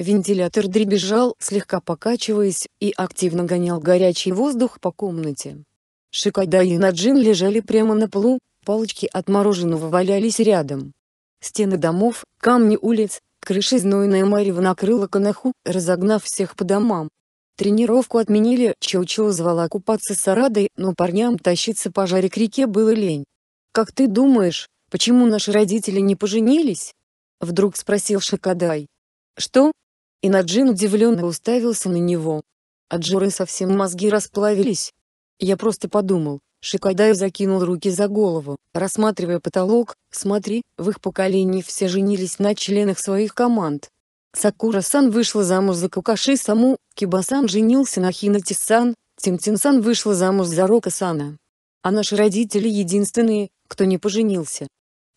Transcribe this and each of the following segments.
Вентилятор дребезжал, слегка покачиваясь, и активно гонял горячий воздух по комнате. Шикада и Наджин лежали прямо на полу, палочки от мороженого валялись рядом. Стены домов, камни улиц, крыши знойная марево накрыла канаху, разогнав всех по домам. Тренировку отменили, Чоу-Чоу звала купаться с Арадой, но парням тащиться по жаре к реке было лень. «Как ты думаешь, почему наши родители не поженились?» Вдруг спросил Шакадай. «Что?» И Наджин удивленно уставился на него. От журы совсем мозги расплавились. Я просто подумал, Шикадай закинул руки за голову, рассматривая потолок, смотри, в их поколении все женились на членах своих команд. Сакура-сан вышла замуж за Кукаши-саму, киба женился на Хинати-сан, Тимтин-сан вышла замуж за Рока-сана. А наши родители единственные, кто не поженился.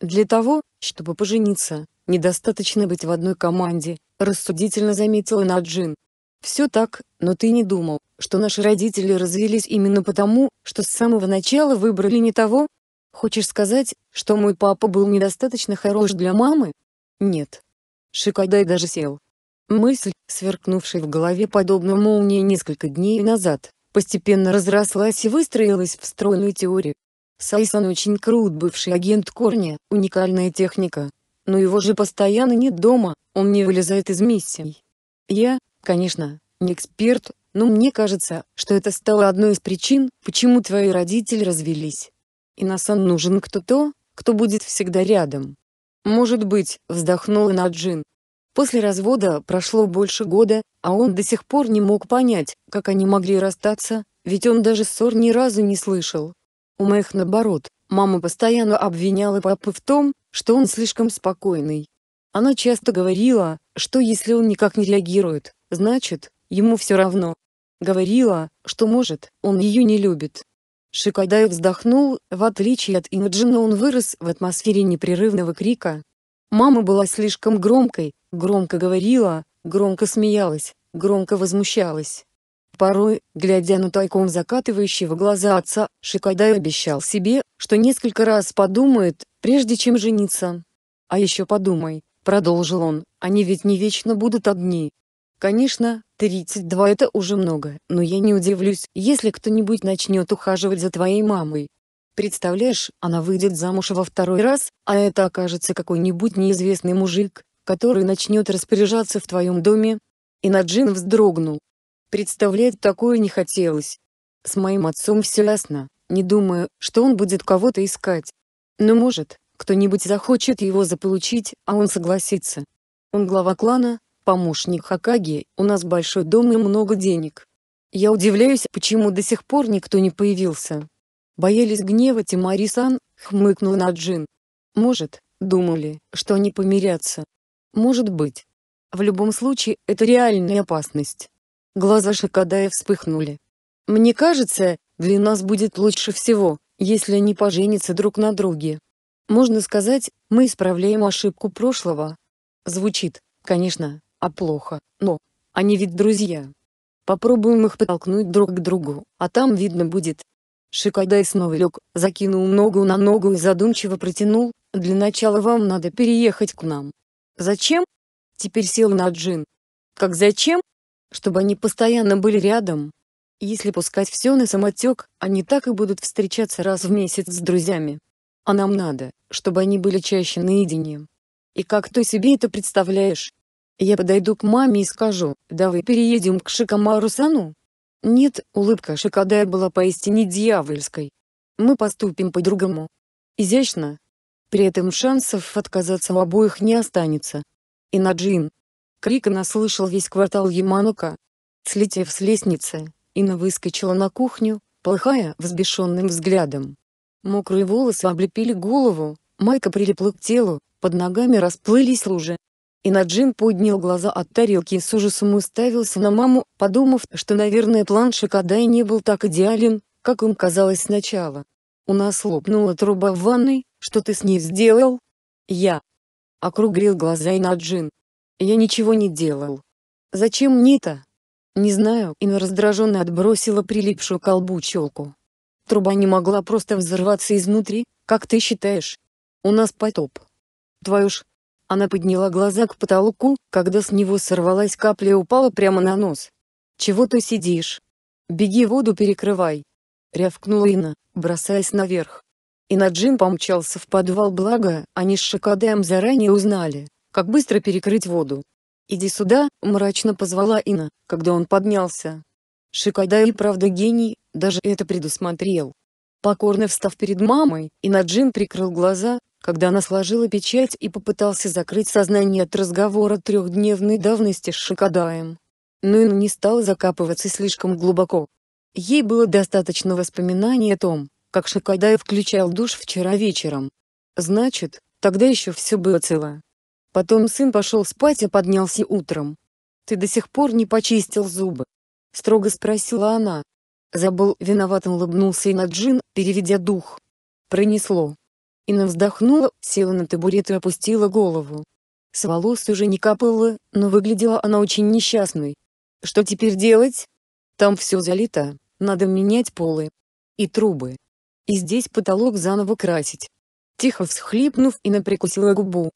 Для того, чтобы пожениться, недостаточно быть в одной команде», — рассудительно заметила Наджин. «Все так, но ты не думал, что наши родители развелись именно потому, что с самого начала выбрали не того? Хочешь сказать, что мой папа был недостаточно хорош для мамы?» «Нет». Шикадай даже сел. Мысль, сверкнувшая в голове подобно молнии несколько дней назад, постепенно разрослась и выстроилась в стройную теорию. Сайсон очень крут бывший агент Корня, уникальная техника, но его же постоянно нет дома, он не вылезает из миссий. Я, конечно, не эксперт, но мне кажется, что это стало одной из причин, почему твои родители развелись. И Насан нужен кто-то, кто будет всегда рядом. Может быть, вздохнула Наджин. После развода прошло больше года, а он до сих пор не мог понять, как они могли расстаться, ведь он даже ссор ни разу не слышал. У моих наоборот, мама постоянно обвиняла папу в том, что он слишком спокойный. Она часто говорила, что если он никак не реагирует, значит, ему все равно. Говорила, что может, он ее не любит. Шикадай вздохнул, в отличие от Имаджина он вырос в атмосфере непрерывного крика. Мама была слишком громкой, громко говорила, громко смеялась, громко возмущалась. Порой, глядя на тайком закатывающего глаза отца, Шикадай обещал себе, что несколько раз подумает, прежде чем жениться. А еще подумай, продолжил он, они ведь не вечно будут одни. Конечно, 32 это уже много, но я не удивлюсь, если кто-нибудь начнет ухаживать за твоей мамой. Представляешь, она выйдет замуж во второй раз, а это окажется какой-нибудь неизвестный мужик, который начнет распоряжаться в твоем доме. И Наджин вздрогнул. Представлять такое не хотелось. С моим отцом все ясно, не думаю, что он будет кого-то искать. Но может, кто-нибудь захочет его заполучить, а он согласится. Он глава клана, помощник Хакаги, у нас большой дом и много денег. Я удивляюсь, почему до сих пор никто не появился. Боялись гнева Тимари-сан, хмыкнул Наджин. Может, думали, что они помирятся. Может быть. В любом случае, это реальная опасность. Глаза Шакадая вспыхнули. Мне кажется, для нас будет лучше всего, если они поженятся друг на друге. Можно сказать, мы исправляем ошибку прошлого. Звучит, конечно, а плохо, но они ведь друзья. Попробуем их подтолкнуть друг к другу, а там видно будет. Шикадай снова лег, закинул ногу на ногу и задумчиво протянул, для начала вам надо переехать к нам. Зачем? Теперь сел на джин. Как зачем? Чтобы они постоянно были рядом. Если пускать все на самотек, они так и будут встречаться раз в месяц с друзьями. А нам надо, чтобы они были чаще наедине. И как ты себе это представляешь? Я подойду к маме и скажу, давай переедем к Шикамару-сану? Нет, улыбка Шикадая была поистине дьявольской. Мы поступим по-другому. Изящно. При этом шансов отказаться у обоих не останется. И на Джин. Крик наслышал весь квартал Яманука. Слетев с лестницы, Инна выскочила на кухню, полыхая взбешенным взглядом. Мокрые волосы облепили голову, майка прилипла к телу, под ногами расплылись лужи. Инаджин поднял глаза от тарелки и с ужасом уставился на маму, подумав, что, наверное, план Шикадай не был так идеален, как им казалось сначала. «У нас лопнула труба в ванной, что ты с ней сделал?» «Я». Округлил глаза Инаджин. «Я ничего не делал. Зачем мне это?» Не знаю, Инна раздраженно отбросила прилипшую колбу челку. Труба не могла просто взорваться изнутри, как ты считаешь? У нас потоп. Твою ж. Она подняла глаза к потолку, когда с него сорвалась капля и упала прямо на нос. Чего ты сидишь? Беги воду перекрывай. Рявкнула Инна, бросаясь наверх. Инаджин помчался в подвал, благо, они с Шакадаем заранее узнали, как быстро перекрыть воду, «Иди сюда», — мрачно позвала Инна, когда он поднялся. Шикайда и правда гений, даже это предусмотрел. Покорно встав перед мамой, Инаджин прикрыл глаза, когда она сложила печать и попытался закрыть сознание от разговора трехдневной давности с Шикадаем. Но Инна не стала закапываться слишком глубоко. Ей было достаточно воспоминаний о том, как Шикадай включал душ вчера вечером. Значит, тогда еще все было цело. Потом сын пошел спать, а поднялся утром. «Ты до сих пор не почистил зубы?» — строго спросила она. Забыл, виновато улыбнулся и Инаджин, переведя дух. Пронесло. Инна вздохнула, села на табурет и опустила голову. С волос уже не капало, но выглядела она очень несчастной. «Что теперь делать? Там все залито, надо менять полы. И трубы. И здесь потолок заново красить». Тихо всхлипнув, Инна прикусила губу.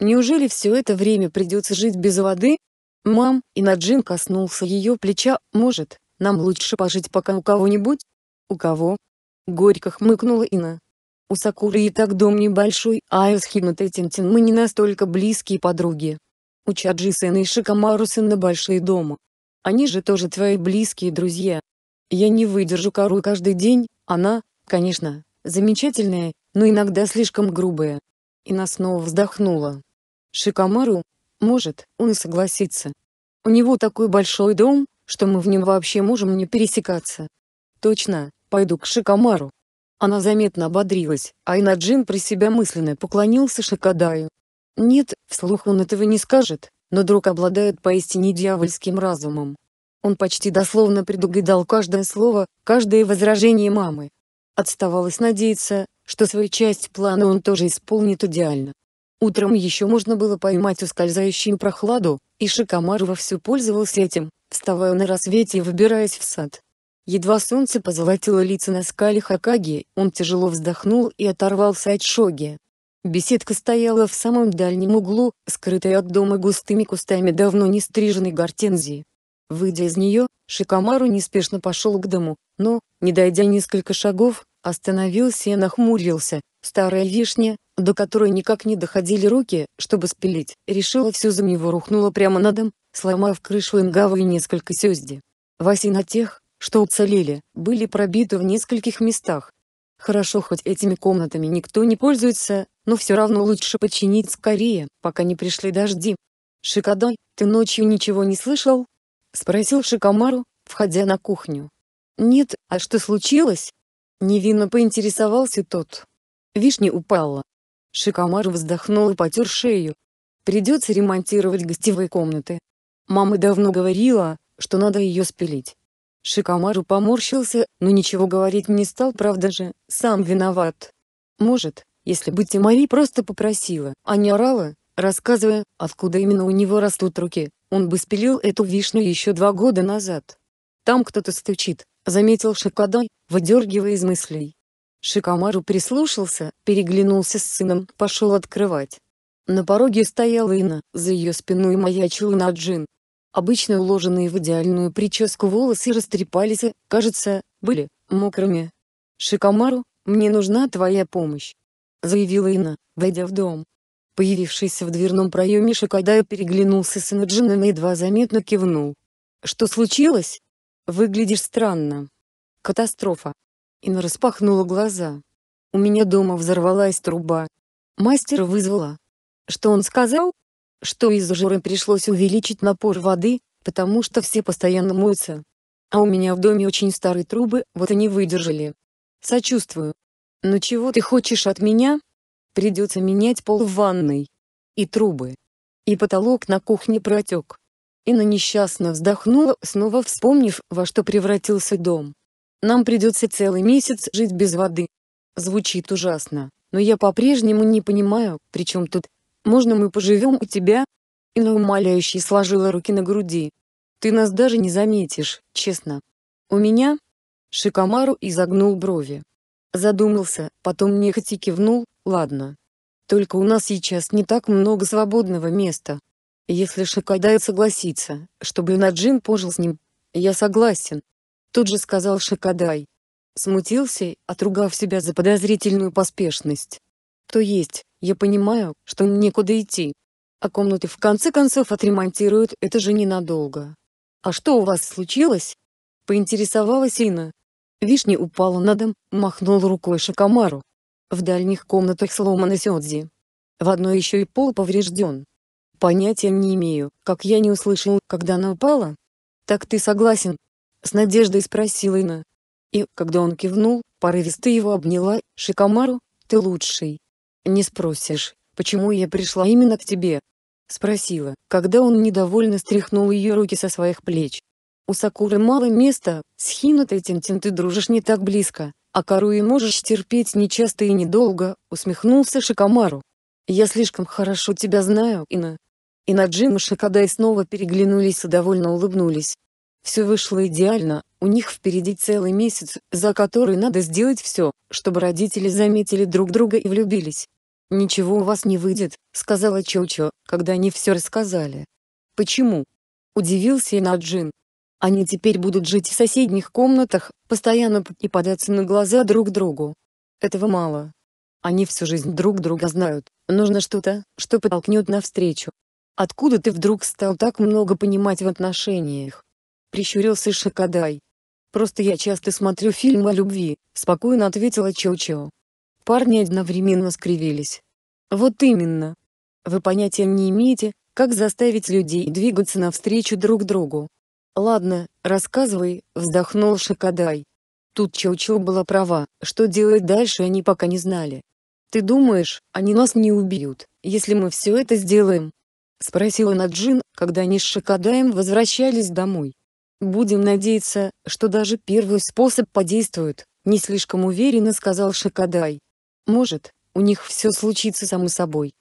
Неужели все это время придется жить без воды? Мам, и Наджин коснулся ее плеча, может, нам лучше пожить пока у кого-нибудь? У кого? Горько хмыкнула Ина. У Сакуры и так дом небольшой, а из Хинатой мы не настолько близкие подруги. У Чаджи сына и Шикамару сына большие дома. Они же тоже твои близкие друзья. Я не выдержу Кару каждый день, она, конечно, замечательная, но иногда слишком грубая. Ина снова вздохнула. Шикамару. Может, он и согласится. У него такой большой дом, что мы в нем вообще можем не пересекаться. Точно, пойду к Шикамару. Она заметно ободрилась, а Инаджин про себя мысленно поклонился Шикадаю. Нет, вслух он этого не скажет, но друг обладает поистине дьявольским разумом. Он почти дословно предугадал каждое слово, каждое возражение мамы. Отставалось надеяться, что свою часть плана он тоже исполнит идеально. Утром еще можно было поймать ускользающую прохладу, и Шикомар вовсю пользовался этим, вставая на рассвете и выбираясь в сад. Едва солнце позолотило лица на скале Хакаги, он тяжело вздохнул и оторвался от шоги. Беседка стояла в самом дальнем углу, скрытая от дома густыми кустами давно не стриженной гортензии. Выйдя из нее, Шикомару неспешно пошел к дому, но, не дойдя несколько шагов, остановился и нахмурился. Старая вишня, до которой никак не доходили руки, чтобы спилить, решила все за него рухнула прямо на дом, сломав крышу ингаву и несколько сёзди. Васи тех, что уцелели, были пробиты в нескольких местах. Хорошо, хоть этими комнатами никто не пользуется, но все равно лучше починить скорее, пока не пришли дожди. «Шикадай, ты ночью ничего не слышал?» — спросил Шикамару, входя на кухню. «Нет, а что случилось?» — невинно поинтересовался тот. Вишня упала, Шикомар вздохнул и потер шею. Придется ремонтировать гостевые комнаты. Мама давно говорила, что надо ее спилить. Шикомару поморщился, но ничего говорить не стал, правда же, сам виноват. Может, если бы Тимари просто попросила, а не орала, рассказывая, откуда именно у него растут руки, он бы спилил эту вишню еще два года назад. Там кто-то стучит, заметил Шикадай, выдергивая из мыслей. Шикамару прислушался, переглянулся с сыном, пошел открывать. На пороге стояла Ина, за ее спиной маячил Наджин. Обычно уложенные в идеальную прическу волосы растрепались и, кажется, были мокрыми. «Шикамару, мне нужна твоя помощь», — заявила Ина, войдя в дом. Появившийся в дверном проеме Шикадая переглянулся с Наджином и едва заметно кивнул. «Что случилось? Выглядишь странно. Катастрофа, Ин распахнула глаза. У меня дома взорвалась труба. Мастер вызвала. Что он сказал? Что из-за жары пришлось увеличить напор воды, потому что все постоянно моются. А у меня в доме очень старые трубы, вот они выдержали. Сочувствую. Но чего ты хочешь от меня? Придется менять пол в ванной. И трубы. И потолок на кухне протек. Инна несчастно вздохнула, снова вспомнив, во что превратился дом. Нам придется целый месяц жить без воды. Звучит ужасно, но я по-прежнему не понимаю, при чем тут? Можно мы поживем у тебя?» Инна умоляюще сложила руки на груди. «Ты нас даже не заметишь, честно. У меня?» Шикомару изогнул брови. Задумался, потом нехотя кивнул, ладно. Только у нас сейчас не так много свободного места. Если Шикадай согласится, чтобы Наджин пожил с ним, я согласен, Тут же сказал Шакадай. Смутился, отругав себя за подозрительную поспешность. То есть, я понимаю, что некуда идти. А комнаты в конце концов отремонтируют, это же ненадолго. А что у вас случилось? Поинтересовалась Инна. Вишня упала на дом, махнул рукой Шакамару. В дальних комнатах сломаны сёдзи. В одной еще и пол поврежден. Понятия не имею, как я не услышал, когда она упала. Так ты согласен, с надеждой спросила Ина, И, когда он кивнул, порывисто его обняла, Шикамару, ты лучший. Не спросишь, почему я пришла именно к тебе? Спросила, когда он недовольно стряхнул ее руки со своих плеч. У Сакуры мало места, с Хинатой Тинтин ты дружишь не так близко, а Каруи можешь терпеть нечасто и недолго, усмехнулся Шикамару. Я слишком хорошо тебя знаю, Ина. И Наджим и Шикадай снова переглянулись и довольно улыбнулись, все вышло идеально, у них впереди целый месяц, за который надо сделать все, чтобы родители заметили друг друга и влюбились. «Ничего у вас не выйдет», — сказала Чоучо, когда они все рассказали. «Почему?» — удивился Наджин. «Они теперь будут жить в соседних комнатах, постоянно и попадаться на глаза друг другу. Этого мало. Они всю жизнь друг друга знают, нужно что-то, что подтолкнет навстречу. Откуда ты вдруг стал так много понимать в отношениях?» — прищурился Шакадай. «Просто я часто смотрю фильм о любви», — спокойно ответила Чоу-Чоу. Парни одновременно скривились. «Вот именно. Вы понятия не имеете, как заставить людей двигаться навстречу друг другу». «Ладно, рассказывай», — вздохнул Шакадай. Тут Чоу-Чоу была права, что делать дальше они пока не знали. «Ты думаешь, они нас не убьют, если мы все это сделаем?» — спросила Наджин, когда они с Шакадаем возвращались домой. Будем надеяться, что даже первый способ подействует, не слишком уверенно сказал Шакадай. Может, у них все случится само собой.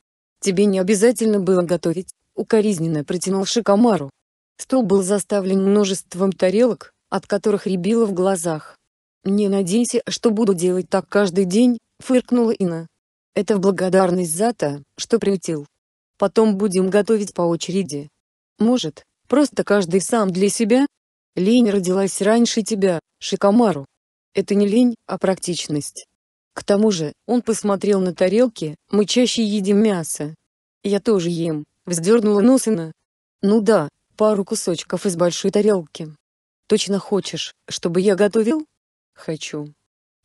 Тебе не обязательно было готовить, укоризненно протянул Шакамару. Стол был заставлен множеством тарелок, от которых рябило в глазах. «Не надейся, что буду делать так каждый день», — фыркнула Ина. «Это в благодарность за то, что приутил. Потом будем готовить по очереди. Может, просто каждый сам для себя?» Лень родилась раньше тебя, Шикамару. Это не лень, а практичность. К тому же, он посмотрел на тарелки, мы чаще едим мясо. Я тоже ем, вздернула Носина. Ну да, пару кусочков из большой тарелки. Точно хочешь, чтобы я готовил? Хочу.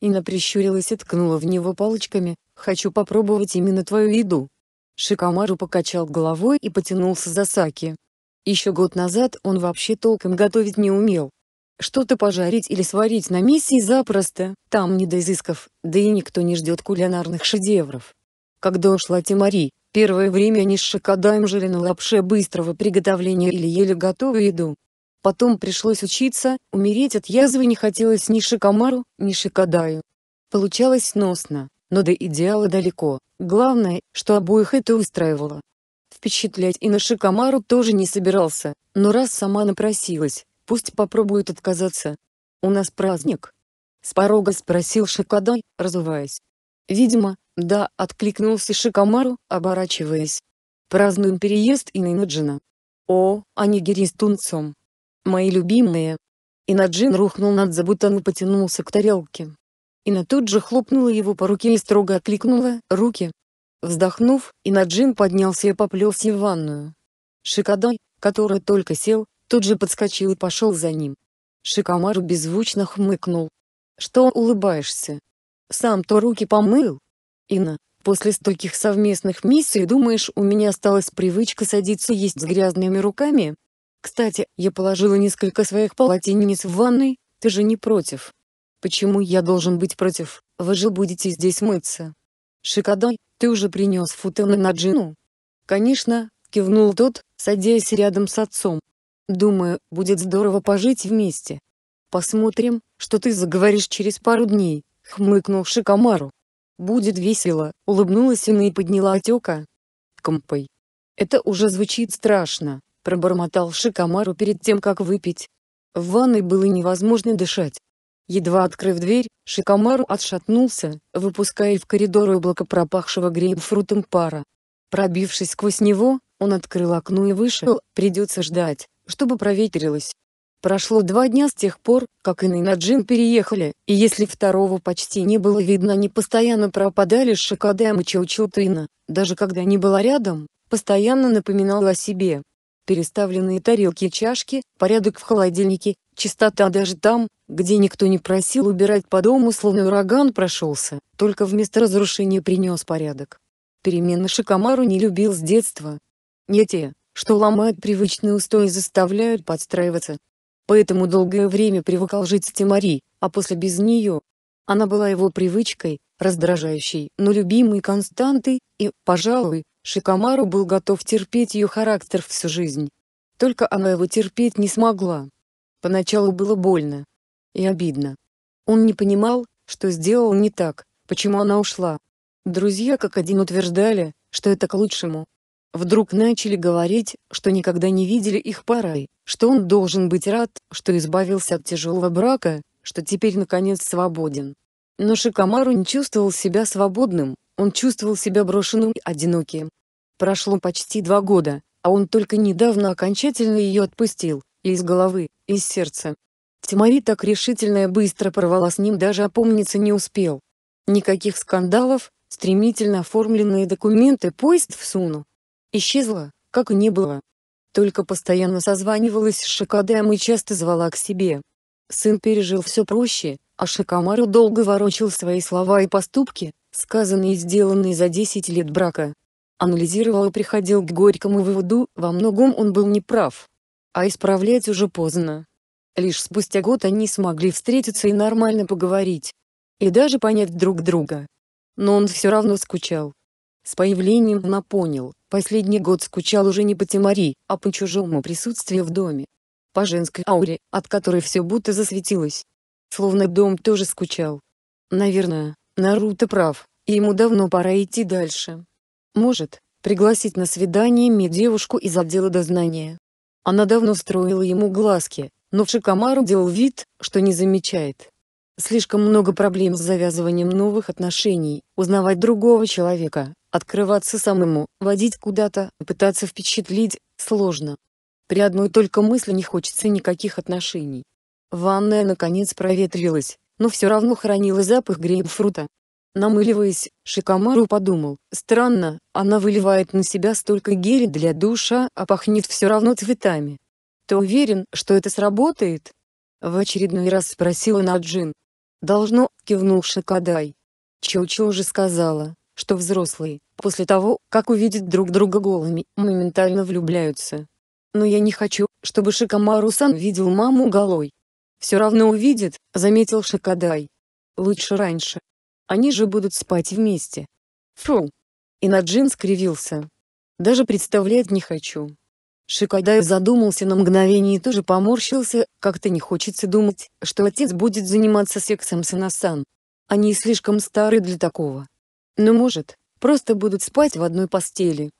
Инна прищурилась и ткнула в него палочками, хочу попробовать именно твою еду. Шикамару покачал головой и потянулся за саки. Еще год назад он вообще толком готовить не умел. Что-то пожарить или сварить на миссии запросто, там не до изысков, да и никто не ждет кулинарных шедевров. Когда ушла Тимари, первое время они с Шакадаем жили на лапше быстрого приготовления или ели готовую еду. Потом пришлось учиться, умереть от язвы не хотелось ни шакамару, ни шакадаю. Получалось сносно, но до идеала далеко, главное, что обоих это устраивало впечатлять и на Шикамару тоже не собирался, но раз сама напросилась, пусть попробует отказаться. «У нас праздник?» С порога спросил Шикадай, разуваясь. «Видимо, да», — откликнулся Шикамару, оборачиваясь. «Празднуем переезд Инаджина». «О, они а не гири с тунцом!» «Мои любимые!» Инаджин рухнул над забутан и потянулся к тарелке. Ина тут же хлопнула его по руке и строго откликнула: «Руки!» Вздохнув, Инаджин поднялся и поплелся в ванную. Шикадай, который только сел, тут же подскочил и пошел за ним. Шикамару беззвучно хмыкнул. «Что улыбаешься? Сам-то руки помыл?» «Ина, после стольких совместных миссий думаешь, у меня осталась привычка садиться есть с грязными руками? Кстати, я положила несколько своих полотенец в ванной, ты же не против?» «Почему я должен быть против? Вы же будете здесь мыться!» Шикадай, «Ты уже принес футоны на Джину?» ну, «Конечно», — кивнул тот, садясь рядом с отцом. «Думаю, будет здорово пожить вместе. Посмотрим, что ты заговоришь через пару дней», — хмыкнул Шикомару. «Будет весело», — улыбнулась она и подняла отека. Компай. «Это уже звучит страшно», — пробормотал Шикомару перед тем, как выпить. В ванной было невозможно дышать, Едва открыв дверь, Шикамару отшатнулся, выпуская в коридор облако пропахшего грейпфрутом пара. Пробившись сквозь него, он открыл окно и вышел, придется ждать, чтобы проветрилось. Прошло два дня с тех пор, как Инна и Наджин переехали, и если второго почти не было видно они постоянно пропадали с Шикадем и Чаучутына, даже когда не была рядом, постоянно напоминала о себе. Переставленные тарелки и чашки, порядок в холодильнике, Чистота даже там, где никто не просил убирать по дому, словно ураган прошелся, только вместо разрушения принес порядок. Перемены Шикамару не любил с детства. Не те, что ломают привычные устои и заставляют подстраиваться. Поэтому долгое время привыкал жить с Тимари, а после без нее. Она была его привычкой, раздражающей, но любимой константой, и, пожалуй, Шикамару был готов терпеть ее характер всю жизнь. Только она его терпеть не смогла. Поначалу было больно. И обидно. Он не понимал, что сделал не так, почему она ушла. Друзья как один утверждали, что это к лучшему. Вдруг начали говорить, что никогда не видели их парой, что он должен быть рад, что избавился от тяжелого брака, что теперь наконец свободен. Но Шикамару не чувствовал себя свободным, он чувствовал себя брошенным и одиноким. Прошло почти два года, а он только недавно окончательно ее отпустил из головы, из сердца. Тимари так решительно и быстро порвала с ним даже опомниться не успел. Никаких скандалов, стремительно оформленные документы поезд в Суну Исчезла, как и не было. Только постоянно созванивалась с Шикадем и часто звала к себе. Сын пережил все проще, а Шикамару долго ворочил свои слова и поступки, сказанные и сделанные за 10 лет брака. Анализировал и приходил к горькому выводу, во многом он был неправ а исправлять уже поздно. Лишь спустя год они смогли встретиться и нормально поговорить. И даже понять друг друга. Но он все равно скучал. С появлением она понял, последний год скучал уже не по Тимари, а по чужому присутствию в доме. По женской ауре, от которой все будто засветилось. Словно дом тоже скучал. Наверное, Наруто прав, и ему давно пора идти дальше. Может, пригласить на свидание мне девушку из отдела дознания. Она давно строила ему глазки, но Шикамару делал вид, что не замечает. Слишком много проблем с завязыванием новых отношений, узнавать другого человека, открываться самому, водить куда-то, пытаться впечатлить, сложно. При одной только мысли не хочется никаких отношений. Ванная наконец проветрилась, но все равно хранила запах грейпфрута, Намыливаясь, Шикамару подумал, странно, она выливает на себя столько гели для душа, а пахнет все равно цветами. Ты уверен, что это сработает? В очередной раз спросила Наджин. Должно, кивнул Шикадай. Чоучо уже сказала, что взрослые, после того, как увидят друг друга голыми, моментально влюбляются. Но я не хочу, чтобы Шикамару-сан видел маму голой. Все равно увидит, заметил Шикадай. Лучше раньше, они же будут спать вместе. Фу. И Наджин скривился. Даже представлять не хочу. Шикадай задумался на мгновение и тоже поморщился, как-то не хочется думать, что отец будет заниматься сексом с Инасан. Они слишком стары для такого. Но может, просто будут спать в одной постели.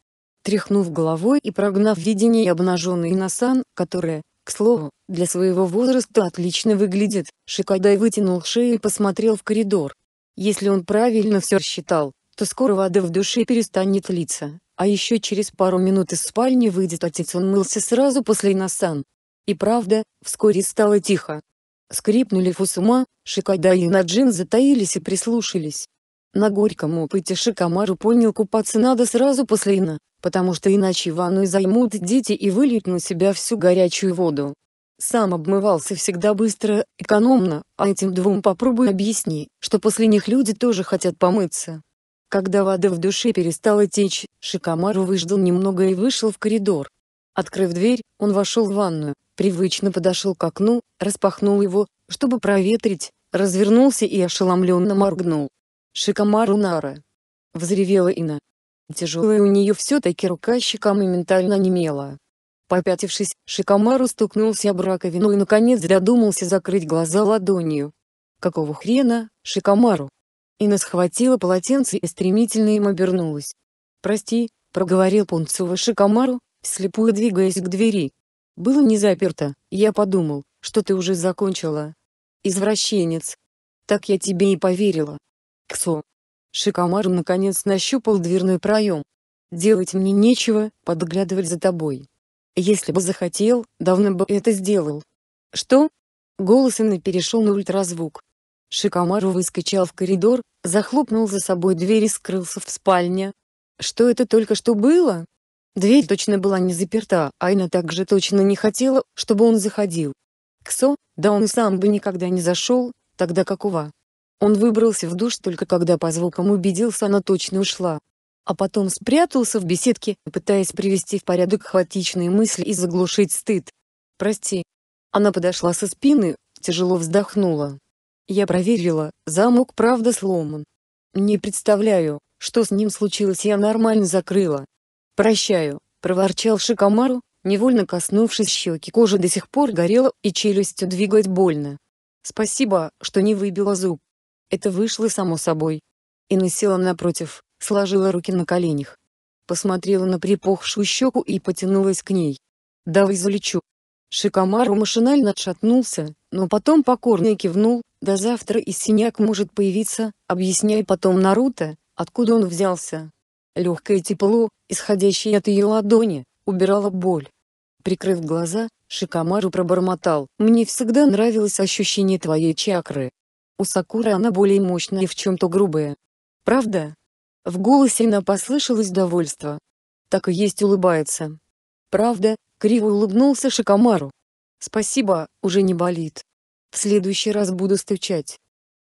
Тряхнув головой и прогнав видение обнаженной Инасан, которая, к слову, для своего возраста отлично выглядит, Шикадай вытянул шею и посмотрел в коридор. Если он правильно все рассчитал, то скоро вода в душе перестанет литься, а еще через пару минут из спальни выйдет отец он мылся сразу после Насан. И правда, вскоре стало тихо. Скрипнули Фусума, Шикада и Наджин затаились и прислушались. На горьком опыте Шикамару понял купаться надо сразу после Ина, потому что иначе ванну займут дети и выльют на себя всю горячую воду. Сам обмывался всегда быстро, экономно, а этим двум попробуй объясни, что после них люди тоже хотят помыться. Когда вода в душе перестала течь, Шикомару выждал немного и вышел в коридор. Открыв дверь, он вошел в ванную, привычно подошел к окну, распахнул его, чтобы проветрить, развернулся и ошеломленно моргнул. Шикомару Нара. Взревела Ина. Тяжелая у нее все-таки рука щека моментально немела. Попятившись, Шикамару стукнулся об раковину и наконец додумался закрыть глаза ладонью. «Какого хрена, Шикамару?» Инна схватила полотенце и стремительно им обернулась. «Прости», — проговорил Пунцова Шикамару, вслепую двигаясь к двери. «Было не заперто, я подумал, что ты уже закончила. Извращенец. Так я тебе и поверила. Ксо». Шикамару наконец нащупал дверной проем. «Делать мне нечего, подглядывать за тобой». Если бы захотел, давно бы это сделал. Что? Голос Инны перешел на ультразвук. Шикомару выскочил в коридор, захлопнул за собой дверь и скрылся в спальне. Что это только что было? Дверь точно была не заперта, а Инна также точно не хотела, чтобы он заходил. Ксо, да он сам бы никогда не зашел, тогда как Ува. Он выбрался в душ только когда по звукам убедился она точно ушла а потом спрятался в беседке, пытаясь привести в порядок хаотичные мысли и заглушить стыд. «Прости». Она подошла со спины, тяжело вздохнула. «Я проверила, замок правда сломан. Не представляю, что с ним случилось, я нормально закрыла. Прощаю», — проворчал Шикомару, невольно коснувшись щеки. Кожа до сих пор горела, и челюстью двигать больно. «Спасибо, что не выбила зуб». Это вышло само собой. И насела напротив, сложила руки на коленях. Посмотрела на припухшую щеку и потянулась к ней. «Давай залечу». Шикомару машинально отшатнулся, но потом покорно кивнул, «До завтра и синяк может появиться, объясняй потом Наруто, откуда он взялся». Легкое тепло, исходящее от ее ладони, убирало боль. Прикрыв глаза, Шикамару пробормотал, «Мне всегда нравилось ощущение твоей чакры. У Сакуры она более мощная и в чем-то грубая. Правда?» В голосе она послышалось довольство. Так и есть улыбается. Правда, криво улыбнулся Шикомару. Спасибо, уже не болит. В следующий раз буду стучать.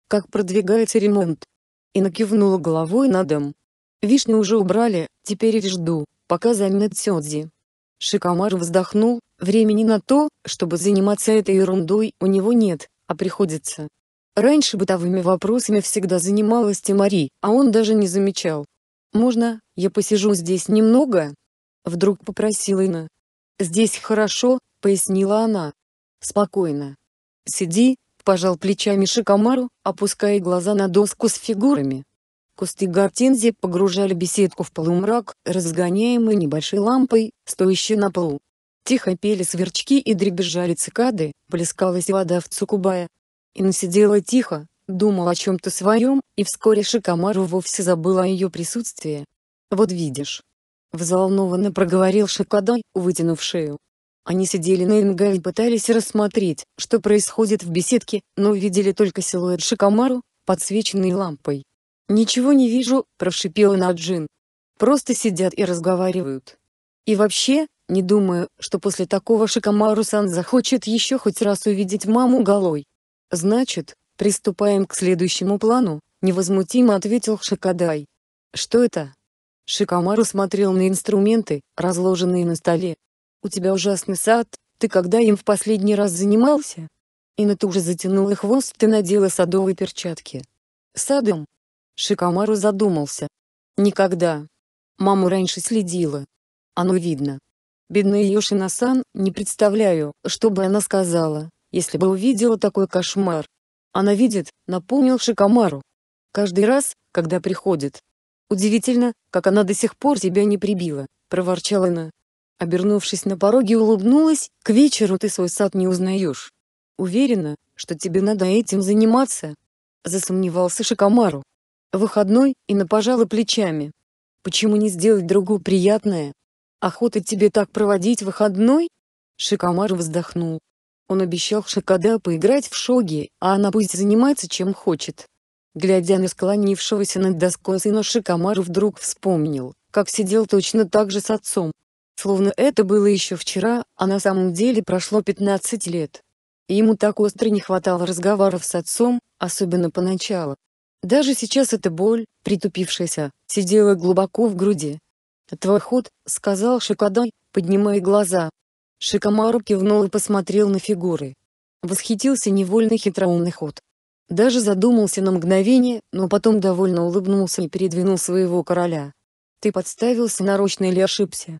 Как продвигается ремонт? И накивнула головой на дом. Вишню уже убрали, теперь жду, пока заменят Сёдзи. Шикомару вздохнул, времени на то, чтобы заниматься этой ерундой, у него нет, а приходится. Раньше бытовыми вопросами всегда занималась Тимари, а он даже не замечал. «Можно, я посижу здесь немного?» Вдруг попросила Инна. «Здесь хорошо», — пояснила она. «Спокойно. Сиди», — пожал плечами Шикомару, опуская глаза на доску с фигурами. Кусты гортензии погружали беседку в полумрак, разгоняемый небольшой лампой, стоящей на полу. Тихо пели сверчки и дребезжали цикады, плескалась вода в цукубая, Инна сидела тихо, думала о чем-то своем, и вскоре Шикомару вовсе забыла о ее присутствии. «Вот видишь». Взволнованно проговорил Шикадой, вытянув шею. Они сидели на Инга и пытались рассмотреть, что происходит в беседке, но видели только силуэт Шикомару, подсвеченный лампой. «Ничего не вижу», – прошипела Наджин. «Просто сидят и разговаривают. И вообще, не думаю, что после такого Шикомару-сан захочет еще хоть раз увидеть маму голой». «Значит, приступаем к следующему плану», — невозмутимо ответил Шикадай. «Что это?» Шикамару смотрел на инструменты, разложенные на столе. «У тебя ужасный сад, ты когда им в последний раз занимался?» Инна уже затянула хвост и надела садовые перчатки. «Садом?» Шикамару задумался. «Никогда. Маму раньше следила. Оно видно. Бедная Йошина-сан, не представляю, что бы она сказала, если бы увидела такой кошмар. Она видит, напомнил Шикамару. Каждый раз, когда приходит. Удивительно, как она до сих пор тебя не прибила, проворчала она. Обернувшись на пороге улыбнулась, к вечеру ты свой сад не узнаешь. Уверена, что тебе надо этим заниматься. Засомневался Шикамару. Выходной, и на пожала плечами. Почему не сделать другу приятное? Охота тебе так проводить выходной? Шикамару вздохнул. Он обещал Шакада поиграть в шоги, а она пусть занимается чем хочет. Глядя на склонившегося над доской сына Шикамар вдруг вспомнил, как сидел точно так же с отцом. Словно это было еще вчера, а на самом деле прошло 15 лет. И ему так остро не хватало разговоров с отцом, особенно поначалу. Даже сейчас эта боль, притупившаяся, сидела глубоко в груди. «Твой ход», — сказал Шикадай, поднимая глаза. Шикомару кивнул и посмотрел на фигуры. Восхитился невольный хитроумный ход. Даже задумался на мгновение, но потом довольно улыбнулся и передвинул своего короля. «Ты подставился нарочно или ошибся?»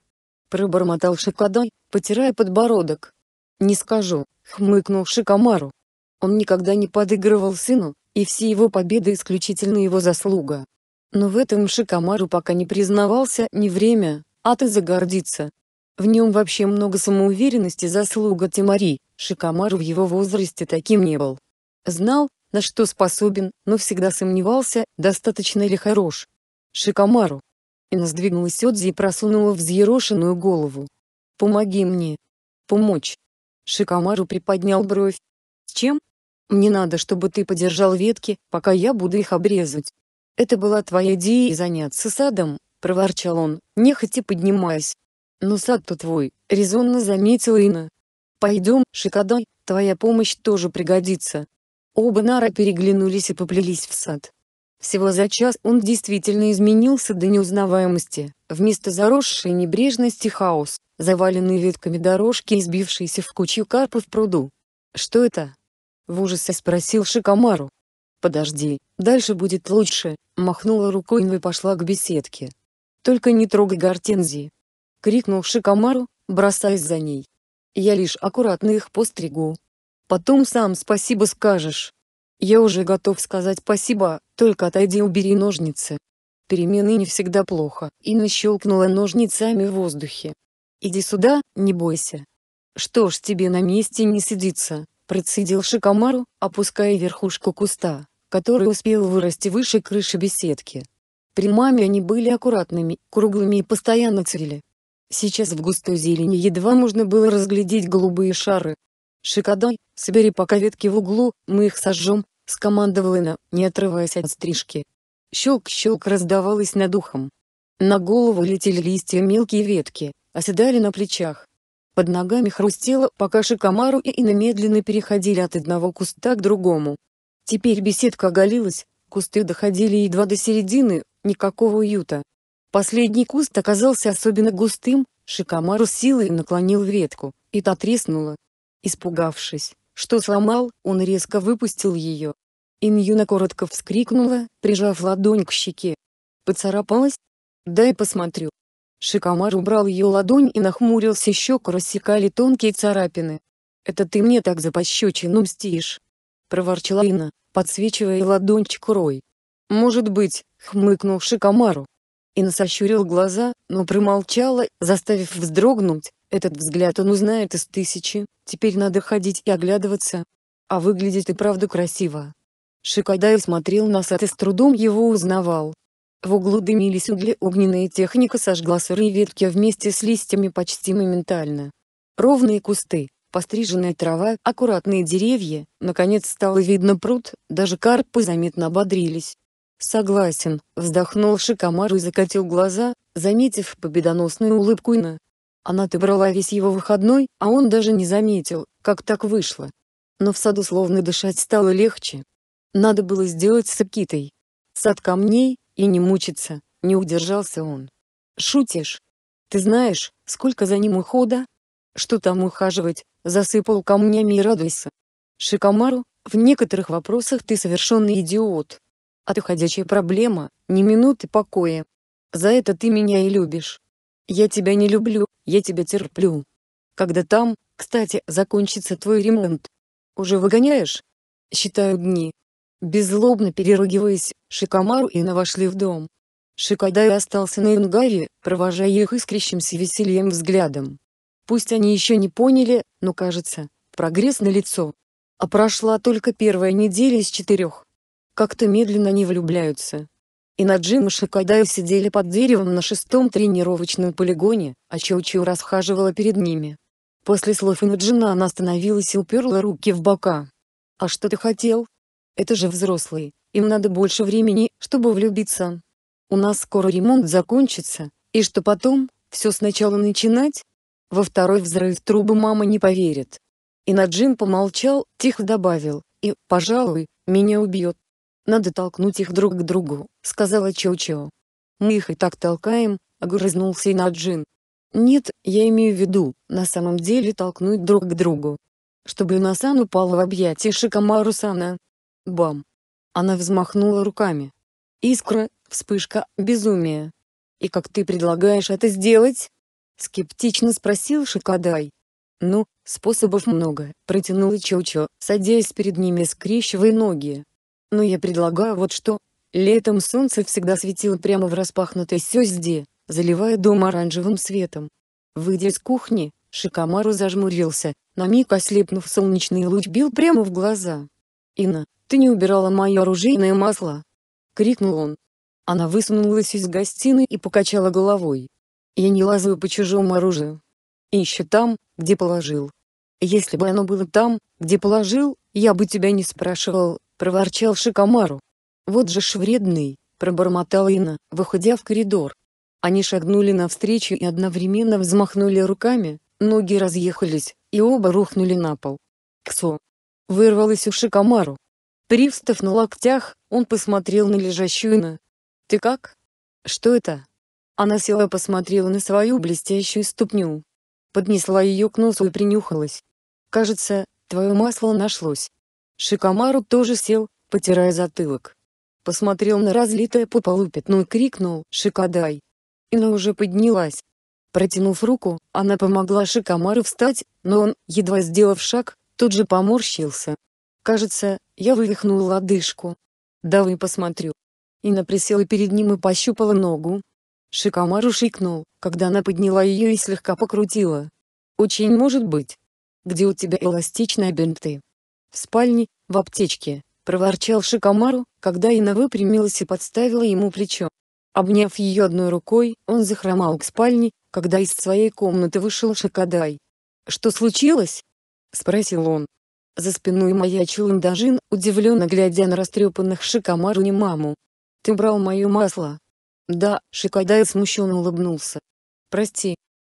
Пробормотал Шикадай, потирая подбородок. «Не скажу», — хмыкнул Шикомару. Он никогда не подыгрывал сыну, и все его победы исключительно его заслуга. Но в этом Шикомару пока не признавался, не время, а ты загордиться, в нем вообще много самоуверенности заслуга Тимари, Шикамару в его возрасте таким не был. Знал, на что способен, но всегда сомневался, достаточно ли хорош. Шикамару. Ина сдвинулась Сёдзи и просунула взъерошенную голову. «Помоги мне». «Помочь». Шикамару приподнял бровь. «С чем?» «Мне надо, чтобы ты подержал ветки, пока я буду их обрезать». «Это была твоя идея заняться садом», — проворчал он, нехотя поднимаясь. «Ну сад-то твой», — резонно заметила Инна. «Пойдем, Шикадай, твоя помощь тоже пригодится». Оба Нара переглянулись и поплелись в сад. Всего за час он действительно изменился до неузнаваемости, вместо заросшей небрежности хаос, заваленный ветками дорожки и сбившийся в кучу карпы в пруду. «Что это?» — в ужасе спросил Шикомару. «Подожди, дальше будет лучше», — махнула рукой Инва и пошла к беседке. «Только не трогай гортензии», крикнул Шикомару, бросаясь за ней. Я лишь аккуратно их постригу. Потом сам спасибо скажешь. Я уже готов сказать спасибо, только отойди и убери ножницы. Перемены не всегда плохо, Инна щелкнула ножницами в воздухе. Иди сюда, не бойся. Что ж тебе на месте не сидится, процедил Шикомару, опуская верхушку куста, который успел вырасти выше крыши беседки. При маме они были аккуратными, круглыми и постоянно цвели, Сейчас в густой зелени едва можно было разглядеть голубые шары. «Шикадай, собери пока ветки в углу, мы их сожжем», — скомандовал Эна, не отрываясь от стрижки. Щелк-щелк раздавалось над ухом. На голову летели листья мелкие ветки, оседали на плечах. Под ногами хрустело, пока Шикомару и Инна медленно переходили от одного куста к другому. Теперь беседка оголилась, кусты доходили едва до середины, никакого уюта. Последний куст оказался особенно густым, с силой наклонил ветку, и та треснула. Испугавшись, что сломал, он резко выпустил ее. Иньюна коротко вскрикнула, прижав ладонь к щеке. Поцарапалась? Дай посмотрю. Шикомар убрал ее ладонь и нахмурился щеку рассекали тонкие царапины. «Это ты мне так за пощечину мстишь!» — проворчала Инна, подсвечивая ладонь чкурой. «Может быть», — хмыкнул Шикомару, Инна сощурил глаза, но промолчала, заставив вздрогнуть. Этот взгляд он узнает из тысячи, теперь надо ходить и оглядываться. А выглядит и правда красиво. Шикадаев смотрел на сад и с трудом его узнавал. В углу дымились угли, огненная техника сожгла сырые ветки вместе с листьями почти моментально. Ровные кусты, постриженная трава, аккуратные деревья, наконец стало видно пруд, даже карпы заметно ободрились. «Согласен», — вздохнул Шикомару и закатил глаза, заметив победоносную улыбку Ина. Она-то брала весь его выходной, а он даже не заметил, как так вышло. Но в саду словно дышать стало легче. Надо было сделать с Акитой. Сад камней, и не мучиться, не удержался он. «Шутишь? Ты знаешь, сколько за ним ухода? Что там ухаживать?» Засыпал камнями и радуйся. Шикомару, в некоторых вопросах ты совершенный идиот а ты ходячая проблема, ни минуты покоя. За это ты меня и любишь. Я тебя не люблю, я тебя терплю. Когда там, кстати, закончится твой ремонт? Уже выгоняешь? Считаю дни. Беззлобно переругиваясь, Шикамару и Ина вошли в дом. Шикадай остался на Ингаре, провожая их искрящимся весельем взглядом. Пусть они еще не поняли, но кажется, прогресс налицо. А прошла только первая неделя из четырех как-то медленно не влюбляются. И Наджим и Шикадаев сидели под деревом на шестом тренировочном полигоне, а Чоучу расхаживала перед ними. После слов Инаджина она остановилась и уперла руки в бока. «А что ты хотел? Это же взрослые, им надо больше времени, чтобы влюбиться. У нас скоро ремонт закончится, и что потом, все сначала начинать?» Во второй взрыв трубы мама не поверит. Инаджин помолчал, тихо добавил, и, пожалуй, меня убьет. «Надо толкнуть их друг к другу», — сказала Чоу-Чоу. «Мы их и так толкаем», — огрызнулся Наджин. «Нет, я имею в виду, на самом деле толкнуть друг к другу. Чтобы Насан упал в объятия Шикамару-сана». Бам! Она взмахнула руками. «Искра, вспышка, безумие. И как ты предлагаешь это сделать?» Скептично спросил Шикадай. «Ну, способов много», — протянула Чоучо, садясь перед ними скрещивая ноги. Но я предлагаю вот что. Летом солнце всегда светило прямо в распахнутой сёзде, заливая дом оранжевым светом. Выйдя из кухни, Шикамару зажмурился, на миг ослепнув солнечный луч бил прямо в глаза. «Инна, ты не убирала мое оружейное масло!» — крикнул он. Она высунулась из гостиной и покачала головой. «Я не лазаю по чужому оружию. И Ищу там, где положил. Если бы оно было там, где положил, я бы тебя не спрашивал, проворчал Шикомару. «Вот же ж вредный!» – пробормотала Ина, выходя в коридор. Они шагнули навстречу и одновременно взмахнули руками, ноги разъехались, и оба рухнули на пол. «Ксо!» – вырвалось у Шикомару. Привстав на локтях, он посмотрел на лежащую Ина. «Ты как? Что это?» Она села и посмотрела на свою блестящую ступню. Поднесла ее к носу и принюхалась. «Кажется, твое масло нашлось». Шикомару тоже сел, потирая затылок. Посмотрел на разлитое по полу пятно и крикнул «Шикадай!». Ина уже поднялась. Протянув руку, она помогла Шикомару встать, но он, едва сделав шаг, тут же поморщился. «Кажется, я вывихнул лодыжку. Давай посмотрю». Ина присела перед ним и пощупала ногу. Шикомару шикнул, когда она подняла ее и слегка покрутила. «Очень может быть. Где у тебя эластичные бинты?» в спальне, в аптечке, проворчал Шикомару, когда Ина выпрямилась и подставила ему плечо. Обняв ее одной рукой, он захромал к спальне, когда из своей комнаты вышел Шикадай. «Что случилось?» — спросил он. За спиной маячил Индажин, удивленно глядя на растрепанных Шикомару и маму. «Ты брал мое масло?» «Да», — Шикадай смущенно улыбнулся. «Прости.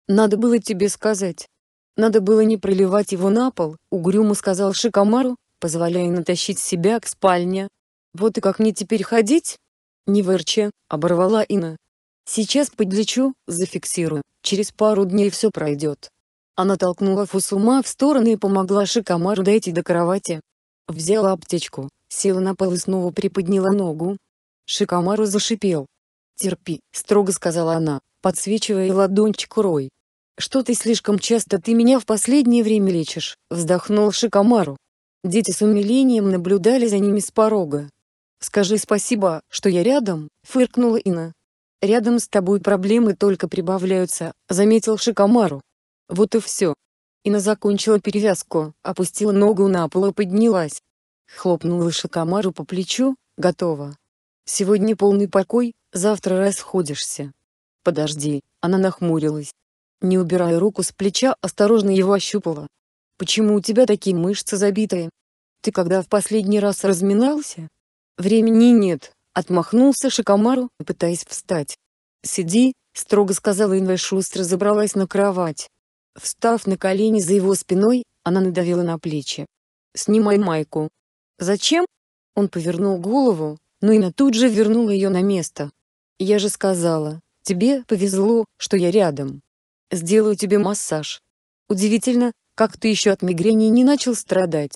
Надо было тебе сказать». Надо было не проливать его на пол, угрюмо сказал Шикомару, позволяя натащить себя к спальне. Вот и как мне теперь ходить? Не верче, оборвала Ина. Сейчас подлечу, зафиксирую, через пару дней все пройдет. Она толкнула Фусума в сторону и помогла Шикомару дойти до кровати. Взяла аптечку, села на пол и снова приподняла ногу. Шикомару зашипел. «Терпи», — строго сказала она, подсвечивая ладонь чкурой. «Что ты слишком часто ты меня в последнее время лечишь?» — вздохнул Шикомару. Дети с умилением наблюдали за ними с порога. «Скажи спасибо, что я рядом», — фыркнула Ина. «Рядом с тобой проблемы только прибавляются», — заметил Шикомару. «Вот и все». Ина закончила перевязку, опустила ногу на пол и поднялась. Хлопнула Шикомару по плечу, готово. «Сегодня полный покой, завтра расходишься». «Подожди», — она нахмурилась. Не убирая руку с плеча, осторожно его ощупала. «Почему у тебя такие мышцы забитые? Ты когда в последний раз разминался?» «Времени нет», — отмахнулся Шикомару, пытаясь встать. «Сиди», — строго сказала Инва шустро забралась на кровать. Встав на колени за его спиной, она надавила на плечи. «Снимай майку». «Зачем?» Он повернул голову, но Инна тут же вернула ее на место. «Я же сказала, тебе повезло, что я рядом». Сделаю тебе массаж. Удивительно, как ты еще от мигрени не начал страдать.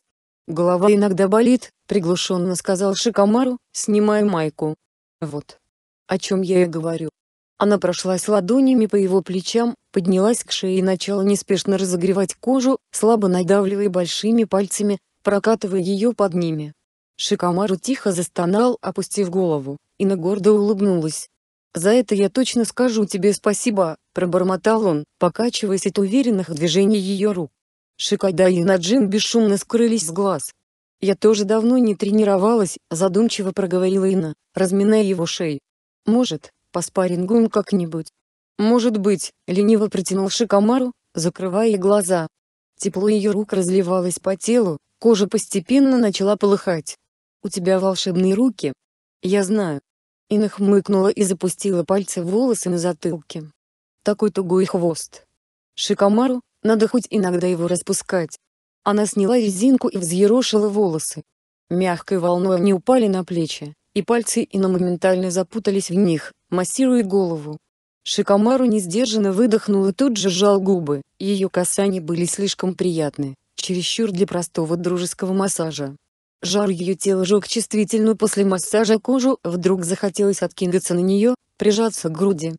Голова иногда болит, приглушенно сказал Шикамару, снимая майку. Вот. О чем я и говорю. Она прошлась ладонями по его плечам, поднялась к шее и начала неспешно разогревать кожу, слабо надавливая большими пальцами, прокатывая ее под ними. Шикамару тихо застонал, опустив голову, и на гордо улыбнулась. «За это я точно скажу тебе спасибо», — пробормотал он, покачиваясь от уверенных движений ее рук. Шикада и Наджин бесшумно скрылись с глаз. «Я тоже давно не тренировалась», — задумчиво проговорила Инна, разминая его шею. «Может, по спаррингу как-нибудь?» «Может быть», — лениво протянул Шикамару, закрывая глаза. Тепло ее рук разливалось по телу, кожа постепенно начала полыхать. «У тебя волшебные руки?» «Я знаю», и нахмыкнула и запустила пальцы в волосы на затылке. Такой тугой хвост. Шикомару, надо хоть иногда его распускать. Она сняла резинку и взъерошила волосы. Мягкой волной они упали на плечи, и пальцы Инна моментально запутались в них, массируя голову. Шикомару несдержанно выдохнул и тут же сжал губы, ее касания были слишком приятны, чересчур для простого дружеского массажа. Жар ее тело жег чувствительную после массажа кожу, вдруг захотелось откинуться на нее, прижаться к груди.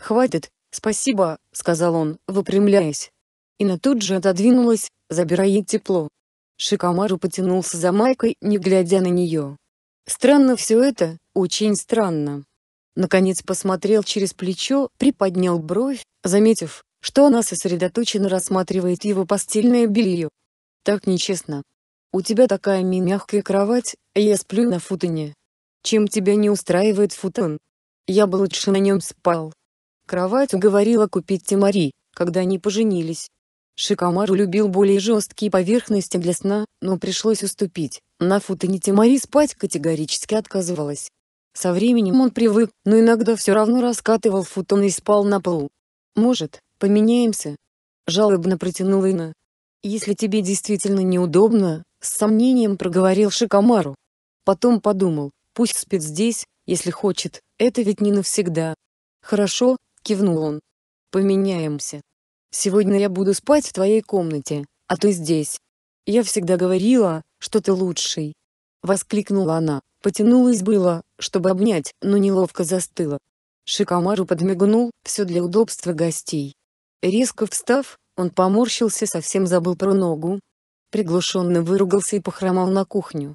«Хватит, спасибо», — сказал он, выпрямляясь. Ина тут же отодвинулась, забирая ей тепло. Шикамару потянулся за майкой, не глядя на нее. Странно все это, очень странно. Наконец посмотрел через плечо, приподнял бровь, заметив, что она сосредоточенно рассматривает его постельное белье. Так нечестно. У тебя такая мягкая кровать, я сплю на футоне. Чем тебя не устраивает футон? Я бы лучше на нем спал. Кровать уговорила купить Тимари, когда они поженились. Шикамару любил более жесткие поверхности для сна, но пришлось уступить. На футоне Тимари спать категорически отказывалась. Со временем он привык, но иногда все равно раскатывал футон и спал на полу. «Может, поменяемся?» Жалобно протянула Ина. «Если тебе действительно неудобно, с сомнением проговорил Шикомару. Потом подумал, пусть спит здесь, если хочет, это ведь не навсегда. Хорошо, кивнул он. Поменяемся. Сегодня я буду спать в твоей комнате, а ты здесь. Я всегда говорила, что ты лучший. Воскликнула она, потянулась было, чтобы обнять, но неловко застыла. Шикомару подмигнул, все для удобства гостей. Резко встав, он поморщился совсем забыл про ногу, приглушенно выругался и похромал на кухню.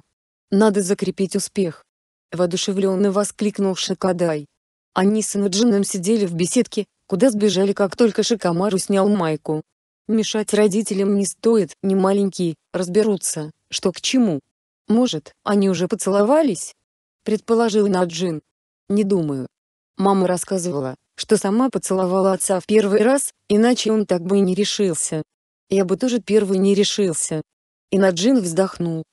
«Надо закрепить успех!» Воодушевленно воскликнул Шакадай. Они с Инуджином сидели в беседке, куда сбежали как только Шикамару снял майку. Мешать родителям не стоит, не маленькие, разберутся, что к чему. Может, они уже поцеловались? Предположил Наджин. Не думаю. Мама рассказывала, что сама поцеловала отца в первый раз, иначе он так бы и не решился я бы тоже первый не решился. И Наджин вздохнул.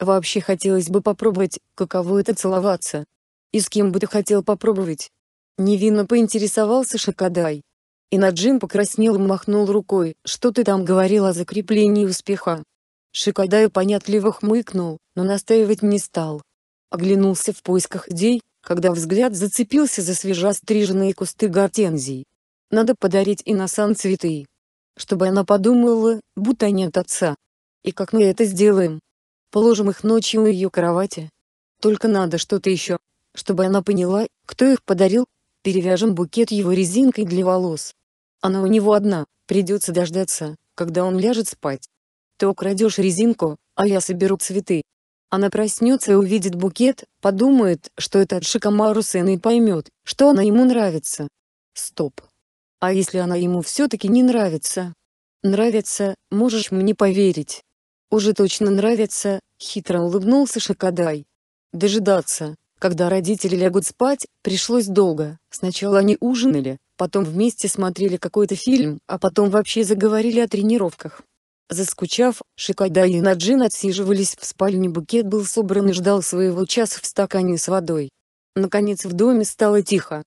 Вообще хотелось бы попробовать, каково это целоваться. И с кем бы ты хотел попробовать? Невинно поинтересовался Шакадай. И Наджин покраснел и махнул рукой, что ты там говорил о закреплении успеха. Шикадай понятливо хмыкнул, но настаивать не стал. Оглянулся в поисках идей, когда взгляд зацепился за свежестриженные кусты гортензий. Надо подарить и на сан цветы чтобы она подумала, будто нет отца. И как мы это сделаем? Положим их ночью у ее кровати. Только надо что-то еще, чтобы она поняла, кто их подарил. Перевяжем букет его резинкой для волос. Она у него одна, придется дождаться, когда он ляжет спать. Ты украдешь резинку, а я соберу цветы. Она проснется и увидит букет, подумает, что это от Шикамару сына и поймет, что она ему нравится. Стоп. А если она ему все-таки не нравится? Нравится, можешь мне поверить. Уже точно нравится, хитро улыбнулся Шакадай. Дожидаться, когда родители лягут спать, пришлось долго. Сначала они ужинали, потом вместе смотрели какой-то фильм, а потом вообще заговорили о тренировках. Заскучав, Шикада и Наджин отсиживались в спальне букет был собран и ждал своего часа в стакане с водой. Наконец в доме стало тихо,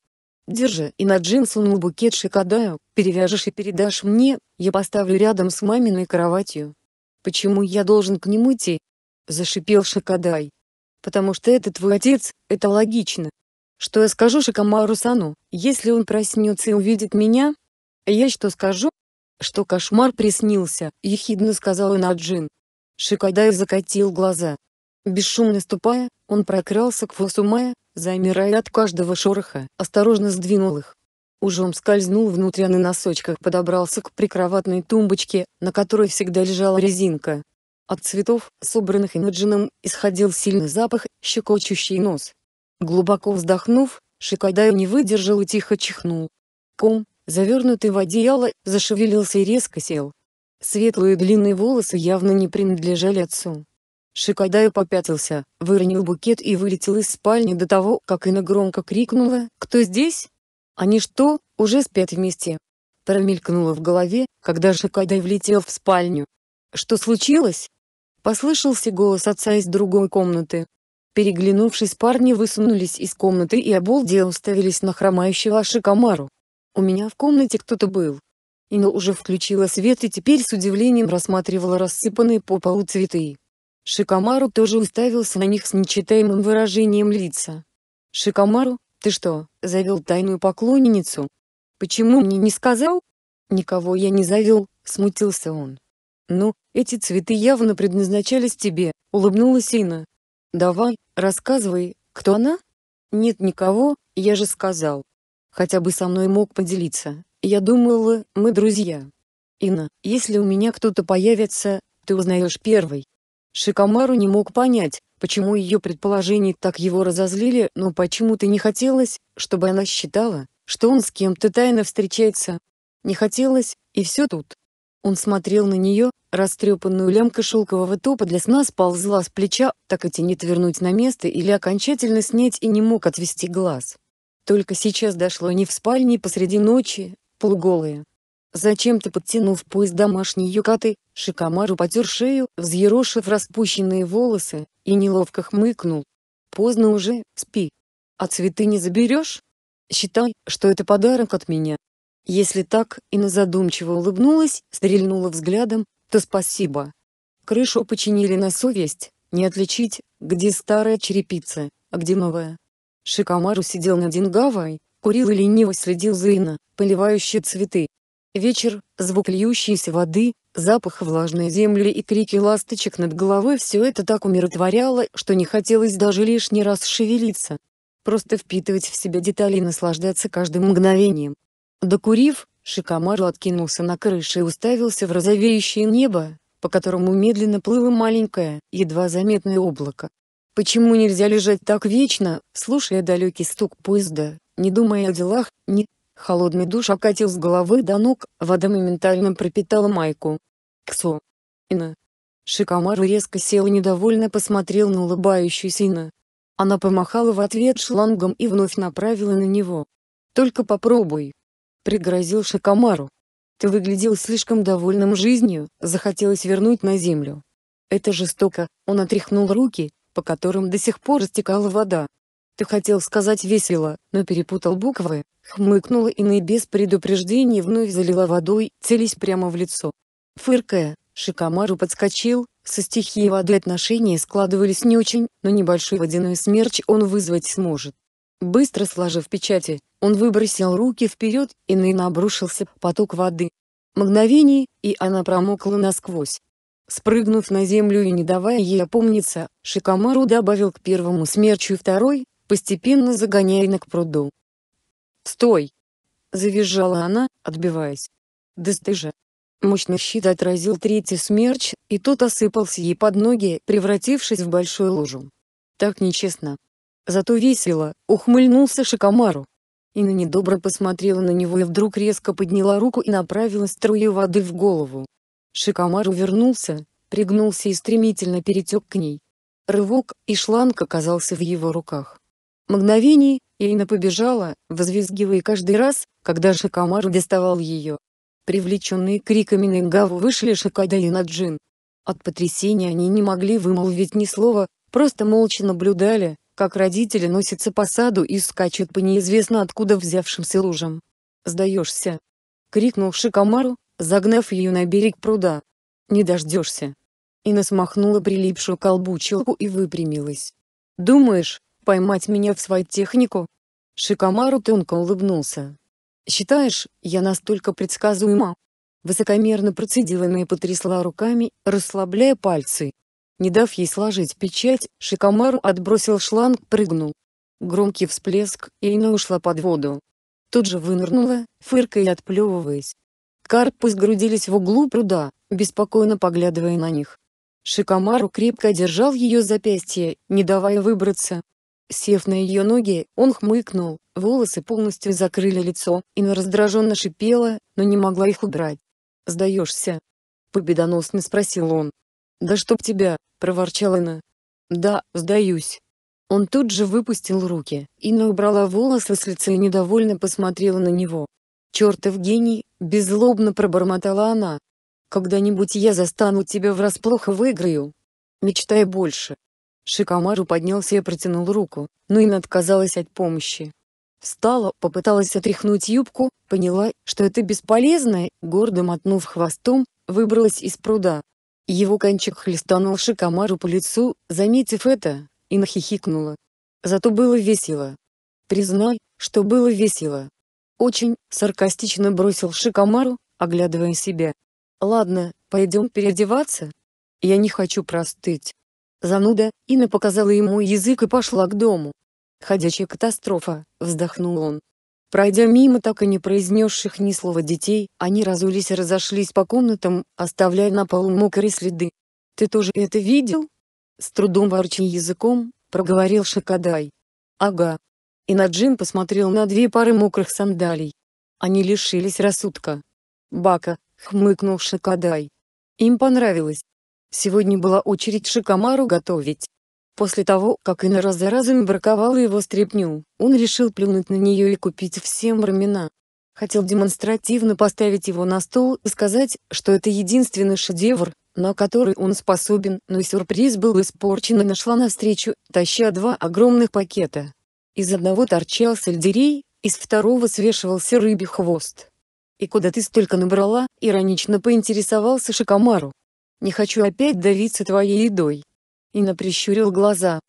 Держи, и на Джин сунул букет шикадаю, перевяжешь и передашь мне, я поставлю рядом с маминой кроватью. Почему я должен к нему идти? Зашипел Шикадай. Потому что это твой отец, это логично. Что я скажу Шикамару Сану, если он проснется и увидит меня? Я что скажу? Что кошмар приснился, ехидно сказал Наджин. Шикадай закатил глаза. Бесшумно ступая, он прокрался к Мая, замирая от каждого шороха, осторожно сдвинул их. Ужом скользнул внутрь а на носочках подобрался к прикроватной тумбочке, на которой всегда лежала резинка. От цветов, собранных Имаджином, исходил сильный запах, щекочущий нос. Глубоко вздохнув, Шикадай не выдержал и тихо чихнул. Ком, завернутый в одеяло, зашевелился и резко сел. Светлые длинные волосы явно не принадлежали отцу. Шикадаев попятился, выронил букет и вылетел из спальни до того, как Инна громко крикнула «Кто здесь?» «Они что, уже спят вместе?» Промелькнуло в голове, когда Шикадай влетел в спальню. «Что случилось?» Послышался голос отца из другой комнаты. Переглянувшись, парни высунулись из комнаты и обалдел уставились на хромающего Шикамару. «У меня в комнате кто-то был». Инна уже включила свет и теперь с удивлением рассматривала рассыпанные по полу цветы. Шикамару тоже уставился на них с нечитаемым выражением лица. «Шикамару, ты что, завел тайную поклонницу? Почему мне не сказал?» «Никого я не завел», — смутился он. «Ну, эти цветы явно предназначались тебе», — улыбнулась Ина. «Давай, рассказывай, кто она?» «Нет никого, я же сказал. Хотя бы со мной мог поделиться. Я думала, мы друзья. Ина, если у меня кто-то появится, ты узнаешь первый». Шикамару не мог понять, почему ее предположения так его разозлили, но почему-то не хотелось, чтобы она считала, что он с кем-то тайно встречается. Не хотелось, и все тут. Он смотрел на нее, растрепанную лямка шелкового топа для сна сползла с плеча, так и тянет вернуть на место или окончательно снять и не мог отвести глаз. Только сейчас дошло не в спальне посреди ночи, полуголые, Зачем-то подтянув пояс домашней юкаты, Шикамару потер шею, взъерошив распущенные волосы, и неловко хмыкнул. «Поздно уже, спи. А цветы не заберешь? Считай, что это подарок от меня». Если так, Инна задумчиво улыбнулась, стрельнула взглядом, то спасибо. Крышу починили на совесть, не отличить, где старая черепица, а где новая. Шикамару сидел на Дингавай, курил и лениво следил за Инна, поливающей цветы. Вечер, звук льющейся воды, запах влажной земли и крики ласточек над головой все это так умиротворяло, что не хотелось даже лишний раз шевелиться. Просто впитывать в себя детали и наслаждаться каждым мгновением. Докурив, Шикамару откинулся на крышу и уставился в розовеющее небо, по которому медленно плыло маленькое, едва заметное облако. Почему нельзя лежать так вечно, слушая далекий стук поезда, не думая о делах, не Холодный душ окатил с головы до ног, вода моментально пропитала майку. Ксо. Ина. Шикамару резко сел и недовольно посмотрел на улыбающуюся Ина. Она помахала в ответ шлангом и вновь направила на него. «Только попробуй!» — пригрозил Шикамару. «Ты выглядел слишком довольным жизнью, захотелось вернуть на землю». Это жестоко, он отряхнул руки, по которым до сих пор стекала вода. Ты хотел сказать весело, но перепутал буквы, хмыкнула Инна и без предупреждения вновь залила водой, Целись прямо в лицо. Фыркая, Шикамару подскочил, со стихией воды отношения складывались не очень, но небольшой водяной смерч он вызвать сможет. Быстро сложив печати, он выбросил руки вперед, и на Инна обрушился поток воды. Мгновение, и она промокла насквозь. Спрыгнув на землю и не давая ей опомниться, Шикамару добавил к первому смерчу второй, постепенно загоняя к пруду. «Стой!» — завизжала она, отбиваясь. Да «Достыжа!» Мощный щит отразил третий смерч, и тот осыпался ей под ноги, превратившись в большую лужу. Так нечестно. Зато весело, ухмыльнулся Шикомару. Инна недобро посмотрела на него и вдруг резко подняла руку и направила струю воды в голову. Шикомар вернулся, пригнулся и стремительно перетек к ней. Рывок, и шланг оказался в его руках мгновений, и Ина побежала, взвизгивая каждый раз, когда Шикамар доставал ее. Привлеченные криками Нэнгаву вышли Шикада и Наджин. От потрясения они не могли вымолвить ни слова, просто молча наблюдали, как родители носятся по саду и скачут по неизвестно откуда взявшимся лужам. «Сдаешься!» — крикнул Шикамару, загнав ее на берег пруда. «Не дождешься!» Ина смахнула прилипшую колбу челку и выпрямилась. «Думаешь, поймать меня в свою технику?» Шикомару тонко улыбнулся. «Считаешь, я настолько предсказуема?» Высокомерно процедила она и потрясла руками, расслабляя пальцы. Не дав ей сложить печать, Шикомару отбросил шланг, прыгнул. Громкий всплеск, и она ушла под воду. Тут же вынырнула, фыркая и отплевываясь. Карпы сгрудились в углу пруда, беспокойно поглядывая на них. Шикомару крепко держал ее запястье, не давая выбраться. Сев на ее ноги, он хмыкнул, волосы полностью закрыли лицо, и Инна раздраженно шипела, но не могла их убрать. «Сдаешься?» — победоносно спросил он. «Да чтоб тебя!» — проворчала она. «Да, сдаюсь». Он тут же выпустил руки, Инна убрала волосы с лица и недовольно посмотрела на него. «Чертов гений!» — беззлобно пробормотала она. «Когда-нибудь я застану тебя врасплох и выиграю. Мечтай больше, Шикамару поднялся и протянул руку, но Ин отказалась от помощи. Встала, попыталась отряхнуть юбку, поняла, что это бесполезно, гордо мотнув хвостом, выбралась из пруда. Его кончик хлестанул Шикамару по лицу, заметив это, и нахихикнула. Зато было весело. Признай, что было весело. Очень саркастично бросил Шикамару, оглядывая себя. Ладно, пойдем переодеваться. Я не хочу простыть. Зануда, Инна показала ему язык и пошла к дому. «Ходячая катастрофа», — вздохнул он. Пройдя мимо так и не произнесших ни слова детей, они разулись и разошлись по комнатам, оставляя на полу мокрые следы. «Ты тоже это видел?» С трудом ворча языком, проговорил Шакадай. «Ага». И Наджин посмотрел на две пары мокрых сандалий. Они лишились рассудка. «Бака», — хмыкнул Шакадай. Им понравилось, Сегодня была очередь Шикомару готовить. После того, как раз за разом браковала его стряпню, он решил плюнуть на нее и купить всем рамена. Хотел демонстративно поставить его на стол и сказать, что это единственный шедевр, на который он способен, но сюрприз был испорчен и нашла навстречу, таща два огромных пакета. Из одного торчал сельдерей, из второго свешивался рыбий хвост. «И куда ты столько набрала?» — иронично поинтересовался Шикомару. Не хочу опять давиться твоей едой. Ина прищурил глаза.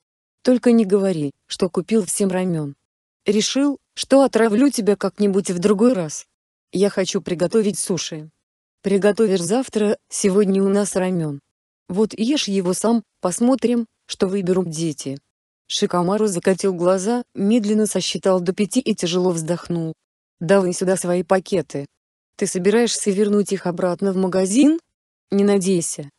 Только не говори, что купил всем рамен. Решил, что отравлю тебя как-нибудь в другой раз. Я хочу приготовить суши. Приготовишь завтра, сегодня у нас рамен. Вот ешь его сам, посмотрим, что выберут дети. Шикамару закатил глаза, медленно сосчитал до пяти и тяжело вздохнул. «Давай сюда свои пакеты. Ты собираешься вернуть их обратно в магазин?» не надейся!»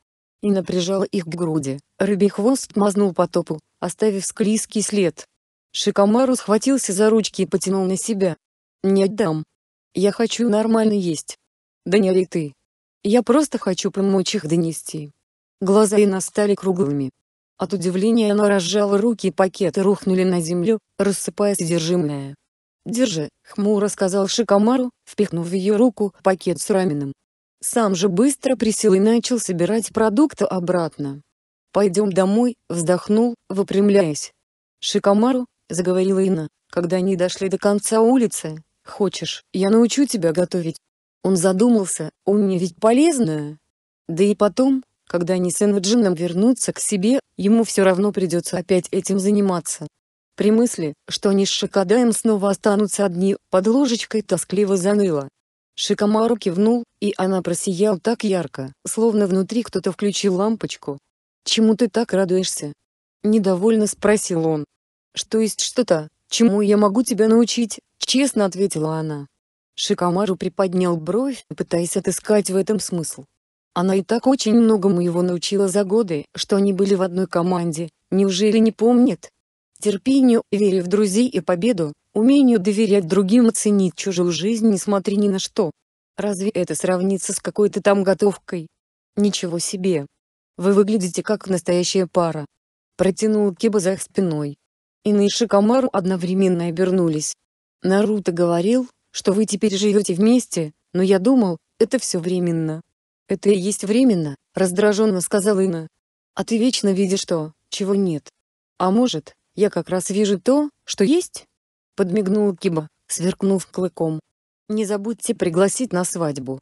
И прижала их к груди, рыбий хвост мазнул по топу, оставив склизкий след. Шикомару схватился за ручки и потянул на себя. «Не отдам. Я хочу нормально есть. Да не ори ты. Я просто хочу помочь их донести». Глаза Инна стали круглыми. От удивления она разжала руки и пакеты рухнули на землю, рассыпая содержимое. «Держи», — хмуро сказал Шикомару, впихнув в ее руку пакет с раменом. Сам же быстро присел и начал собирать продукты обратно. «Пойдем домой», — вздохнул, выпрямляясь. «Шикомару», — заговорила Инна, когда они дошли до конца улицы, — «хочешь, я научу тебя готовить». Он задумался, он мне ведь полезное. Да и потом, когда они с Энвджином вернутся к себе, ему все равно придется опять этим заниматься. При мысли, что они с Шакадаем снова останутся одни, под ложечкой тоскливо заныло. Шикомару кивнул, и она просияла так ярко, словно внутри кто-то включил лампочку. «Чему ты так радуешься?» Недовольно спросил он. «Что есть что-то, чему я могу тебя научить?» Честно ответила она. Шикомару приподнял бровь, пытаясь отыскать в этом смысл. Она и так очень многому его научила за годы, что они были в одной команде, неужели не помнит? Терпению, вере в друзей и победу, Умению доверять другим и ценить чужую жизнь несмотря ни на что. Разве это сравнится с какой-то там готовкой? Ничего себе. Вы выглядите как настоящая пара. Протянул Киба за их спиной. Иныш и Камару одновременно обернулись. Наруто говорил, что вы теперь живете вместе, но я думал, это все временно. Это и есть временно, раздраженно сказал Ина. А ты вечно видишь то, чего нет. А может, я как раз вижу то, что есть? — подмигнул Киба, сверкнув клыком. «Не забудьте пригласить на свадьбу».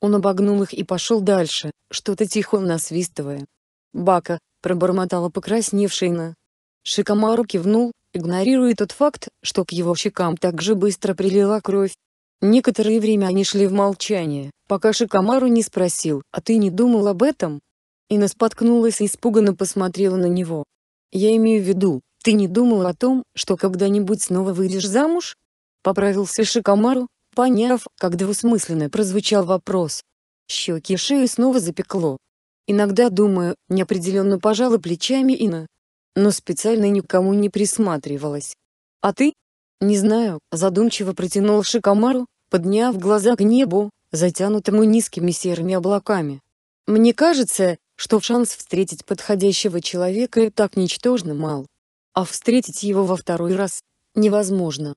Он обогнул их и пошел дальше, что-то тихо насвистывая. «Бака», — пробормотала покрасневшая покрасневшина. Шикомару кивнул, игнорируя тот факт, что к его щекам так же быстро прилила кровь. Некоторое время они шли в молчании, пока Шикомару не спросил «А ты не думал об этом?» Инна споткнулась и испуганно посмотрела на него. «Я имею в виду, ты не думал о том, что когда-нибудь снова выйдешь замуж? Поправился Шикомару, поняв, как двусмысленно прозвучал вопрос. Щеки и шею снова запекло. Иногда думаю, неопределенно пожала плечами Ина, Но специально никому не присматривалась. А ты? Не знаю, задумчиво протянул Шикомару, подняв глаза к небу, затянутому низкими серыми облаками. Мне кажется, что шанс встретить подходящего человека и так ничтожно мал а встретить его во второй раз невозможно.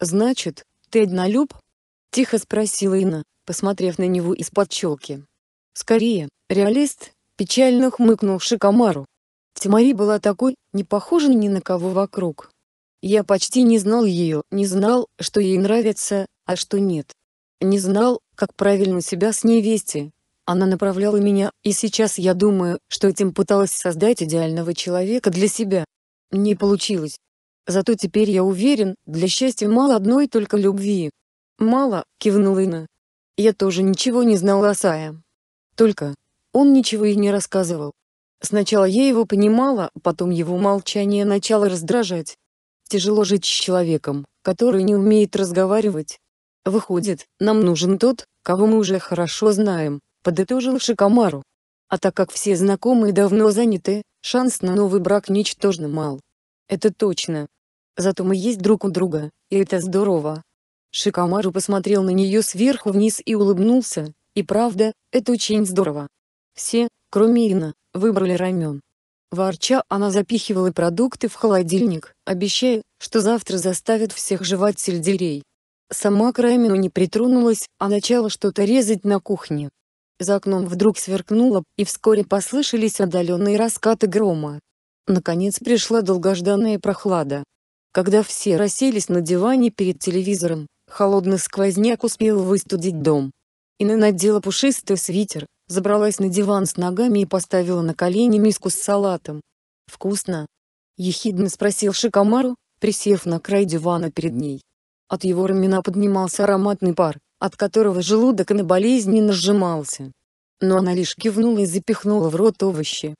«Значит, ты однолюб?» — тихо спросила Инна, посмотрев на него из-под челки. «Скорее, реалист», — печально хмыкнул Шикомару. Тимари была такой, не похожа ни на кого вокруг. Я почти не знал ее, не знал, что ей нравится, а что нет. Не знал, как правильно себя с ней вести. Она направляла меня, и сейчас я думаю, что этим пыталась создать идеального человека для себя, не получилось. Зато теперь я уверен, для счастья мало одной только любви. Мало, кивнул Инна. Я тоже ничего не знал о Сае. Только он ничего и не рассказывал. Сначала я его понимала, потом его молчание начало раздражать. Тяжело жить с человеком, который не умеет разговаривать. Выходит, нам нужен тот, кого мы уже хорошо знаем, подытожил Шикомару. А так как все знакомые давно заняты, шанс на новый брак ничтожно мал. Это точно. Зато мы есть друг у друга, и это здорово. Шикамару посмотрел на нее сверху вниз и улыбнулся, и правда, это очень здорово. Все, кроме Ина, выбрали рамен. Ворча она запихивала продукты в холодильник, обещая, что завтра заставит всех жевать сельдерей. Сама к рамену не притронулась, а начала что-то резать на кухне. За окном вдруг сверкнуло, и вскоре послышались отдаленные раскаты грома. Наконец пришла долгожданная прохлада. Когда все расселись на диване перед телевизором, холодный сквозняк успел выстудить дом. Инна надела пушистый свитер, забралась на диван с ногами и поставила на колени миску с салатом. «Вкусно?» – ехидно спросил Шикомару, присев на край дивана перед ней. От его рамена поднимался ароматный пар от которого желудок на болезненно нажимался. Но она лишь кивнула и запихнула в рот овощи.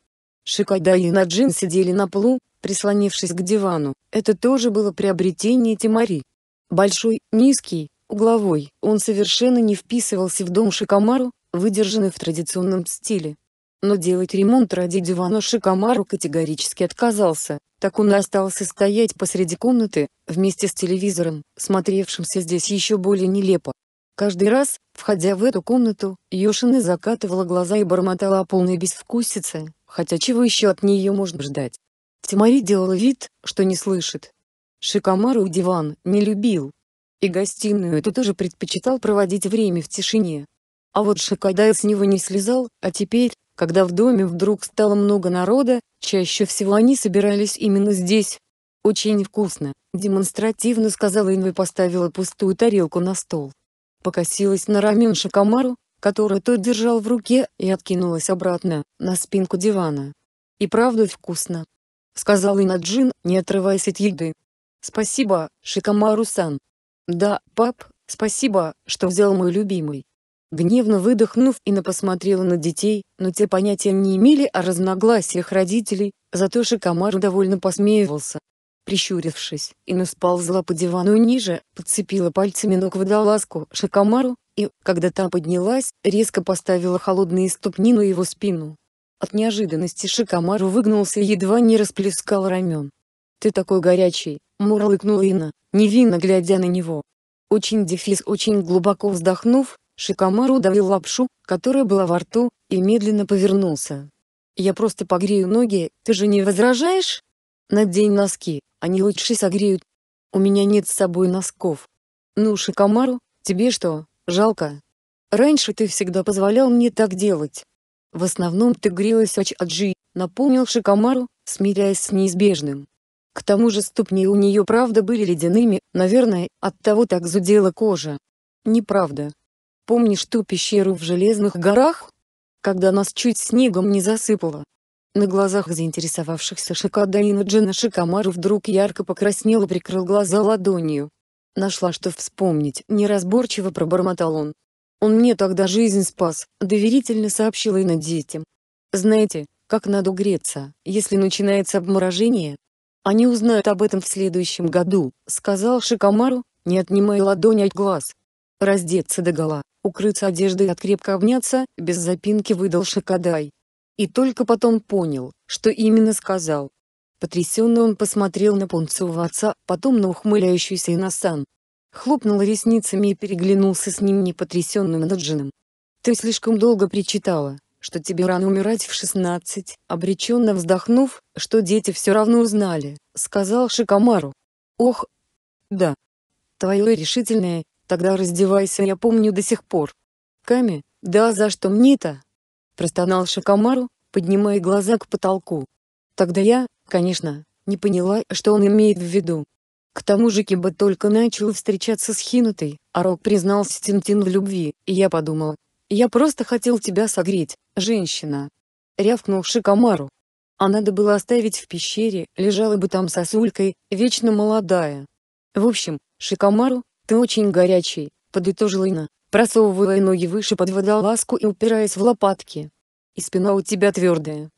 Шикада и Наджин сидели на полу, прислонившись к дивану, это тоже было приобретение Тимари. Большой, низкий, угловой, он совершенно не вписывался в дом Шикамару, выдержанный в традиционном стиле. Но делать ремонт ради дивана Шикамару категорически отказался, так он и остался стоять посреди комнаты, вместе с телевизором, смотревшимся здесь еще более нелепо. Каждый раз, входя в эту комнату, Йошина закатывала глаза и бормотала о полной безвкусице, хотя чего еще от нее можно ждать. Тимари делала вид, что не слышит. Шикомару диван не любил. И гостиную эту тоже предпочитал проводить время в тишине. А вот Шикадай с него не слезал, а теперь, когда в доме вдруг стало много народа, чаще всего они собирались именно здесь. «Очень вкусно», — демонстративно сказала Инва и поставила пустую тарелку на стол покосилась на рамен Шакамару, который тот держал в руке, и откинулась обратно, на спинку дивана. «И правда вкусно», — сказал Инаджин, не отрываясь от еды. «Спасибо, Шикамару-сан». «Да, пап, спасибо, что взял мой любимый». Гневно выдохнув, Инна посмотрела на детей, но те понятия не имели о разногласиях родителей, зато Шикамару довольно посмеивался прищурившись, Инна сползла по дивану ниже, подцепила пальцами ног водолазку Шакамару, и, когда та поднялась, резко поставила холодные ступни на его спину. От неожиданности Шакамару выгнулся и едва не расплескал рамен. «Ты такой горячий!» — мурлыкнула Инна, невинно глядя на него. Очень дефис очень глубоко вздохнув, Шикамару удавил лапшу, которая была во рту, и медленно повернулся. «Я просто погрею ноги, ты же не возражаешь?» Надень носки, они лучше согреют. У меня нет с собой носков. Ну, Шикомару, тебе что, жалко? Раньше ты всегда позволял мне так делать. В основном ты грелась от Аджи, напомнил Шикомару, смиряясь с неизбежным. К тому же ступни у нее правда были ледяными, наверное, от того так зудела кожа. Неправда. Помнишь ту пещеру в Железных горах? Когда нас чуть снегом не засыпало, на глазах заинтересовавшихся Шикадаина Джина Шикамару вдруг ярко покраснел и прикрыл глаза ладонью. Нашла что вспомнить, неразборчиво пробормотал он. «Он мне тогда жизнь спас», — доверительно сообщила Инна детям. «Знаете, как надо греться, если начинается обморожение?» «Они узнают об этом в следующем году», — сказал Шикамару, не отнимая ладони от глаз. Раздеться догола, укрыться одеждой и крепко обняться, без запинки выдал Шикадай. И только потом понял, что именно сказал. Потрясенно он посмотрел на пунцового отца, потом на ухмыляющуюся Инасан. Хлопнул ресницами и переглянулся с ним непотрясенным Наджином. «Ты слишком долго причитала, что тебе рано умирать в 16, обреченно вздохнув, что дети все равно узнали, сказал Шикамару. Ох, да. Твое решительное, тогда раздевайся, я помню до сих пор. Ками, да за что мне-то? простонал Шакамару, поднимая глаза к потолку. Тогда я, конечно, не поняла, что он имеет в виду. К тому же Киба только начал встречаться с Хинутой, а Рок признался Тинтин в любви, и я подумала, «Я просто хотел тебя согреть, женщина!» Рявкнул Шикамару. А надо было оставить в пещере, лежала бы там сосулькой, вечно молодая. В общем, Шикамару, ты очень горячий, подытожила Ина просовывая ноги выше под водолазку и упираясь в лопатки. И спина у тебя твердая.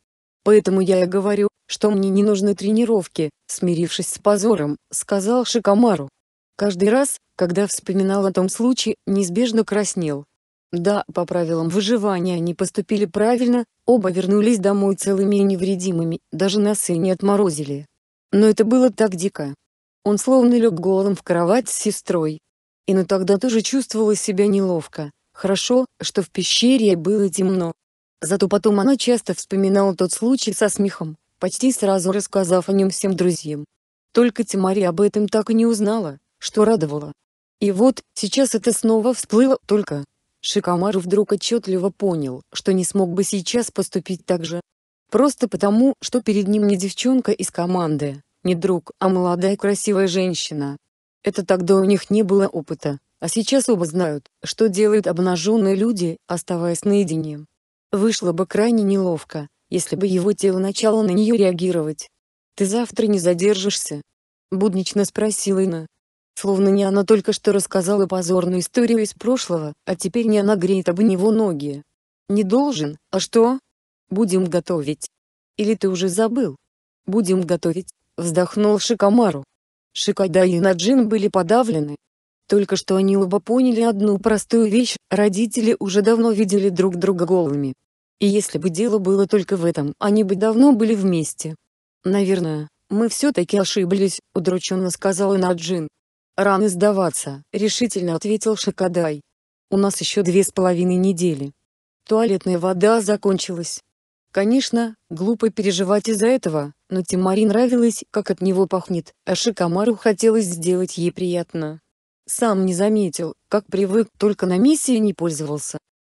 Поэтому я и говорю, что мне не нужны тренировки, смирившись с позором, сказал Шикомару. Каждый раз, когда вспоминал о том случае, неизбежно краснел. Да, по правилам выживания они поступили правильно, оба вернулись домой целыми и невредимыми, даже носы не отморозили. Но это было так дико. Он словно лег голым в кровать с сестрой, и но ну, тогда тоже чувствовала себя неловко. Хорошо, что в пещере было темно. Зато потом она часто вспоминала тот случай со смехом, почти сразу рассказав о нем всем друзьям. Только Тимари об этом так и не узнала, что радовало. И вот, сейчас это снова всплыло, только... Шикомар вдруг отчетливо понял, что не смог бы сейчас поступить так же. Просто потому, что перед ним не девчонка из команды, не друг, а молодая красивая женщина, это тогда у них не было опыта, а сейчас оба знают, что делают обнаженные люди, оставаясь наедине. Вышло бы крайне неловко, если бы его тело начало на нее реагировать. «Ты завтра не задержишься?» — буднично спросила Инна. Словно не она только что рассказала позорную историю из прошлого, а теперь не она греет об него ноги. «Не должен, а что? Будем готовить. Или ты уже забыл?» «Будем готовить», — вздохнул Шикомару. Шикада и Наджин были подавлены. Только что они оба поняли одну простую вещь, родители уже давно видели друг друга голыми. И если бы дело было только в этом, они бы давно были вместе. «Наверное, мы все-таки ошиблись», — удрученно сказала Наджин. «Рано сдаваться», — решительно ответил Шикадай. «У нас еще две с половиной недели. Туалетная вода закончилась. Конечно, глупо переживать из-за этого, но Тимари нравилось, как от него пахнет, а Шикамару хотелось сделать ей приятно. Сам не заметил, как привык, только на миссии не пользовался.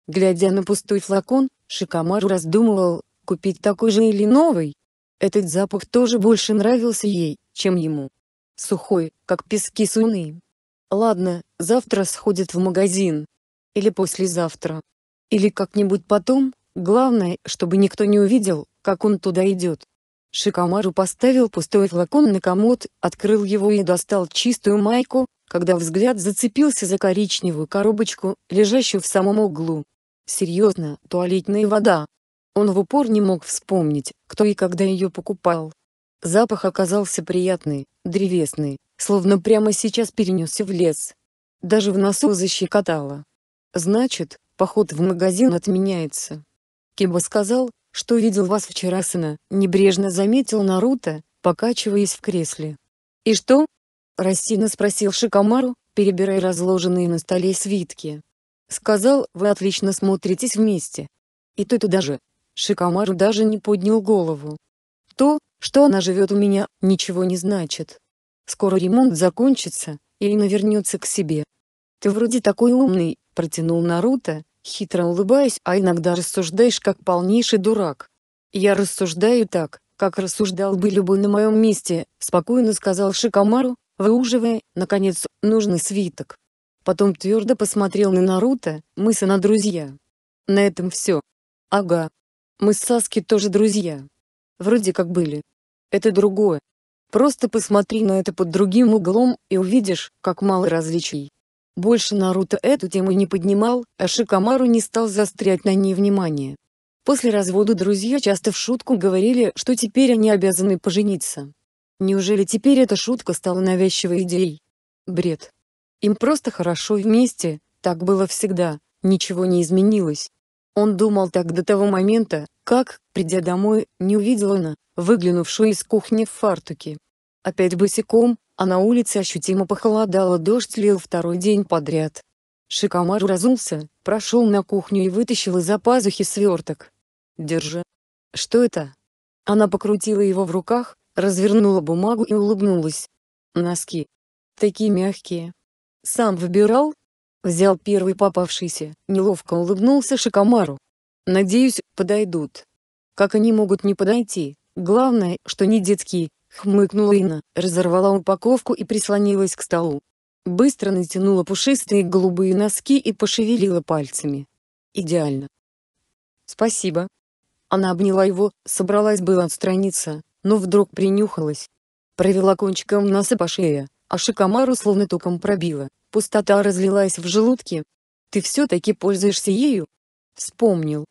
Глядя на пустой флакон, Шикамару раздумывал, купить такой же или новый. Этот запах тоже больше нравился ей, чем ему. Сухой, как пески суны. Ладно, завтра сходит в магазин. Или послезавтра. Или как-нибудь потом, Главное, чтобы никто не увидел, как он туда идет. Шикомару поставил пустой флакон на комод, открыл его и достал чистую майку, когда взгляд зацепился за коричневую коробочку, лежащую в самом углу. Серьезно, туалетная вода. Он в упор не мог вспомнить, кто и когда ее покупал. Запах оказался приятный, древесный, словно прямо сейчас перенесся в лес. Даже в носу защекотало. Значит, поход в магазин отменяется. Киба сказал, что видел вас вчера сына, небрежно заметил Наруто, покачиваясь в кресле. И что? Рассеянно спросил Шикамару, перебирая разложенные на столе свитки. Сказал, вы отлично смотритесь вместе. И то туда даже. Шикамару даже не поднял голову. То, что она живет у меня, ничего не значит. Скоро ремонт закончится, и она вернется к себе. Ты вроде такой умный, протянул Наруто, хитро улыбаясь, а иногда рассуждаешь как полнейший дурак. Я рассуждаю так, как рассуждал бы любой на моем месте, спокойно сказал Шикамару, выуживая, наконец, нужный свиток. Потом твердо посмотрел на Наруто, мы сына друзья. На этом все. Ага. Мы с Саски тоже друзья. Вроде как были. Это другое. Просто посмотри на это под другим углом и увидишь, как мало различий. Больше Наруто эту тему не поднимал, а Шикамару не стал застрять на ней внимание. После развода друзья часто в шутку говорили, что теперь они обязаны пожениться. Неужели теперь эта шутка стала навязчивой идеей? Бред. Им просто хорошо вместе, так было всегда, ничего не изменилось. Он думал так до того момента, как, придя домой, не увидел она, выглянувшую из кухни в фартуке. Опять босиком, а на улице ощутимо похолодало, дождь лил второй день подряд. Шикомар разулся, прошел на кухню и вытащил из-за пазухи сверток. «Держи». «Что это?» Она покрутила его в руках, развернула бумагу и улыбнулась. «Носки. Такие мягкие. Сам выбирал?» Взял первый попавшийся, неловко улыбнулся Шикомару. «Надеюсь, подойдут. Как они могут не подойти? Главное, что не детские». Хмыкнула Инна, разорвала упаковку и прислонилась к столу. Быстро натянула пушистые голубые носки и пошевелила пальцами. Идеально. Спасибо. Она обняла его, собралась было отстраниться, но вдруг принюхалась. Провела кончиком носа по шее, а шикомару словно током пробила, пустота разлилась в желудке. Ты все-таки пользуешься ею? Вспомнил.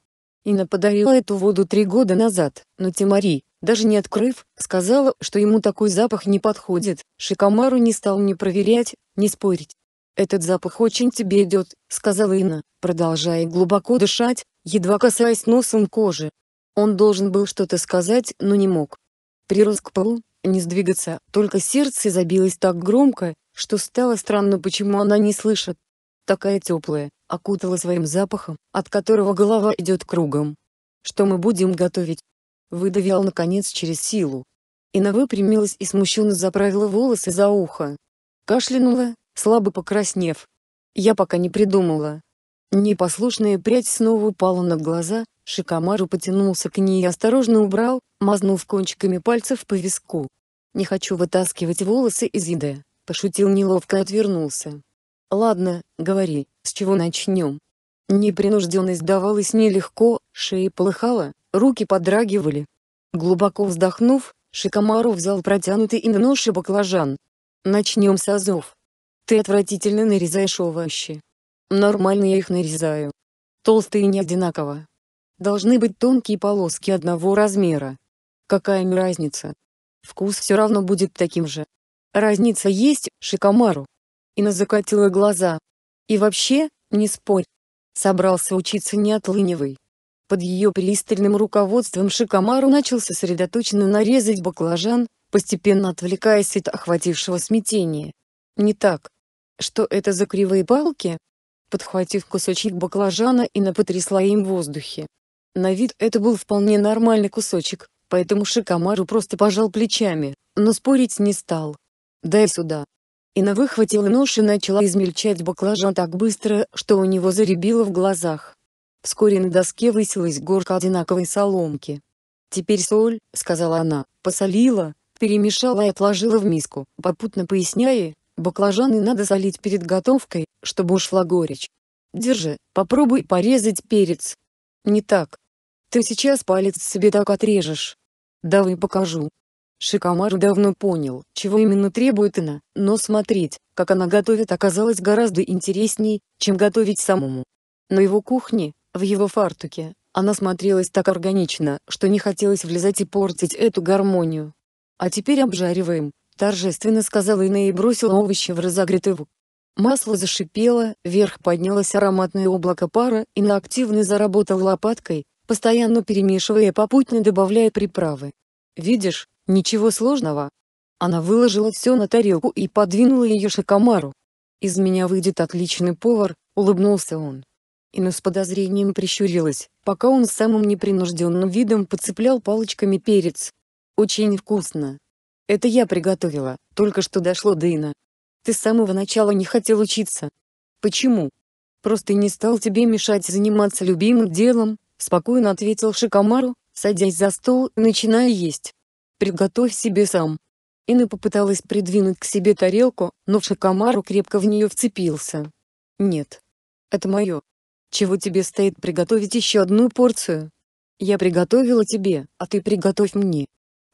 Инна подарила эту воду три года назад, но Тимари, даже не открыв, сказала, что ему такой запах не подходит. Шикомару не стал ни проверять, ни спорить. «Этот запах очень тебе идет», — сказала Инна, продолжая глубоко дышать, едва касаясь носом кожи. Он должен был что-то сказать, но не мог. Прирос к полу, не сдвигаться, только сердце забилось так громко, что стало странно, почему она не слышит. Такая теплая, окутала своим запахом, от которого голова идет кругом. «Что мы будем готовить?» выдавил наконец через силу. Ина выпрямилась и смущенно заправила волосы за ухо. Кашлянула, слабо покраснев. Я пока не придумала. Непослушная прядь снова упала на глаза, Шикомару потянулся к ней и осторожно убрал, мазнув кончиками пальцев по виску. «Не хочу вытаскивать волосы из еды», — пошутил неловко и отвернулся. «Ладно, говори, с чего начнем?» Непринужденность давалась нелегко, шея полыхала, руки подрагивали. Глубоко вздохнув, Шикомаров взял протянутый им нож и баклажан. «Начнем с азов. Ты отвратительно нарезаешь овощи. Нормально я их нарезаю. Толстые не одинаково. Должны быть тонкие полоски одного размера. Какая им разница? Вкус все равно будет таким же. Разница есть, Шикомару». Инна закатила глаза. «И вообще, не спорь. Собрался учиться не отлынивай. Под ее пристальным руководством Шикомару начал сосредоточенно нарезать баклажан, постепенно отвлекаясь от охватившего смятения. Не так. Что это за кривые палки? Подхватив кусочек баклажана и напотрясла им в воздухе. На вид это был вполне нормальный кусочек, поэтому Шикомару просто пожал плечами, но спорить не стал. «Дай сюда». Ина выхватила нож и начала измельчать баклажан так быстро, что у него заребило в глазах. Вскоре на доске высилась горка одинаковой соломки. «Теперь соль», — сказала она, посолила, перемешала и отложила в миску, попутно поясняя, баклажаны надо солить перед готовкой, чтобы ушла горечь. «Держи, попробуй порезать перец». «Не так. Ты сейчас палец себе так отрежешь». «Давай покажу». Шикомар давно понял, чего именно требует она, но смотреть, как она готовит оказалось гораздо интересней, чем готовить самому. На его кухне, в его фартуке, она смотрелась так органично, что не хотелось влезать и портить эту гармонию. «А теперь обжариваем», — торжественно сказала Инна и бросила овощи в разогретый вук. Масло зашипело, вверх поднялось ароматное облако пара, и на активно заработал лопаткой, постоянно перемешивая и попутно добавляя приправы. «Видишь, ничего сложного». Она выложила все на тарелку и подвинула ее шакомару. «Из меня выйдет отличный повар», — улыбнулся он. Инна с подозрением прищурилась, пока он самым непринужденным видом поцеплял палочками перец. «Очень вкусно!» «Это я приготовила, только что дошло до Инна. Ты с самого начала не хотел учиться». «Почему?» «Просто не стал тебе мешать заниматься любимым делом», спокойно ответил Шикомару, садясь за стол и начиная есть. «Приготовь себе сам». Инна попыталась придвинуть к себе тарелку, но Шикомару крепко в нее вцепился. «Нет. Это мое. Чего тебе стоит приготовить еще одну порцию? Я приготовила тебе, а ты приготовь мне.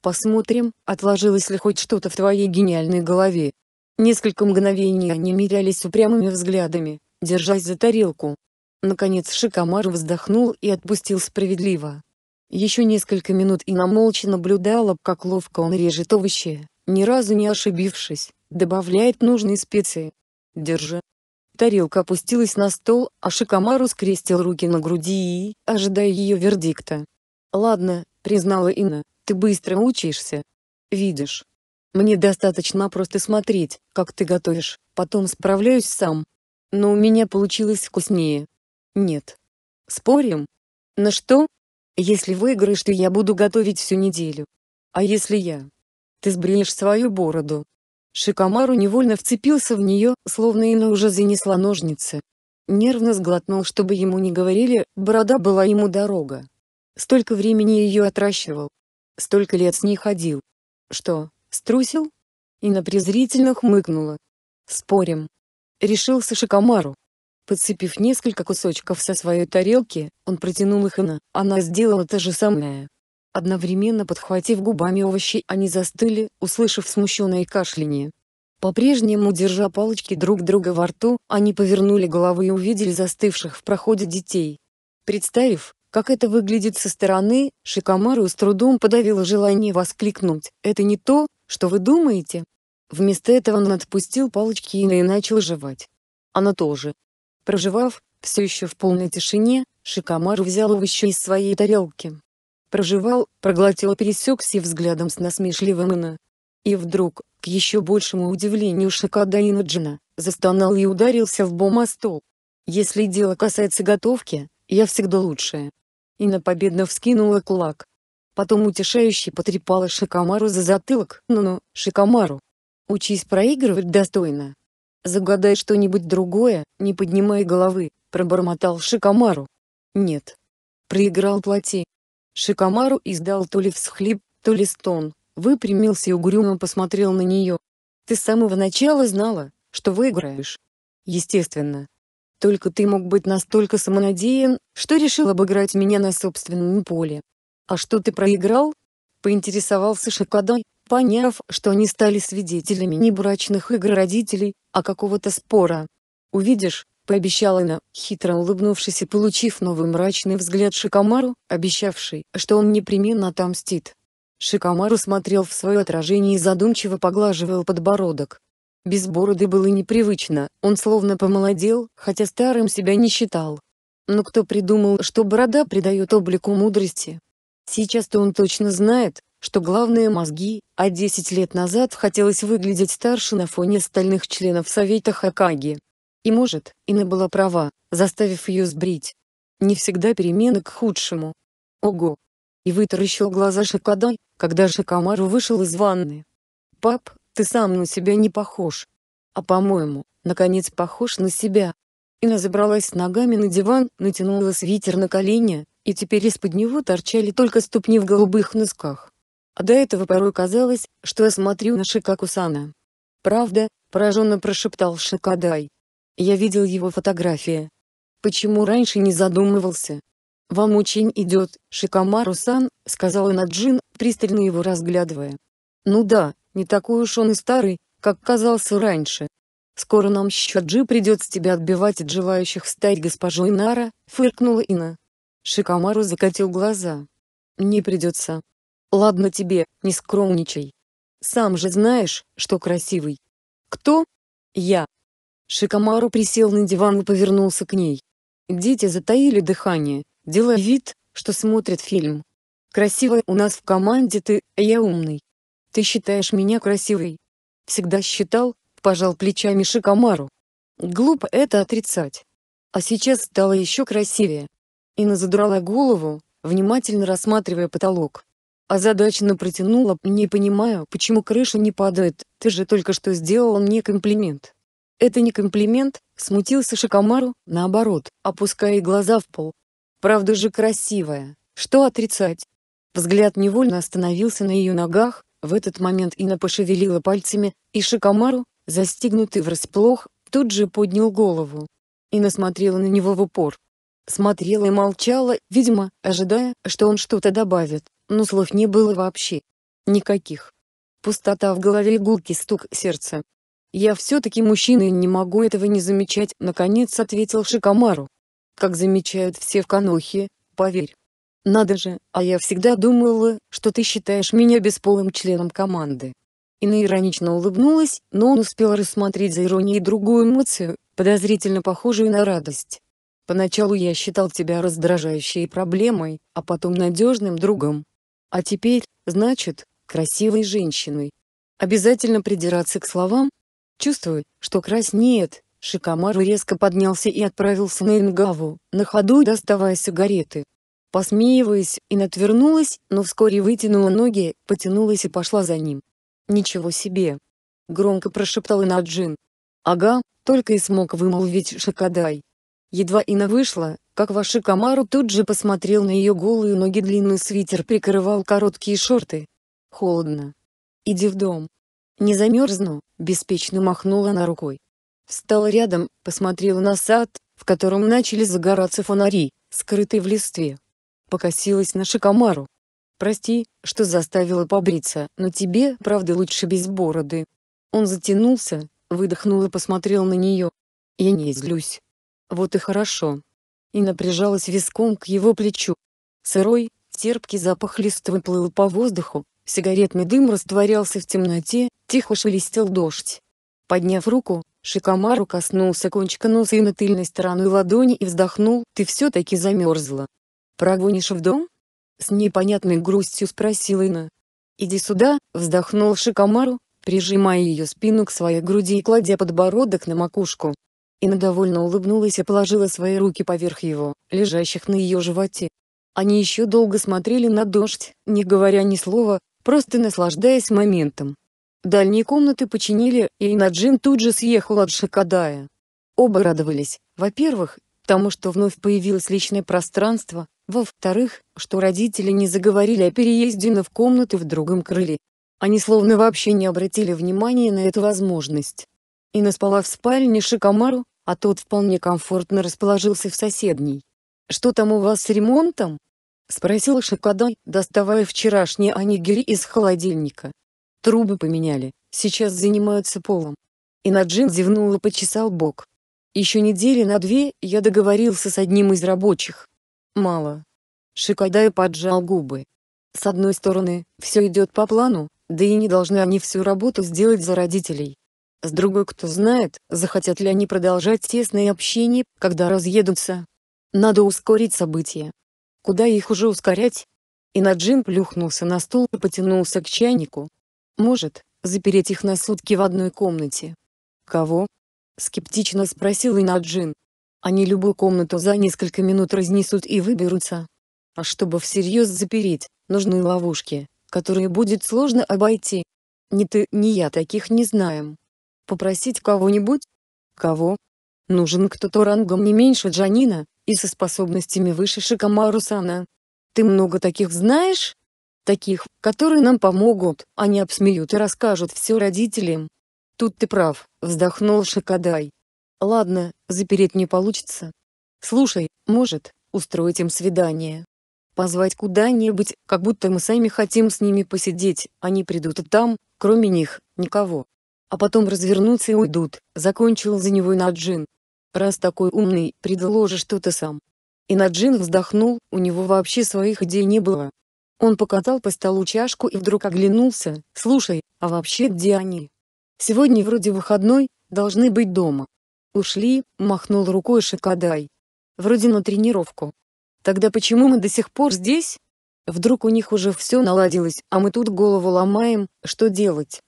Посмотрим, отложилось ли хоть что-то в твоей гениальной голове. Несколько мгновений они мерялись упрямыми взглядами, держась за тарелку. Наконец Шикомар вздохнул и отпустил справедливо. Еще несколько минут и намолча наблюдала, как ловко он режет овощи, ни разу не ошибившись, добавляет нужные специи. Держи, Тарелка опустилась на стол, а Шикомару скрестил руки на груди и, ожидая ее вердикта. «Ладно», — признала Инна, — «ты быстро учишься. Видишь. Мне достаточно просто смотреть, как ты готовишь, потом справляюсь сам. Но у меня получилось вкуснее». «Нет». «Спорим?» «На что?» «Если выиграешь, то я буду готовить всю неделю. А если я?» «Ты сбреешь свою бороду, Шикомару невольно вцепился в нее, словно Инна уже занесла ножницы. Нервно сглотнул, чтобы ему не говорили, борода была ему дорога. Столько времени ее отращивал. Столько лет с ней ходил. Что, струсил? Инна презрительно хмыкнула. Спорим. Решился Шикомару. Подцепив несколько кусочков со своей тарелки, он протянул их Инна, она сделала то же самое. Одновременно подхватив губами овощи, они застыли, услышав смущенное кашляние. По-прежнему, держа палочки друг друга во рту, они повернули головы и увидели застывших в проходе детей. Представив, как это выглядит со стороны, Шикамару с трудом подавила желание воскликнуть «Это не то, что вы думаете?» Вместо этого он отпустил палочки и начал жевать. Она тоже. Проживав, все еще в полной тишине, Шикамару взял овощи из своей тарелки проживал, проглотил, пересекся взглядом с насмешливым Ина. И вдруг, к еще большему удивлению Шакада Инаджина, застонал и ударился в бома стол. «Если дело касается готовки, я всегда лучшая». Ина победно вскинула кулак. Потом утешающе потрепала Шакамару за затылок. «Ну-ну, Шакамару, учись проигрывать достойно. Загадай что-нибудь другое, не поднимай головы», — пробормотал Шикамару. «Нет». «Проиграл плати», Шикомару издал то ли всхлип, то ли стон, выпрямился и угрюмо посмотрел на нее. «Ты с самого начала знала, что выиграешь?» «Естественно. Только ты мог быть настолько самонадеян, что решил обыграть меня на собственном поле. А что ты проиграл?» Поинтересовался Шикадай, поняв, что они стали свидетелями не брачных игр родителей, а какого-то спора. «Увидишь, пообещала она, хитро улыбнувшись и получив новый мрачный взгляд Шикамару, обещавший, что он непременно отомстит. Шикамару смотрел в свое отражение и задумчиво поглаживал подбородок. Без бороды было непривычно, он словно помолодел, хотя старым себя не считал. Но кто придумал, что борода придает облику мудрости? Сейчас-то он точно знает, что главные мозги, а 10 лет назад хотелось выглядеть старше на фоне стальных членов Совета Хакаги. И может, Инна была права, заставив ее сбрить. Не всегда перемены к худшему. Ого! И вытаращил глаза Шакадай, когда Шакамару вышел из ванны. «Пап, ты сам на себя не похож. А по-моему, наконец похож на себя». Инна забралась ногами на диван, натянула свитер на колени, и теперь из-под него торчали только ступни в голубых носках. А до этого порой казалось, что я смотрю на Шикакусана. «Правда?» – пораженно прошептал Шикадай. Я видел его фотографии. Почему раньше не задумывался? «Вам очень идет, Шикамару-сан», — сказала Наджин, пристально его разглядывая. «Ну да, не такой уж он и старый, как казался раньше. Скоро нам Щаджи придется тебя отбивать от желающих стать госпожой Нара», — фыркнула Ина. Шикамару закатил глаза. «Не придется. Ладно тебе, не скромничай. Сам же знаешь, что красивый». «Кто?» «Я», Шикомару присел на диван и повернулся к ней. Дети затаили дыхание, делая вид, что смотрят фильм. «Красивая у нас в команде ты, а я умный. Ты считаешь меня красивой?» «Всегда считал», — пожал плечами Шикомару. «Глупо это отрицать. А сейчас стало еще красивее». Инна задрала голову, внимательно рассматривая потолок. Озадаченно протянула, не понимаю, почему крыша не падает, ты же только что сделал мне комплимент. Это не комплимент, смутился Шикомару, наоборот, опуская глаза в пол. Правда же красивая, что отрицать? Взгляд невольно остановился на ее ногах, в этот момент ина пошевелила пальцами, и Шикомару, застигнутый врасплох, тут же поднял голову. Ина смотрела на него в упор. Смотрела и молчала, видимо, ожидая, что он что-то добавит, но слов не было вообще. Никаких. Пустота в голове и гулкий стук сердца. «Я все-таки мужчина и не могу этого не замечать», — наконец ответил Шикомару. «Как замечают все в Канохе, поверь». «Надо же, а я всегда думала, что ты считаешь меня бесполым членом команды». Инна иронично улыбнулась, но он успел рассмотреть за иронией другую эмоцию, подозрительно похожую на радость. «Поначалу я считал тебя раздражающей проблемой, а потом надежным другом. А теперь, значит, красивой женщиной. Обязательно придираться к словам, Чувствую, что краснеет, Шикамару резко поднялся и отправился на Ингаву, на ходу доставая сигареты. Посмеиваясь, и отвернулась, но вскоре вытянула ноги, потянулась и пошла за ним. «Ничего себе!» — громко прошептал Инаджин. «Ага», — только и смог вымолвить Шакадай. Едва Ина вышла, как ваши Камару тут же посмотрел на ее голые ноги длинный свитер прикрывал короткие шорты. Холодно. «Иди в дом», «Не замерзну», — беспечно махнула она рукой. Встала рядом, посмотрела на сад, в котором начали загораться фонари, скрытые в листве. Покосилась на шикомару. «Прости, что заставила побриться, но тебе, правда, лучше без бороды». Он затянулся, выдохнул и посмотрел на нее. «Я не злюсь». «Вот и хорошо». И напряжалась виском к его плечу. Сырой, терпкий запах листвы плыл по воздуху, Сигаретный дым растворялся в темноте, тихо шелестел дождь. Подняв руку, Шикамару коснулся кончика носа и на тыльной стороной ладони и вздохнул, ты все-таки замерзла. Прогонишь в дом? С непонятной грустью спросила Ина. Иди сюда, вздохнул Шикамару, прижимая ее спину к своей груди и кладя подбородок на макушку. Инна довольно улыбнулась и положила свои руки поверх его, лежащих на ее животе. Они еще долго смотрели на дождь, не говоря ни слова, просто наслаждаясь моментом. Дальние комнаты починили, и Наджин тут же съехал от Шакадая. Оба радовались, во-первых, тому, что вновь появилось личное пространство, во-вторых, что родители не заговорили о переезде на в комнаты в другом крыле. Они словно вообще не обратили внимания на эту возможность. Инна спала в спальне Шикамару, а тот вполне комфортно расположился в соседней. «Что там у вас с ремонтом?» — спросил Шикадай, доставая вчерашние анигири из холодильника. «Трубы поменяли, сейчас занимаются полом». Инаджин зевнул и почесал бок. «Еще недели на две я договорился с одним из рабочих. Мало». Шикадай поджал губы. «С одной стороны, все идет по плану, да и не должны они всю работу сделать за родителей. С другой кто знает, захотят ли они продолжать тесное общение, когда разъедутся. Надо ускорить события, Куда их уже ускорять? И Наджин плюхнулся на стул и потянулся к чайнику. Может, запереть их на сутки в одной комнате. Кого? Скептично спросил Инаджин. Они любую комнату за несколько минут разнесут и выберутся. А чтобы всерьез запереть, нужны ловушки, которые будет сложно обойти. Ни ты, ни я таких не знаем. Попросить кого-нибудь? Кого? Нужен кто-то рангом не меньше Джанина, и со способностями выше Шикамару-сана. Ты много таких знаешь? Таких, которые нам помогут, они обсмеют и расскажут все родителям. Тут ты прав, вздохнул Шикадай. Ладно, запереть не получится. Слушай, может, устроить им свидание. Позвать куда-нибудь, как будто мы сами хотим с ними посидеть, они придут и там, кроме них, никого. А потом развернутся и уйдут, закончил за него Наджин раз такой умный, предложи что-то сам. Инаджин вздохнул, у него вообще своих идей не было. Он покатал по столу чашку и вдруг оглянулся, слушай, а вообще где они? Сегодня вроде выходной, должны быть дома. Ушли, махнул рукой Шикадай. Вроде на тренировку. Тогда почему мы до сих пор здесь? Вдруг у них уже все наладилось, а мы тут голову ломаем, что делать?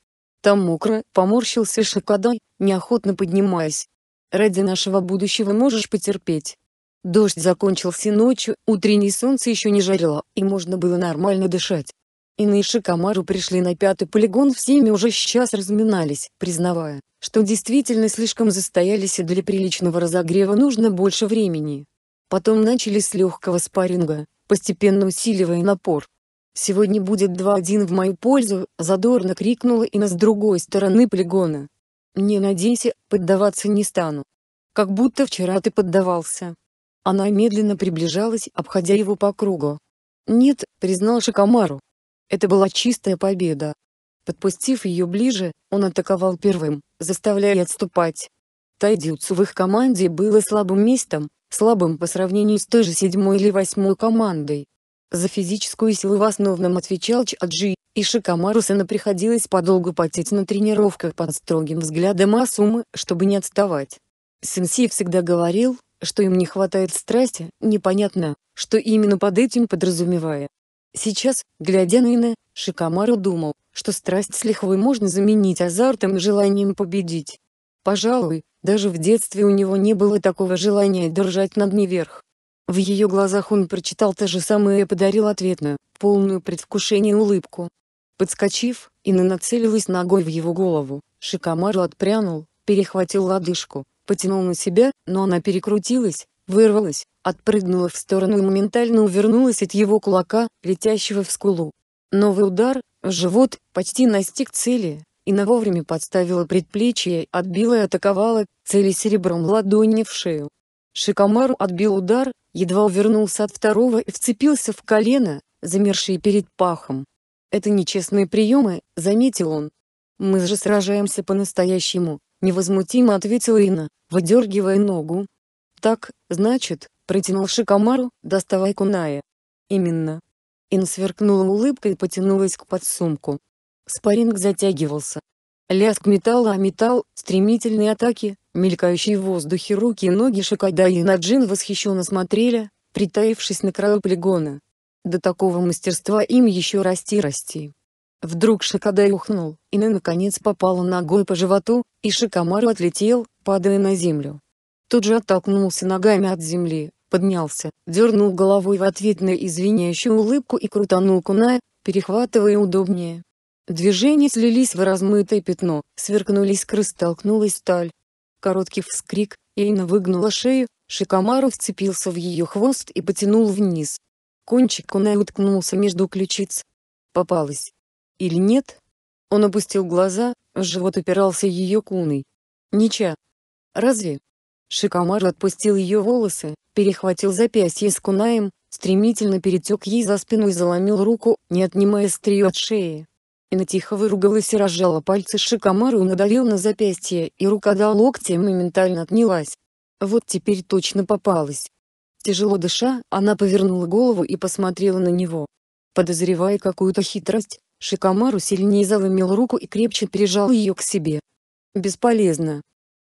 Там мокро, поморщился Шикадай, неохотно поднимаясь. Ради нашего будущего можешь потерпеть. Дождь закончился ночью, утреннее солнце еще не жарило, и можно было нормально дышать. Иные Шикомару пришли на пятый полигон всеми уже сейчас разминались, признавая, что действительно слишком застоялись и для приличного разогрева нужно больше времени. Потом начали с легкого спарринга, постепенно усиливая напор. «Сегодня будет 2-1 в мою пользу», — задорно крикнула и на с другой стороны полигона. Не надейся, поддаваться не стану. Как будто вчера ты поддавался. Она медленно приближалась, обходя его по кругу. Нет, признал Шакамару. Это была чистая победа. Подпустив ее ближе, он атаковал первым, заставляя отступать. Тайдюцу в их команде было слабым местом, слабым по сравнению с той же седьмой или восьмой командой, за физическую силу в основном отвечал Чаджи, и Шикамарусена приходилось подолгу потеть на тренировках под строгим взглядом Асумы, чтобы не отставать. Сенсей всегда говорил, что им не хватает страсти, непонятно, что именно под этим подразумевая. Сейчас, глядя на Ина, Шикамару думал, что страсть с лихвой можно заменить азартом и желанием победить. Пожалуй, даже в детстве у него не было такого желания держать над ней верх. В ее глазах он прочитал то же самое и подарил ответную, полную предвкушение улыбку. Подскочив, Инна нацелилась ногой в его голову, Шикамару отпрянул, перехватил лодыжку, потянул на себя, но она перекрутилась, вырвалась, отпрыгнула в сторону и моментально увернулась от его кулака, летящего в скулу. Новый удар, в живот, почти настиг цели, и на вовремя подставила предплечье, отбила и атаковала, цели серебром ладони в шею. Шикомару отбил удар, едва увернулся от второго и вцепился в колено, замершие перед пахом. «Это нечестные приемы», — заметил он. «Мы же сражаемся по-настоящему», — невозмутимо ответила Инна, выдергивая ногу. «Так, значит», — протянул Шикомару, доставай куная. «Именно». Ин сверкнула улыбкой и потянулась к подсумку. Спаринг затягивался. Лязг металла о металл, стремительные атаки, Мелькающие в воздухе руки и ноги Шикада и Наджин восхищенно смотрели, притаившись на краю полигона. До такого мастерства им еще расти-расти. Вдруг Шикадай ухнул, и на наконец попала ногой по животу, и Шикамару отлетел, падая на землю. Тут же оттолкнулся ногами от земли, поднялся, дернул головой в ответ на извиняющую улыбку и крутанул куная, перехватывая удобнее. Движения слились в размытое пятно, сверкнулись искры, столкнулась сталь, Короткий вскрик, Эйна выгнула шею, Шикомару вцепился в ее хвост и потянул вниз. Кончик Кунай уткнулся между ключиц. Попалась. Или нет? Он опустил глаза, в живот упирался ее куной. Нича. Разве? Шикомар отпустил ее волосы, перехватил запястье с кунаем, стремительно перетек ей за спину и заломил руку, не отнимая стрию от шеи. Ина тихо выругалась и разжала пальцы Шикамару надавил на запястье, и рука до локтя моментально отнялась. Вот теперь точно попалась. Тяжело дыша, она повернула голову и посмотрела на него. Подозревая какую-то хитрость, Шикамару сильнее заломил руку и крепче прижал ее к себе. «Бесполезно.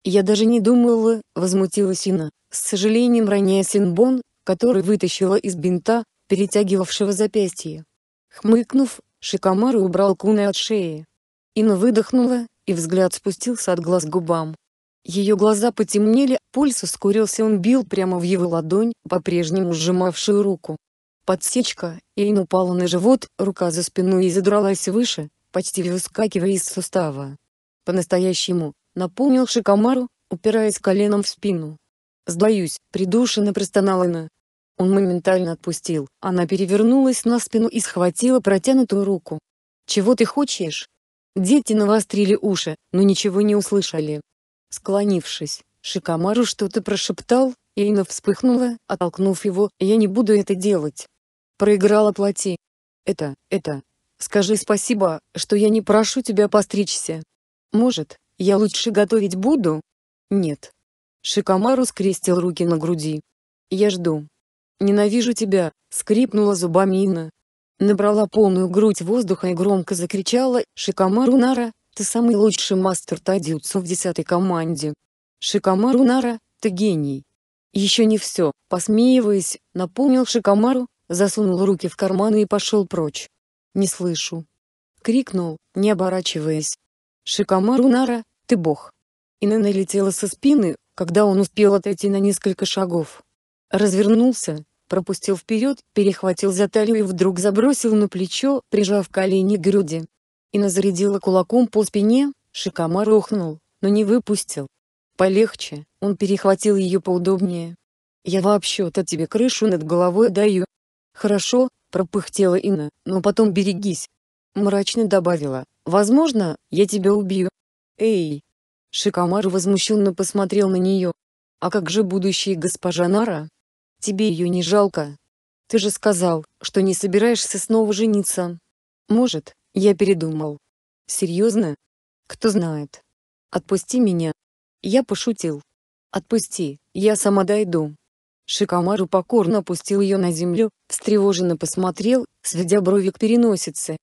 Я даже не думала», — возмутилась Ина, с сожалением роняя Синбон, который вытащила из бинта, перетягивавшего запястье. Хмыкнув, Шикомару убрал куны от шеи. Ина выдохнула, и взгляд спустился от глаз к губам. Ее глаза потемнели, пульс ускорился он бил прямо в его ладонь, по-прежнему сжимавшую руку. Подсечка, Ина упала на живот, рука за спиной и задралась выше, почти выскакивая из сустава. По-настоящему, напомнил Шикомару, упираясь коленом в спину. «Сдаюсь», — придушенно простонала Ина. Он моментально отпустил. Она перевернулась на спину и схватила протянутую руку. «Чего ты хочешь?» Дети навострили уши, но ничего не услышали. Склонившись, Шикамару что-то прошептал, и Ина вспыхнула, оттолкнув его, «Я не буду это делать». Проиграла плоти. «Это, это, скажи спасибо, что я не прошу тебя постричься. Может, я лучше готовить буду?» «Нет». Шикамару скрестил руки на груди. «Я жду». «Ненавижу тебя!» — скрипнула зубами Инна. Набрала полную грудь воздуха и громко закричала «Шикамару Нара, ты самый лучший мастер Тадюцу в десятой команде!» «Шикамару Нара, ты гений!» «Еще не все», — посмеиваясь, напомнил Шикамару, засунул руки в карманы и пошел прочь. «Не слышу!» — крикнул, не оборачиваясь. «Шикамару Нара, ты бог!» Инна налетела со спины, когда он успел отойти на несколько шагов. Развернулся, пропустил вперед, перехватил за талию и вдруг забросил на плечо, прижав колени к груди. Ина зарядила кулаком по спине, Шикамар ухнул, но не выпустил. Полегче, он перехватил ее поудобнее. «Я вообще-то тебе крышу над головой даю». «Хорошо», — пропыхтела Инна, — «но потом берегись». Мрачно добавила, «возможно, я тебя убью». «Эй!» Шикамар возмущенно посмотрел на нее. «А как же будущая госпожа Нара?» Тебе ее не жалко? Ты же сказал, что не собираешься снова жениться. Может, я передумал. Серьезно? Кто знает. Отпусти меня. Я пошутил. Отпусти, я сама дойду. Шикамару покорно опустил ее на землю, встревоженно посмотрел, сведя брови к переносице.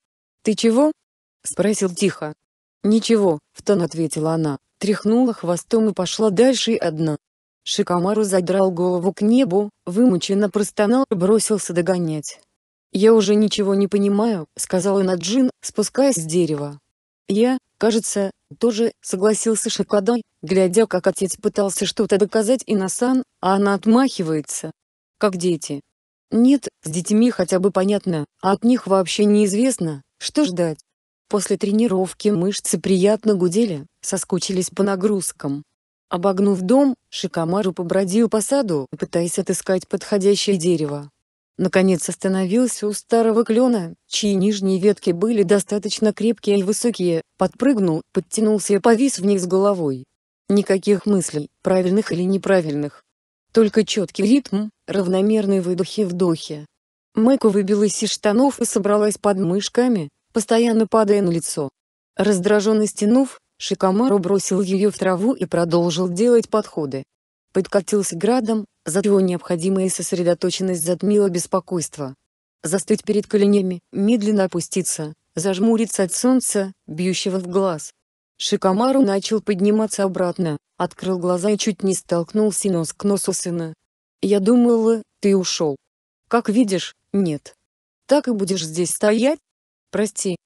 «Ты чего?» — спросил тихо. «Ничего», — в тон ответила она, тряхнула хвостом и пошла дальше одна. Шикамару задрал голову к небу, вымученно простонал и бросился догонять. «Я уже ничего не понимаю», — сказала Наджин, спускаясь с дерева. «Я, кажется, тоже», — согласился Шикадай, глядя, как отец пытался что-то доказать Иносан, а она отмахивается. «Как дети». «Нет, с детьми хотя бы понятно, а от них вообще неизвестно, что ждать». После тренировки мышцы приятно гудели, соскучились по нагрузкам. Обогнув дом, Шикамару побродил по саду, пытаясь отыскать подходящее дерево. Наконец остановился у старого клена, чьи нижние ветки были достаточно крепкие и высокие, подпрыгнул, подтянулся и повис вниз головой. Никаких мыслей, правильных или неправильных. Только четкий ритм, равномерные выдохи-вдохи. и Мэку выбилась из штанов и собралась под мышками, постоянно падая на лицо. Раздраженно стянув, Шикамару бросил ее в траву и продолжил делать подходы. Подкатился градом, зато его необходимая сосредоточенность затмила беспокойство. Застыть перед коленями, медленно опуститься, зажмуриться от солнца, бьющего в глаз. Шикамару начал подниматься обратно, открыл глаза и чуть не столкнулся нос к носу сына. «Я думала, ты ушел. Как видишь, нет. Так и будешь здесь стоять? Прости,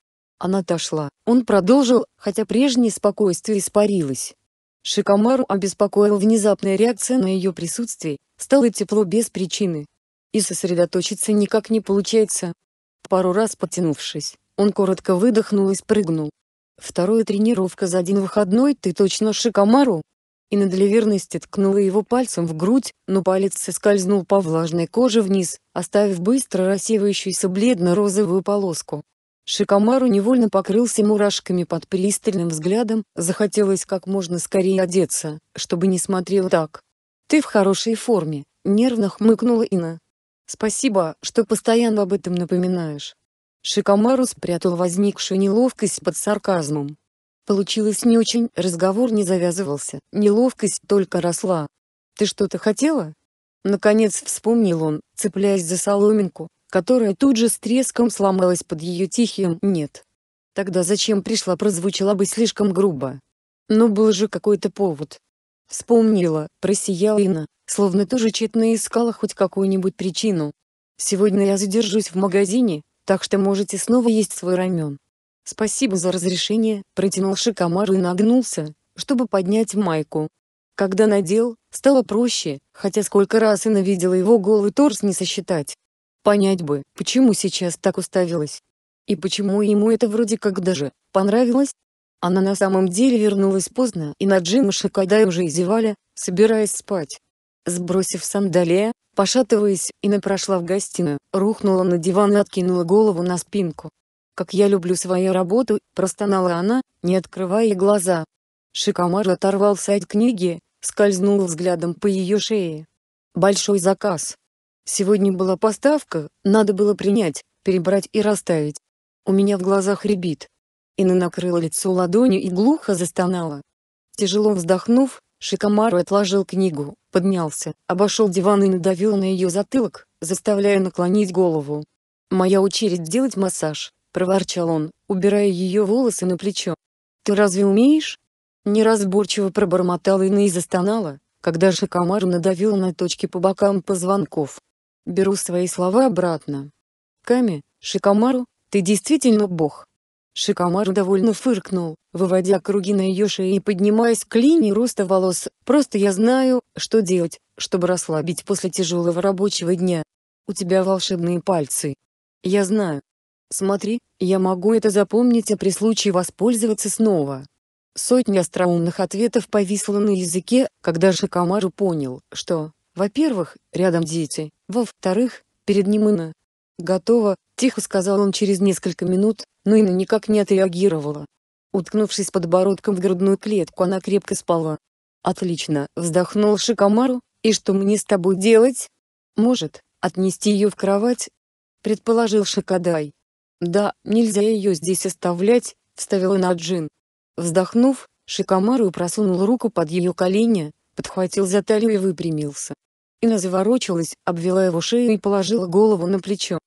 она отошла. Он продолжил, хотя прежнее спокойствие испарилось. Шикамару обеспокоил внезапная реакция на ее присутствие, стало тепло без причины. И сосредоточиться никак не получается. Пару раз потянувшись, он коротко выдохнул и спрыгнул. Вторая тренировка за один выходной ты точно Шикамару? И на для верности ткнула его пальцем в грудь, но палец соскользнул по влажной коже вниз, оставив быстро рассеивающуюся бледно-розовую полоску. Шикомару невольно покрылся мурашками под пристальным взглядом, захотелось как можно скорее одеться, чтобы не смотрел так. «Ты в хорошей форме», — нервно хмыкнула Инна. «Спасибо, что постоянно об этом напоминаешь». Шикомару спрятал возникшую неловкость под сарказмом. Получилось не очень, разговор не завязывался, неловкость только росла. «Ты что-то хотела?» Наконец вспомнил он, цепляясь за соломинку, которая тут же с треском сломалась под ее тихим «нет». Тогда зачем пришла прозвучала бы слишком грубо. Но был же какой-то повод. Вспомнила, просияла Инна, словно тоже тщетно искала хоть какую-нибудь причину. «Сегодня я задержусь в магазине, так что можете снова есть свой рамен». «Спасибо за разрешение», — протянул Шикомар и нагнулся, чтобы поднять майку. Когда надел, стало проще, хотя сколько раз Инна видела его голый торс не сосчитать. Понять бы, почему сейчас так уставилась. И почему ему это вроде как даже понравилось. Она на самом деле вернулась поздно и Наджима Шакадай уже изевали, собираясь спать. Сбросив сандалия, пошатываясь, Инна прошла в гостиную, рухнула на диван и откинула голову на спинку. «Как я люблю свою работу», – простонала она, не открывая глаза. Шикамар оторвался от книги, скользнул взглядом по ее шее. «Большой заказ», Сегодня была поставка, надо было принять, перебрать и расставить. У меня в глазах рябит. Инна накрыла лицо ладонью и глухо застонала. Тяжело вздохнув, Шикомару отложил книгу, поднялся, обошел диван и надавил на ее затылок, заставляя наклонить голову. «Моя очередь делать массаж», — проворчал он, убирая ее волосы на плечо. «Ты разве умеешь?» Неразборчиво пробормотала Инна и застонала, когда Шикомару надавил на точки по бокам позвонков. Беру свои слова обратно. Ками, Шикамару, ты действительно бог. Шикамару довольно фыркнул, выводя круги на ее шее и поднимаясь к линии роста волос. Просто я знаю, что делать, чтобы расслабить после тяжелого рабочего дня. У тебя волшебные пальцы. Я знаю. Смотри, я могу это запомнить, а при случае воспользоваться снова. Сотни остроумных ответов повисло на языке, когда Шикамару понял, что во-первых, рядом дети. Во-вторых, перед ним Инна. «Готово», — тихо сказал он через несколько минут, но Инна никак не отреагировала. Уткнувшись подбородком в грудную клетку, она крепко спала. «Отлично», — вздохнул Шикомару, — «и что мне с тобой делать?» «Может, отнести ее в кровать?» — предположил Шикадай. «Да, нельзя ее здесь оставлять», — вставила Наджин. Вздохнув, Шикомару просунул руку под ее колени, подхватил за талию и выпрямился. Ина заворочилась, обвела его шею и положила голову на плечо.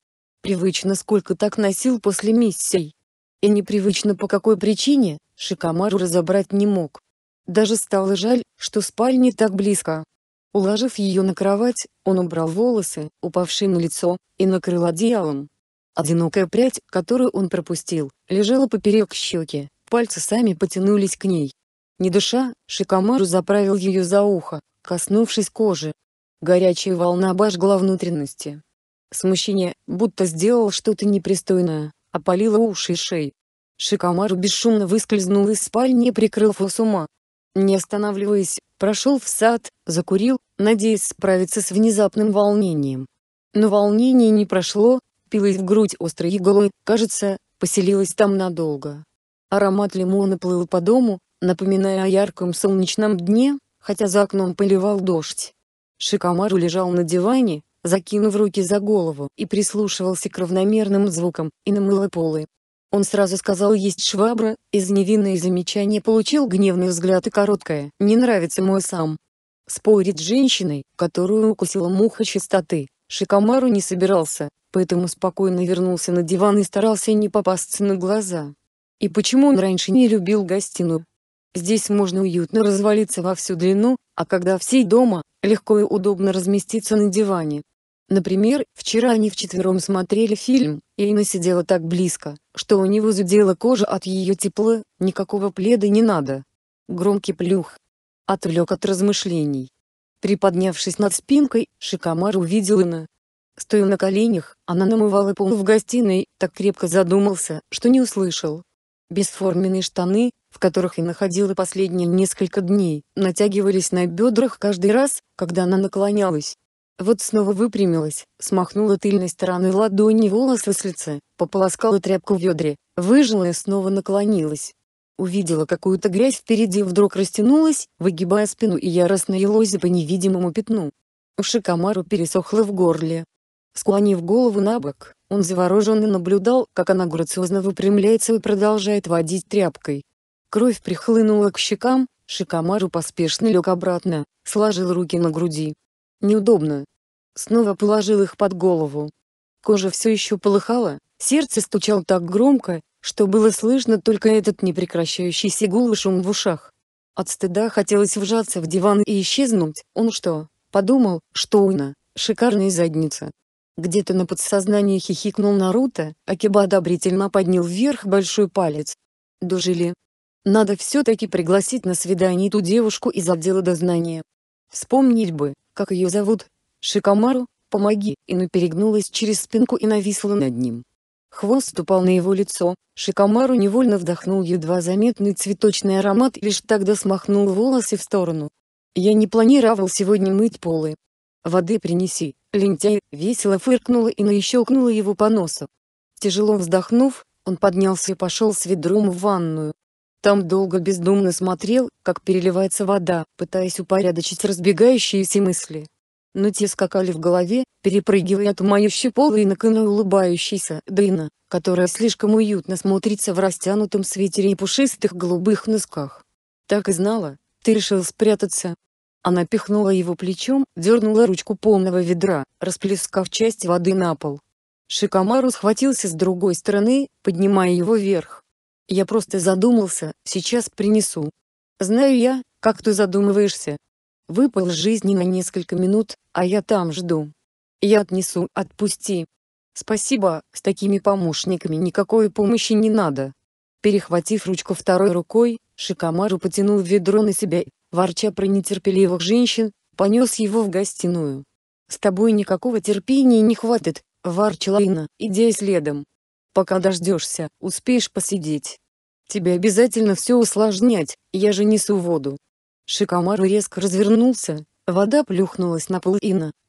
Привычно сколько так носил после миссий. И непривычно по какой причине, Шикамару разобрать не мог. Даже стало жаль, что спальни так близко. Уложив ее на кровать, он убрал волосы, упавшие на лицо, и накрыл одеялом. Одинокая прядь, которую он пропустил, лежала поперек щеки, пальцы сами потянулись к ней. Не дыша, Шикамару заправил ее за ухо, коснувшись кожи. Горячая волна обожгла внутренности. Смущение, будто сделал что-то непристойное, опалило уши и шеи. Шикамару бесшумно выскользнул из спальни, прикрыл Фусума. Не останавливаясь, прошел в сад, закурил, надеясь справиться с внезапным волнением. Но волнение не прошло, впилась в грудь острой иглой, кажется, поселилась там надолго. Аромат лимона плыл по дому, напоминая о ярком солнечном дне, хотя за окном поливал дождь. Шикамару лежал на диване, закинув руки за голову и прислушивался к равномерным звукам, и намыло полы. Он сразу сказал «есть швабра», из невинное замечания получил гневный взгляд и короткое «не нравится мой сам». Спорить с женщиной, которую укусила муха чистоты, Шикамару не собирался, поэтому спокойно вернулся на диван и старался не попасться на глаза. И почему он раньше не любил гостиную? Здесь можно уютно развалиться во всю длину, а когда все дома, легко и удобно разместиться на диване. Например, вчера они вчетвером смотрели фильм, и Инна сидела так близко, что у него зудела кожа от ее тепла, никакого пледа не надо. Громкий плюх. Отвлек от размышлений. Приподнявшись над спинкой, Шикамар увидел Инна. Стоя на коленях, она намывала пол в гостиной, так крепко задумался, что не услышал. Бесформенные штаны, в которых и находила последние несколько дней, натягивались на бедрах каждый раз, когда она наклонялась. Вот снова выпрямилась, смахнула тыльной стороной ладони волосы с лица, пополоскала тряпку в ведре, выжила и снова наклонилась. Увидела какую-то грязь впереди вдруг растянулась, выгибая спину и яростно елозя по невидимому пятну. У Шикомару пересохло в горле. Склонив голову на бок, он завороженно наблюдал, как она грациозно выпрямляется и продолжает водить тряпкой, Кровь прихлынула к щекам, шикамару поспешно лег обратно, сложил руки на груди. Неудобно. Снова положил их под голову. Кожа все еще полыхала, сердце стучало так громко, что было слышно только этот непрекращающийся гул и шум в ушах. От стыда хотелось вжаться в диван и исчезнуть, он что, подумал, что уйна, шикарная задница. Где-то на подсознании хихикнул Наруто, а Акиба одобрительно поднял вверх большой палец. Дожили. Надо все-таки пригласить на свидание ту девушку из отдела дознания. Вспомнить бы, как ее зовут. Шикамару, помоги, Ину перегнулась через спинку и нависла над ним. Хвост упал на его лицо, Шикамару невольно вдохнул едва заметный цветочный аромат и лишь тогда смахнул волосы в сторону. «Я не планировал сегодня мыть полы. Воды принеси, лентяй!» — весело фыркнула и нащелкнула его по носу. Тяжело вздохнув, он поднялся и пошел с ведром в ванную. Там долго бездумно смотрел, как переливается вода, пытаясь упорядочить разбегающиеся мысли. Но те скакали в голове, перепрыгивая от моющей полы и на кону улыбающейся Дэйна, которая слишком уютно смотрится в растянутом свитере и пушистых голубых носках. «Так и знала, ты решил спрятаться». Она пихнула его плечом, дернула ручку полного ведра, расплескав часть воды на пол. Шикамару схватился с другой стороны, поднимая его вверх. Я просто задумался, сейчас принесу. Знаю я, как ты задумываешься. Выпал из жизни на несколько минут, а я там жду. Я отнесу, отпусти. Спасибо, с такими помощниками никакой помощи не надо. Перехватив ручку второй рукой, Шикамару потянул ведро на себя, ворча про нетерпеливых женщин, понес его в гостиную. «С тобой никакого терпения не хватит», — ворчала Ина. идя следом пока дождешься, успеешь посидеть. Тебе обязательно все усложнять, я же несу воду». Шикомару резко развернулся, вода плюхнулась на пол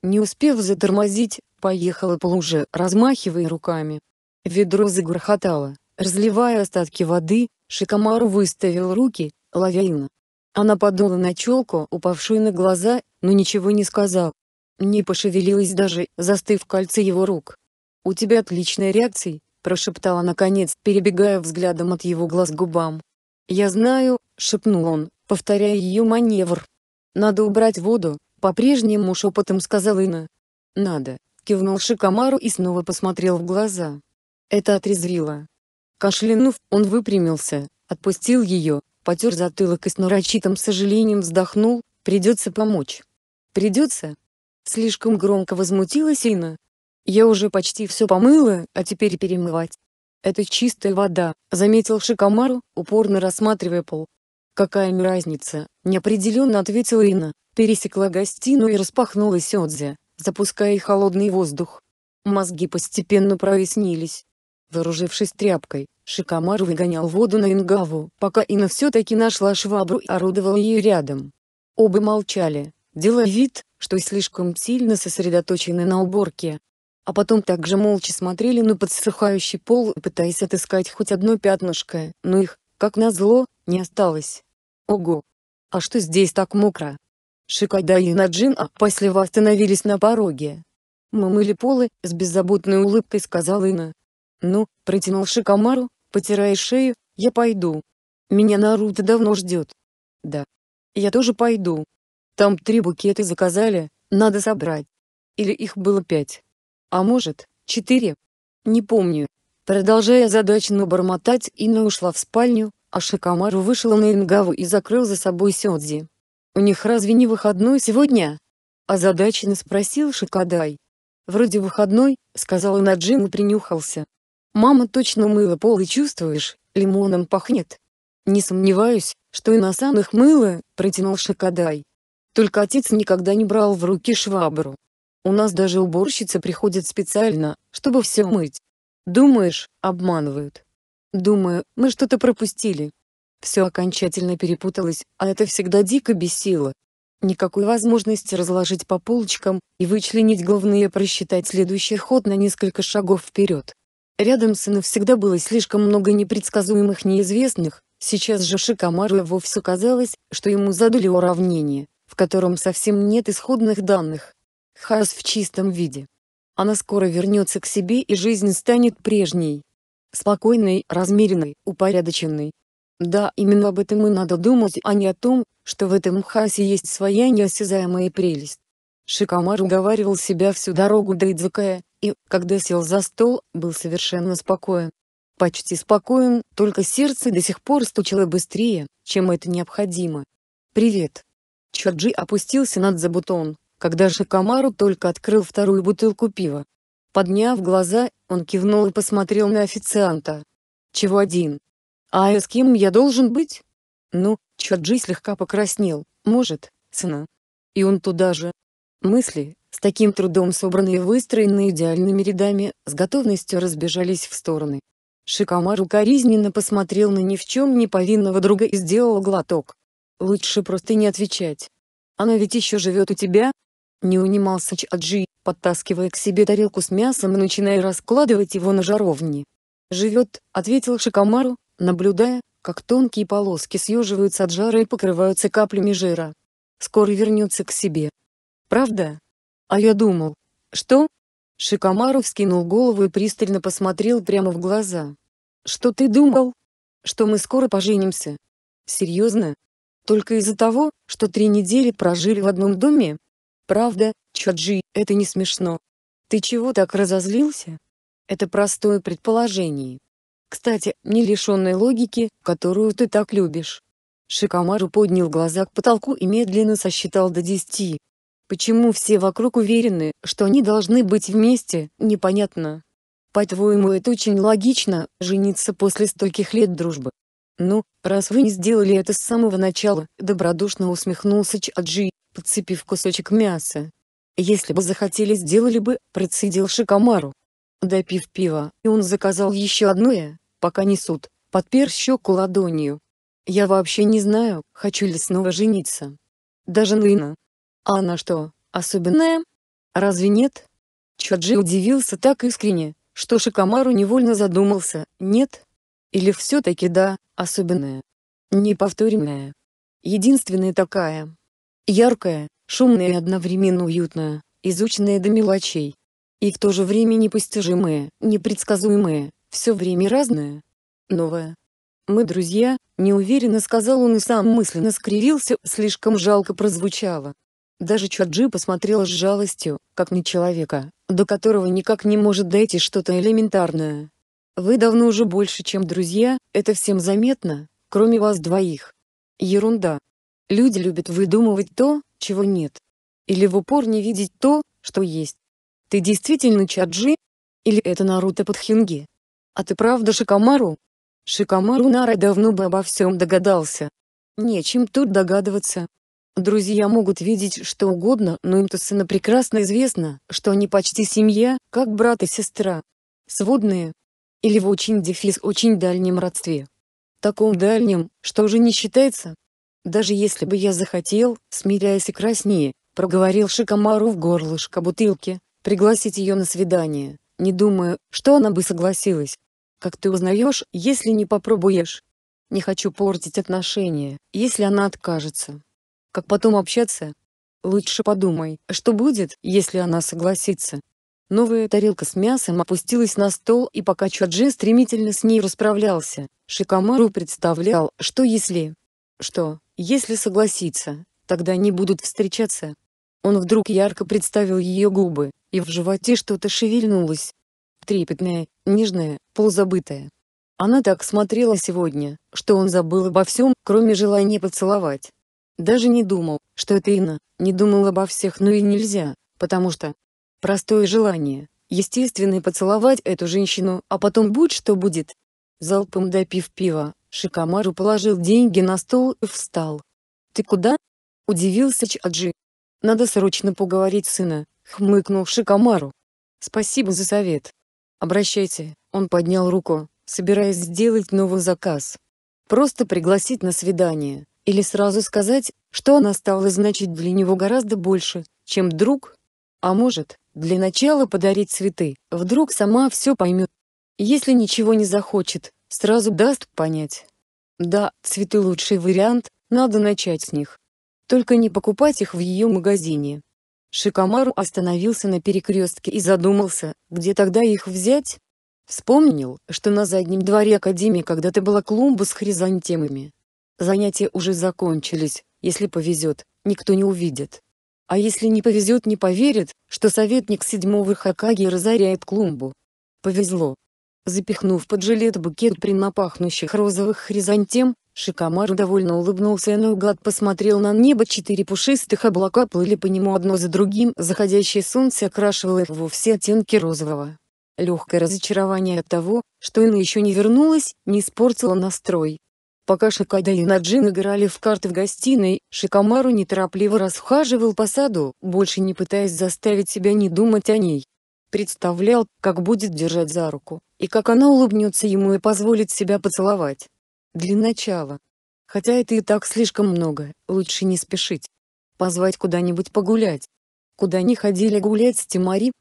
не успев затормозить, поехала по луже, размахивая руками. Ведро загрохотало, разливая остатки воды, Шикомару выставил руки, ловя Ина. Она подула на челку, упавшую на глаза, но ничего не сказал. Не пошевелилась даже, застыв в кольце его рук. «У тебя отличная реакция», прошептала наконец, перебегая взглядом от его глаз к губам. «Я знаю», — шепнул он, повторяя ее маневр. «Надо убрать воду», — по-прежнему шепотом сказал Инна. «Надо», — кивнул Шикомару и снова посмотрел в глаза. Это отрезвило. Кашлянув, он выпрямился, отпустил ее, потер затылок и с нарочитым сожалением вздохнул, «Придется помочь». «Придется?» Слишком громко возмутилась Инна. Я уже почти все помыла, а теперь перемывать. Это чистая вода, заметил Шикомару, упорно рассматривая пол. Какая им разница, неопределенно ответила Ина, пересекла гостиную и распахнула Сёдзе, запуская холодный воздух. Мозги постепенно прояснились. Вооружившись тряпкой, Шикомар выгонял воду на Ингаву, пока Ина все-таки нашла швабру и орудовала ею рядом. Оба молчали, делая вид, что слишком сильно сосредоточены на уборке, а потом также молча смотрели на ну, подсыхающий пол, пытаясь отыскать хоть одно пятнышко, но ну, их, как назло, не осталось. Ого! А что здесь так мокро? Шикада и Наджин а опасливо остановились на пороге. «Мы мыли полы», — с беззаботной улыбкой сказала Ина. «Ну», — протянул Шикамару, потирая шею, — «я пойду. Меня Наруто давно ждет». «Да. Я тоже пойду. Там три букета заказали, надо собрать. Или их было пять» а может, четыре. Не помню. Продолжая задачно бормотать, Инна ушла в спальню, а Шикамару вышел на Ингаву и закрыл за собой Сёдзи. «У них разве не выходной сегодня?» Озадаченно спросил Шикадай. «Вроде выходной», — сказал Наджин и принюхался. «Мама точно мыла пол и чувствуешь, лимоном пахнет». «Не сомневаюсь, что и на санах мыло», — протянул Шикадай. Только отец никогда не брал в руки швабру. У нас даже уборщица приходит специально, чтобы все мыть. Думаешь, обманывают. Думаю, мы что-то пропустили. Все окончательно перепуталось, а это всегда дико бесило. Никакой возможности разложить по полочкам и вычленить главные просчитать следующий ход на несколько шагов вперед. Рядом с Иной всегда было слишком много непредсказуемых неизвестных, сейчас же Шикомару вовсе казалось, что ему задали уравнение, в котором совсем нет исходных данных. Хас в чистом виде. Она скоро вернется к себе и жизнь станет прежней. Спокойной, размеренной, упорядоченной. Да, именно об этом и надо думать, а не о том, что в этом хасе есть своя неосязаемая прелесть. Шикомар уговаривал себя всю дорогу до Идзакая, и, когда сел за стол, был совершенно спокоен. Почти спокоен, только сердце до сих пор стучало быстрее, чем это необходимо. «Привет!» Чаджи опустился над забутон, когда Шикамару только открыл вторую бутылку пива. Подняв глаза, он кивнул и посмотрел на официанта. «Чего один? А с кем я должен быть?» «Ну, Чаджи слегка покраснел, может, сына». И он туда же. Мысли, с таким трудом собранные и выстроенные идеальными рядами, с готовностью разбежались в стороны. Шикамар коризненно посмотрел на ни в чем не повинного друга и сделал глоток. «Лучше просто не отвечать. Она ведь еще живет у тебя, не унимался Чаджи, подтаскивая к себе тарелку с мясом и начиная раскладывать его на жаровне. «Живет», — ответил Шикамару, наблюдая, как тонкие полоски съеживаются от жара и покрываются каплями жира. «Скоро вернется к себе». «Правда?» «А я думал». «Что?» Шикамару вскинул голову и пристально посмотрел прямо в глаза. «Что ты думал?» «Что мы скоро поженимся?» «Серьезно?» «Только из-за того, что три недели прожили в одном доме?» Правда, Чаджи, это не смешно. Ты чего так разозлился? Это простое предположение. Кстати, не лишенной логики, которую ты так любишь. Шикамару поднял глаза к потолку и медленно сосчитал до десяти. Почему все вокруг уверены, что они должны быть вместе, непонятно. По-твоему это очень логично, жениться после стольких лет дружбы. «Ну, раз вы не сделали это с самого начала», — добродушно усмехнулся Чаджи, подцепив кусочек мяса. «Если бы захотели, сделали бы», — процедил Шикамару. Допив пива, и он заказал еще одное, пока несут, подпер щеку ладонью. «Я вообще не знаю, хочу ли снова жениться. Даже Нина. А она что, особенная? Разве нет?» Чаджи удивился так искренне, что Шикамару невольно задумался, нет? Или все-таки да, особенная. Неповторимая. Единственная такая. Яркая, шумная и одновременно уютная, изученная до мелочей. И в то же время непостижимая, непредсказуемая, все время разное. Новое. «Мы друзья», — неуверенно сказал он и сам мысленно скривился, слишком жалко прозвучало. Даже Чаджи посмотрел с жалостью, как на человека, до которого никак не может дойти что-то элементарное. Вы давно уже больше, чем друзья, это всем заметно, кроме вас двоих. Ерунда. Люди любят выдумывать то, чего нет. Или в упор не видеть то, что есть. Ты действительно Чаджи? Или это Наруто под Хинги? А ты правда Шикамару? Шикамару Нара давно бы обо всем догадался. Нечем тут догадываться. Друзья могут видеть что угодно, но им-то сына прекрасно известно, что они почти семья, как брат и сестра. Сводные, или в очень дефис очень дальнем родстве. Таком дальнем, что уже не считается. Даже если бы я захотел, смиряясь и краснее, проговорил Шикомару в горлышко бутылки, пригласить ее на свидание, не думаю, что она бы согласилась. Как ты узнаешь, если не попробуешь? Не хочу портить отношения, если она откажется. Как потом общаться? Лучше подумай, что будет, если она согласится, Новая тарелка с мясом опустилась на стол и пока Чаджи стремительно с ней расправлялся, Шикамару представлял, что если... Что, если согласиться, тогда они будут встречаться. Он вдруг ярко представил ее губы, и в животе что-то шевельнулось. Трепетное, нежное, полузабытое. Она так смотрела сегодня, что он забыл обо всем, кроме желания поцеловать. Даже не думал, что это Инна, не думал обо всех, но и нельзя, потому что, Простое желание, естественное поцеловать эту женщину, а потом будь что будет. Залпом допив пива, Шикамару положил деньги на стол и встал. «Ты куда?» – удивился Чаджи. «Надо срочно поговорить сына», – хмыкнул Шикамару. «Спасибо за совет. Обращайте», – он поднял руку, собираясь сделать новый заказ. «Просто пригласить на свидание, или сразу сказать, что она стала значить для него гораздо больше, чем друг? А может, для начала подарить цветы, вдруг сама все поймет. Если ничего не захочет, сразу даст понять. Да, цветы лучший вариант, надо начать с них. Только не покупать их в ее магазине. Шикомару остановился на перекрестке и задумался, где тогда их взять? Вспомнил, что на заднем дворе Академии когда-то была клумба с хризантемами. Занятия уже закончились, если повезет, никто не увидит. А если не повезет не поверит, что советник седьмого Хакаги разоряет клумбу. Повезло. Запихнув под жилет букет принапахнущих розовых хризантем, Шикамару довольно улыбнулся и угад посмотрел на небо четыре пушистых облака плыли по нему одно за другим, заходящее солнце окрашивало их во все оттенки розового. Легкое разочарование от того, что она еще не вернулась, не испортило настрой. Пока Шикада и Наджин играли в карты в гостиной, Шикамару неторопливо расхаживал по саду, больше не пытаясь заставить себя не думать о ней. Представлял, как будет держать за руку, и как она улыбнется ему и позволит себя поцеловать. Для начала. Хотя это и так слишком много, лучше не спешить. Позвать куда-нибудь погулять. Куда не ходили гулять с Тимари?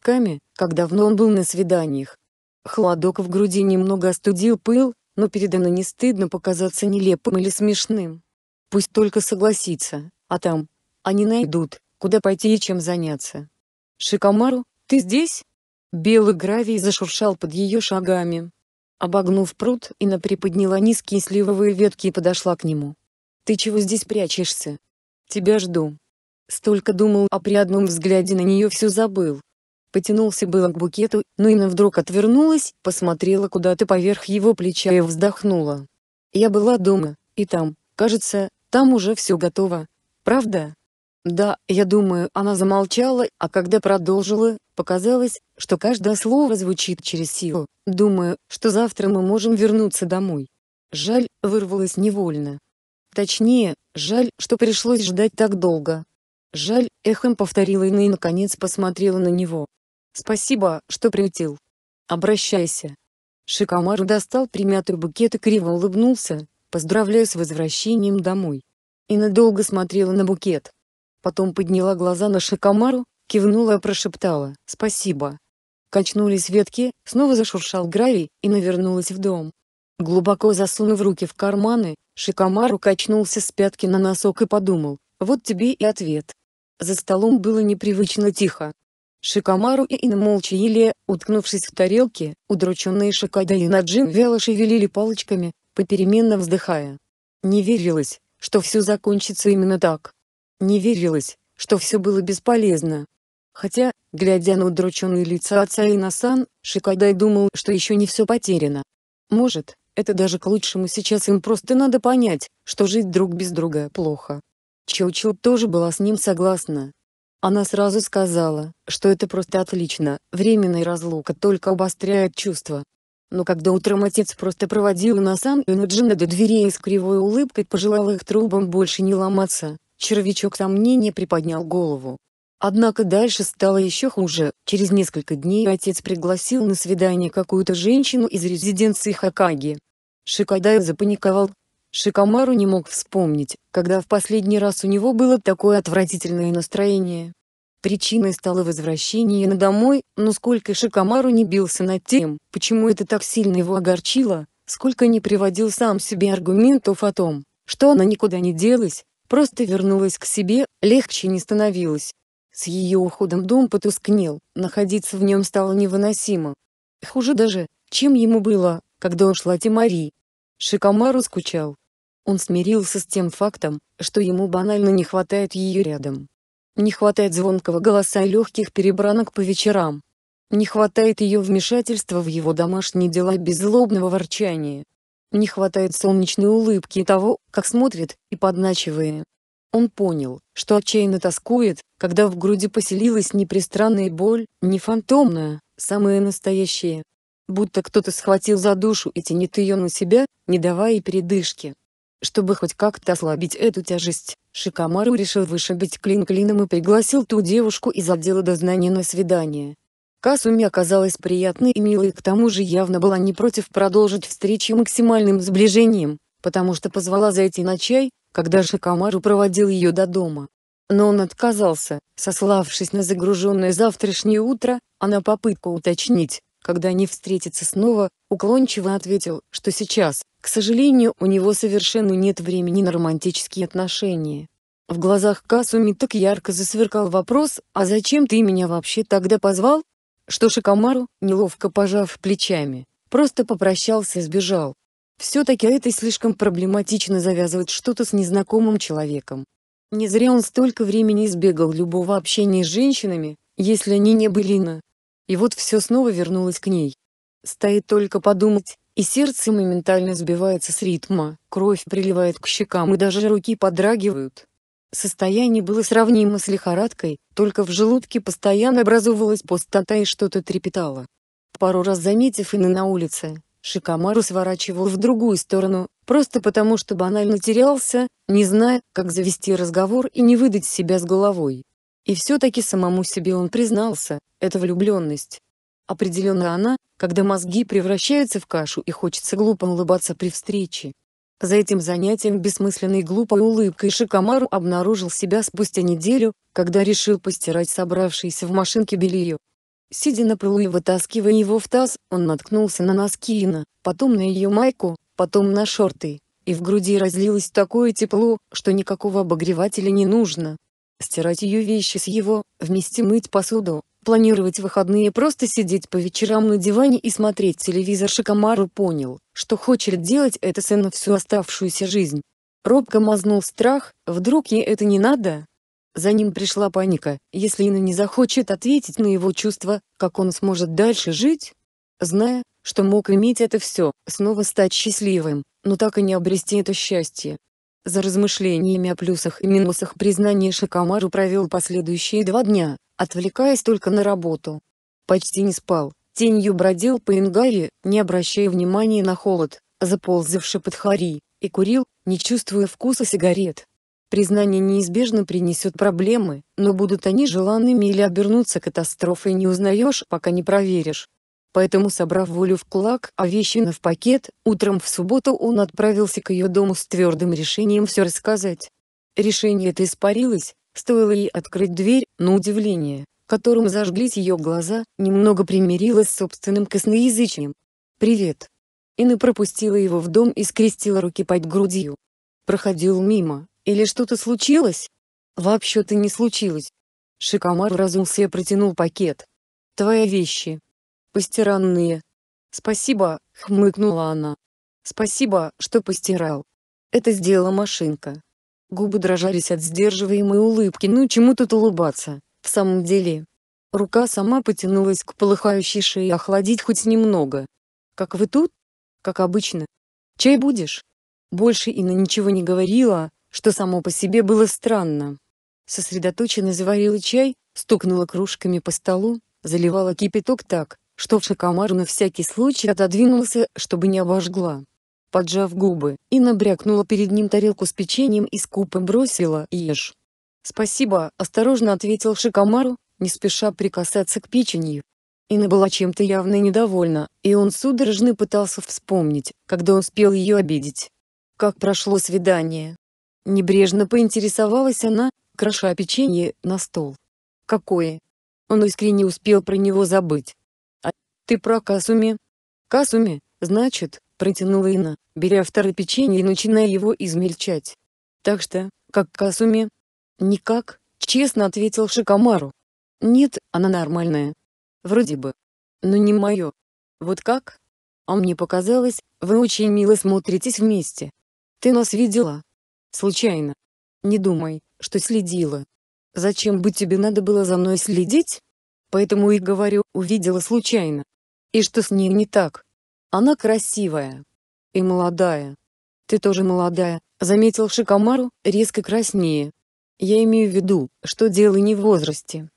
Ками, как давно он был на свиданиях. Холодок в груди немного остудил пыл, но передо мной не стыдно показаться нелепым или смешным. Пусть только согласится, а там они найдут, куда пойти и чем заняться. Шикомару, ты здесь? Белый гравий зашуршал под ее шагами. Обогнув пруд, Инна приподняла низкие сливовые ветки и подошла к нему. «Ты чего здесь прячешься? Тебя жду». Столько думал, а при одном взгляде на нее все забыл. Потянулся было к букету, но Инна вдруг отвернулась, посмотрела куда-то поверх его плеча и вздохнула. «Я была дома, и там, кажется, там уже все готово. Правда?» «Да, я думаю, она замолчала, а когда продолжила, показалось, что каждое слово звучит через силу. Думаю, что завтра мы можем вернуться домой». Жаль, вырвалось невольно. Точнее, жаль, что пришлось ждать так долго. Жаль, эхом повторила Инна и наконец посмотрела на него. Спасибо, что приютил. Обращайся. Шикомару достал примятый букет и криво улыбнулся, поздравляя с возвращением домой. И надолго смотрела на букет. Потом подняла глаза на Шикомару, кивнула и прошептала «Спасибо». Качнулись ветки, снова зашуршал гравий, и навернулась в дом. Глубоко засунув руки в карманы, Шикомару качнулся с пятки на носок и подумал, вот тебе и ответ. За столом было непривычно тихо. Шикамару и Ин молча ели, уткнувшись в тарелке, удрученные Шикада и Наджин вяло шевелили палочками, попеременно вздыхая. Не верилось, что все закончится именно так. Не верилось, что все было бесполезно. Хотя, глядя на удрученные лица отца Инасан, Насан, Шикадай думал, что еще не все потеряно. Может, это даже к лучшему сейчас им просто надо понять, что жить друг без друга плохо. Чоучо тоже была с ним согласна, она сразу сказала, что это просто отлично, временная разлука только обостряет чувства. Но когда утром отец просто проводил Насан и Наджина до дверей и с кривой улыбкой пожелал их трубам больше не ломаться, червячок сомнения приподнял голову. Однако дальше стало еще хуже, через несколько дней отец пригласил на свидание какую-то женщину из резиденции Хакаги. Шикадай запаниковал, Шикомару не мог вспомнить, когда в последний раз у него было такое отвратительное настроение. Причиной стало возвращение на домой, но сколько Шикомару не бился над тем, почему это так сильно его огорчило, сколько не приводил сам себе аргументов о том, что она никуда не делась, просто вернулась к себе, легче не становилась. С ее уходом дом потускнел, находиться в нем стало невыносимо. Хуже даже, чем ему было, когда ушла Тимари. Шикомару скучал, он смирился с тем фактом, что ему банально не хватает ее рядом. Не хватает звонкого голоса и легких перебранок по вечерам. Не хватает ее вмешательства в его домашние дела и беззлобного ворчания. Не хватает солнечной улыбки и того, как смотрит, и подначивая. Он понял, что отчаянно тоскует, когда в груди поселилась не боль, не фантомная, самая настоящая. Будто кто-то схватил за душу и тянет ее на себя, не давая передышки. Чтобы хоть как-то ослабить эту тяжесть, Шикамару решил вышибить клин клином и пригласил ту девушку из отдела дознания на свидание. Касуми оказалась приятной и милой и к тому же явно была не против продолжить встречу максимальным сближением, потому что позвала зайти на чай, когда Шикамару проводил ее до дома. Но он отказался, сославшись на загруженное завтрашнее утро, а на попытку уточнить, когда они встретятся снова, уклончиво ответил, что сейчас, к сожалению, у него совершенно нет времени на романтические отношения. В глазах Касуми так ярко засверкал вопрос, а зачем ты меня вообще тогда позвал? Что Шикамару, неловко пожав плечами, просто попрощался и сбежал. Все-таки это слишком проблематично завязывать что-то с незнакомым человеком. Не зря он столько времени избегал любого общения с женщинами, если они не были на. И вот все снова вернулось к ней. Стоит только подумать, и сердце моментально сбивается с ритма, кровь приливает к щекам и даже руки подрагивают. Состояние было сравнимо с лихорадкой, только в желудке постоянно образовывалась пустота и что-то трепетало. Пару раз заметив Инна на улице, Шикамару сворачивал в другую сторону, просто потому что банально терялся, не зная, как завести разговор и не выдать себя с головой. И все-таки самому себе он признался, это влюбленность. Определенно она, когда мозги превращаются в кашу и хочется глупо улыбаться при встрече. За этим занятием бессмысленной глупой улыбкой Шикамару обнаружил себя спустя неделю, когда решил постирать собравшееся в машинке белье. Сидя на полу и вытаскивая его в таз, он наткнулся на носки Ина, потом на ее майку, потом на шорты, и в груди разлилось такое тепло, что никакого обогревателя не нужно. Стирать ее вещи с его, вместе мыть посуду, планировать выходные, просто сидеть по вечерам на диване и смотреть телевизор. Шикомару понял, что хочет делать это сын всю оставшуюся жизнь. Робко мазнул страх, вдруг ей это не надо? За ним пришла паника, если Инна не захочет ответить на его чувства, как он сможет дальше жить? Зная, что мог иметь это все, снова стать счастливым, но так и не обрести это счастье. За размышлениями о плюсах и минусах признания Шакамару провел последующие два дня отвлекаясь только на работу. Почти не спал, тенью бродил по Ингаре, не обращая внимания на холод, заползавший под хари, и курил, не чувствуя вкуса сигарет. Признание неизбежно принесет проблемы, но будут они желанными или обернутся катастрофой не узнаешь, пока не проверишь. Поэтому, собрав волю в кулак, а вещи на в пакет, утром в субботу он отправился к ее дому с твердым решением все рассказать. Решение это испарилось, стоило ей открыть дверь, но удивление, которым зажглись ее глаза, немного примирилась с собственным косноязычием. «Привет!» Инна пропустила его в дом и скрестила руки под грудью. «Проходил мимо, или что-то случилось?» «Вообще-то не случилось!» Шикомар разулся и протянул пакет. «Твои вещи. Постиранные». «Спасибо», — хмыкнула она. «Спасибо, что постирал. Это сделала машинка». Губы дрожались от сдерживаемой улыбки. Ну чему тут улыбаться, в самом деле. Рука сама потянулась к полыхающей шее охладить хоть немного. «Как вы тут?» «Как обычно. Чай будешь?» Больше Инна ничего не говорила, что само по себе было странно. Сосредоточенно заварила чай, стукнула кружками по столу, заливала кипяток так, что в Шакомар на всякий случай отодвинулся, чтобы не обожгла поджав губы, и набрякнула перед ним тарелку с печеньем и купы бросила «Ешь». «Спасибо», – осторожно ответил Шикомару, не спеша прикасаться к печенью. Инна была чем-то явно недовольна, и он судорожно пытался вспомнить, когда он успел ее обидеть. Как прошло свидание. Небрежно поинтересовалась она, кроша печенье на стол. «Какое?» Он искренне успел про него забыть. «А ты про Касуми?» «Касуми, значит», — протянула Инна, беря второе печенье и начиная его измельчать. «Так что, как Касуми?» «Никак», — честно ответил Шикамару. «Нет, она нормальная. Вроде бы. Но не мое. Вот как?» «А мне показалось, вы очень мило смотритесь вместе. Ты нас видела?» «Случайно. Не думай, что следила. Зачем бы тебе надо было за мной следить? Поэтому и говорю, увидела случайно. И что с ней не так? Она красивая, и молодая. Ты тоже молодая, заметил Шикамару, резко краснее. Я имею в виду, что дело не в возрасте.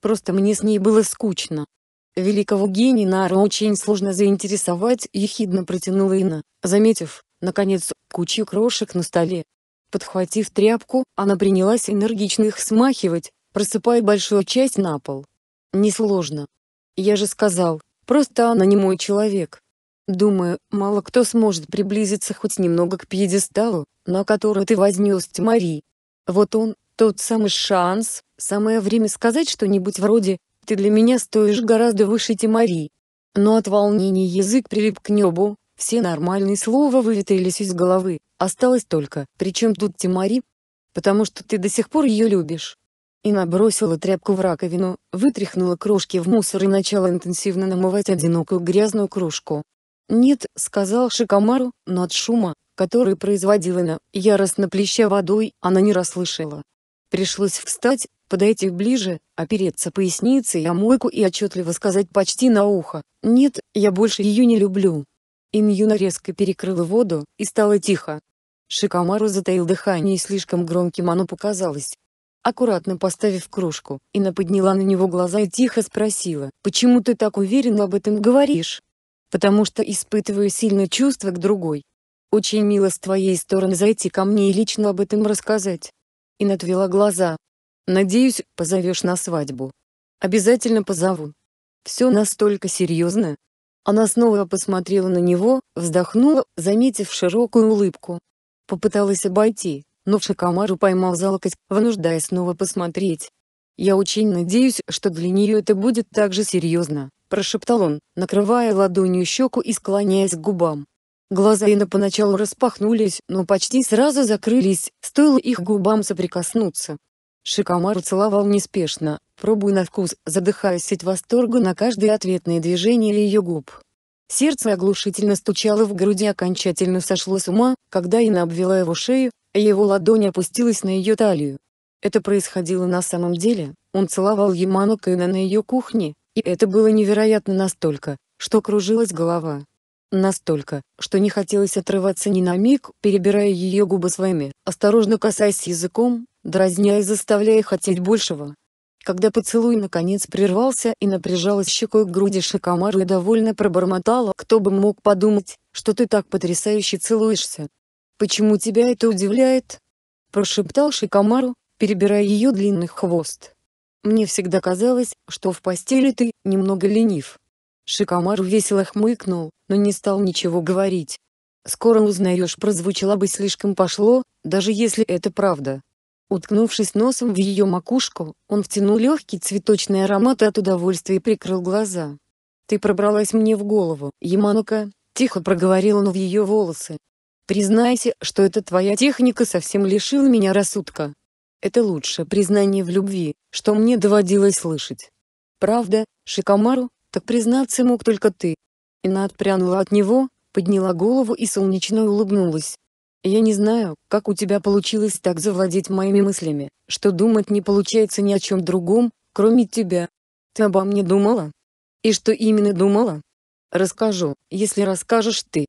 Просто мне с ней было скучно. Великого гения Нара очень сложно заинтересовать, ехидно протянула Ина, заметив, наконец, кучу крошек на столе. Подхватив тряпку, она принялась энергично их смахивать, просыпая большую часть на пол. Несложно. Я же сказал, просто она не мой человек. Думаю, мало кто сможет приблизиться хоть немного к пьедесталу, на который ты вознес Мари. Вот он, тот самый шанс, самое время сказать что-нибудь вроде «Ты для меня стоишь гораздо выше Тимари». Но от волнения язык прилип к небу, все нормальные слова выветрились из головы, осталось только «Причем тут Тимари?» «Потому что ты до сих пор ее любишь». И набросила тряпку в раковину, вытряхнула крошки в мусор и начала интенсивно намывать одинокую грязную кружку. «Нет», — сказал Шикомару, но от шума, который производила она, яростно плеща водой, она не расслышала. Пришлось встать, подойти ближе, опереться поясницей о а мойку и отчетливо сказать почти на ухо «Нет, я больше ее не люблю». Иньюна резко перекрыла воду, и стало тихо. Шикомару затаил дыхание и слишком громким оно показалось. Аккуратно поставив кружку, Инна подняла на него глаза и тихо спросила «Почему ты так уверенно об этом говоришь?» потому что испытываю сильное чувство к другой. Очень мило с твоей стороны зайти ко мне и лично об этом рассказать. И отвела глаза. Надеюсь, позовешь на свадьбу. Обязательно позову. Все настолько серьезно. Она снова посмотрела на него, вздохнула, заметив широкую улыбку. Попыталась обойти, но Шакамару поймал за локоть, вынуждая снова посмотреть. «Я очень надеюсь, что для нее это будет так же серьезно, прошептал он, накрывая ладонью щеку и склоняясь к губам. Глаза Инна поначалу распахнулись, но почти сразу закрылись, стоило их губам соприкоснуться. Шикомар целовал неспешно, пробуя на вкус, задыхаясь от восторга на каждое ответное движение ее губ. Сердце оглушительно стучало в груди окончательно сошло с ума, когда Ина обвела его шею, а его ладонь опустилась на ее талию. Это происходило на самом деле, он целовал Яману Кэна на ее кухне, и это было невероятно настолько, что кружилась голова. Настолько, что не хотелось отрываться ни на миг, перебирая ее губы своими, осторожно касаясь языком, дразня и заставляя хотеть большего. Когда поцелуй наконец прервался и напряжалась щекой к груди Шикамару и довольно пробормотала, кто бы мог подумать, что ты так потрясающе целуешься. «Почему тебя это удивляет?» – прошептал Шикамару, перебирая ее длинный хвост. Мне всегда казалось, что в постели ты немного ленив. Шикомар весело хмыкнул, но не стал ничего говорить. «Скоро узнаешь» прозвучало бы слишком пошло, даже если это правда. Уткнувшись носом в ее макушку, он втянул легкий цветочный аромат и от удовольствия прикрыл глаза. «Ты пробралась мне в голову, Яманука», — тихо проговорил он в ее волосы. «Признайся, что эта твоя техника совсем лишила меня рассудка». Это лучше признание в любви, что мне доводилось слышать. Правда, Шикамару, так признаться мог только ты. Ина отпрянула от него, подняла голову и солнечно улыбнулась. Я не знаю, как у тебя получилось так завладеть моими мыслями, что думать не получается ни о чем другом, кроме тебя. Ты обо мне думала? И что именно думала? Расскажу, если расскажешь ты.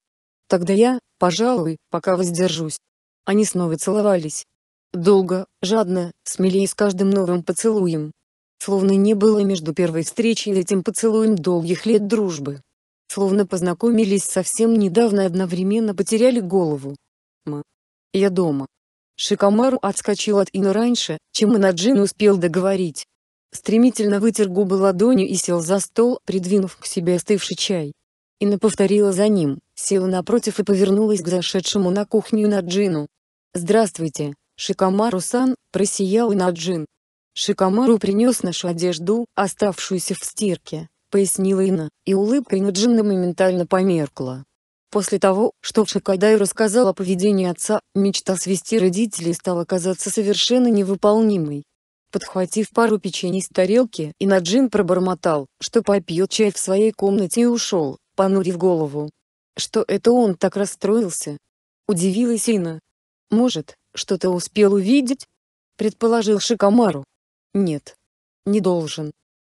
Тогда я, пожалуй, пока воздержусь. Они снова целовались, Долго, жадно, смелее с каждым новым поцелуем. Словно не было между первой встречей и этим поцелуем долгих лет дружбы. Словно познакомились совсем недавно и одновременно потеряли голову. Мы. Я дома. Шикамару отскочил от Ина раньше, чем Инаджин успел договорить. Стремительно вытер губы ладонью и сел за стол, придвинув к себе остывший чай. Ина повторила за ним, села напротив и повернулась к зашедшему на кухню Наджину. «Здравствуйте», Шикамару-сан, просиял Инаджин. Шикамару принес нашу одежду, оставшуюся в стирке, пояснила Ина, и улыбка Инаджина моментально померкла. После того, что Шикадай рассказал о поведении отца, мечта свести родителей стала казаться совершенно невыполнимой. Подхватив пару печенье с тарелки, Инаджин пробормотал, что попьет чай в своей комнате и ушел, понурив голову. Что это он так расстроился? Удивилась Ина. Может, что-то успел увидеть?» — предположил Шикамару. «Нет. Не должен.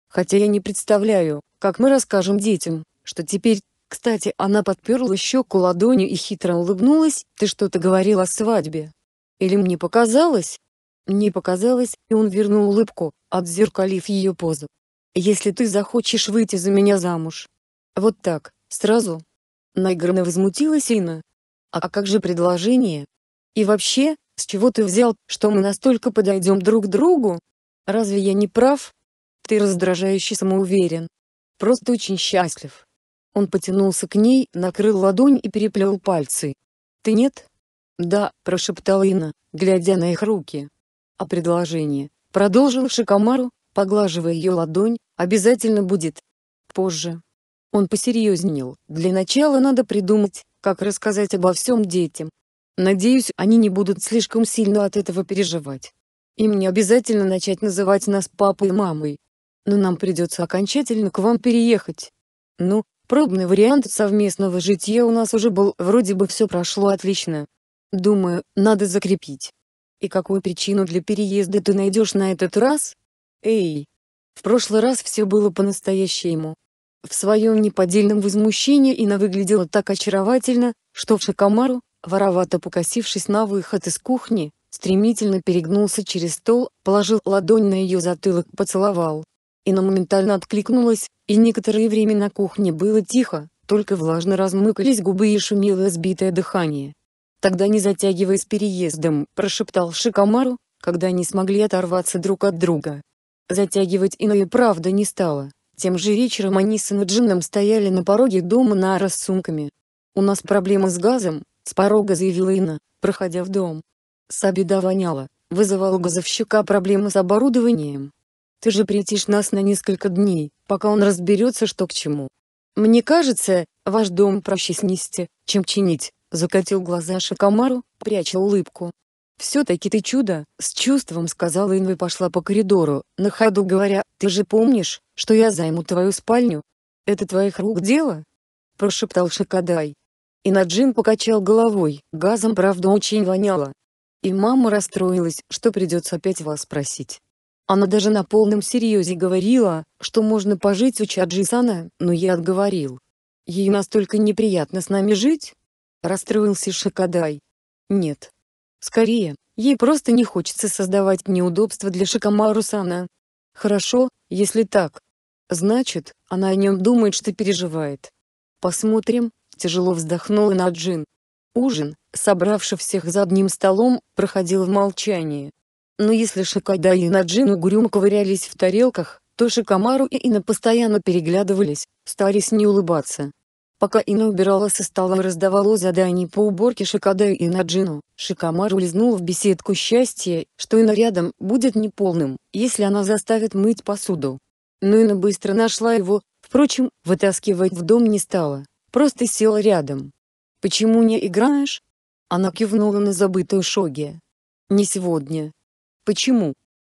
Хотя я не представляю, как мы расскажем детям, что теперь...» Кстати, она подперла щеку ладонью и хитро улыбнулась. «Ты что-то говорил о свадьбе. Или мне показалось?» Мне показалось, и он вернул улыбку, отзеркалив ее позу. «Если ты захочешь выйти за меня замуж». «Вот так, сразу?» Наигранно возмутилась Инна. «А как же предложение? И вообще, с чего ты взял, что мы настолько подойдем друг другу? Разве я не прав? Ты раздражающе самоуверен. Просто очень счастлив. Он потянулся к ней, накрыл ладонь и переплел пальцы. Ты нет? Да, прошептала Инна, глядя на их руки. А предложение, продолжил Шикамару, поглаживая ее ладонь, обязательно будет. Позже. Он посерьезнел, для начала надо придумать, как рассказать обо всем детям. Надеюсь, они не будут слишком сильно от этого переживать. Им не обязательно начать называть нас папой и мамой. Но нам придется окончательно к вам переехать. Ну, пробный вариант совместного житья у нас уже был, вроде бы все прошло отлично. Думаю, надо закрепить. И какую причину для переезда ты найдешь на этот раз? Эй! В прошлый раз все было по-настоящему. В своем неподдельном возмущении она выглядела так очаровательно, что в Шакамару, Воровато покосившись на выход из кухни, стремительно перегнулся через стол, положил ладонь на ее затылок, поцеловал. Инна моментально откликнулась, и некоторое время на кухне было тихо, только влажно размыкались губы и шумело сбитое дыхание. «Тогда не затягиваясь переездом», – прошептал Шикомару, когда они смогли оторваться друг от друга. Затягивать Инна и правда не стала. Тем же вечером они с Инна стояли на пороге дома Нара с сумками. «У нас проблема с газом», с порога заявила Инна, проходя в дом. Сабеда воняла, вызывал газовщика проблемы с оборудованием. Ты же приютишь нас на несколько дней, пока он разберется что к чему. Мне кажется, ваш дом проще снести, чем чинить, закатил глаза Шакамару, пряча улыбку. «Все-таки ты чудо», — с чувством сказала Инва и пошла по коридору, на ходу говоря, «Ты же помнишь, что я займу твою спальню?» «Это твоих рук дело?» — прошептал Шакадай. Инаджин покачал головой, газом правда очень воняло. И мама расстроилась, что придется опять вас спросить. Она даже на полном серьезе говорила, что можно пожить у Чаджисана, но я отговорил. Ей настолько неприятно с нами жить? Расстроился Шакадай. Нет. Скорее, ей просто не хочется создавать неудобства для шакамару Хорошо, если так. Значит, она о нем думает, что переживает. Посмотрим, тяжело вздохнула Наджин. Ужин, собравший всех за одним столом, проходил в молчании. Но если Шикада и Наджин угрюмо ковырялись в тарелках, то Шикамару и Ина постоянно переглядывались, старались не улыбаться. Пока Ина убирала со стола и раздавала задания по уборке Шикадаю и Наджину, Шикамару лизнул в беседку счастье, что Ина рядом будет неполным, если она заставит мыть посуду. Но Ина быстро нашла его, впрочем, вытаскивать в дом не стала. Просто сел рядом. «Почему не играешь?» Она кивнула на забытую Шоги. «Не сегодня». «Почему?»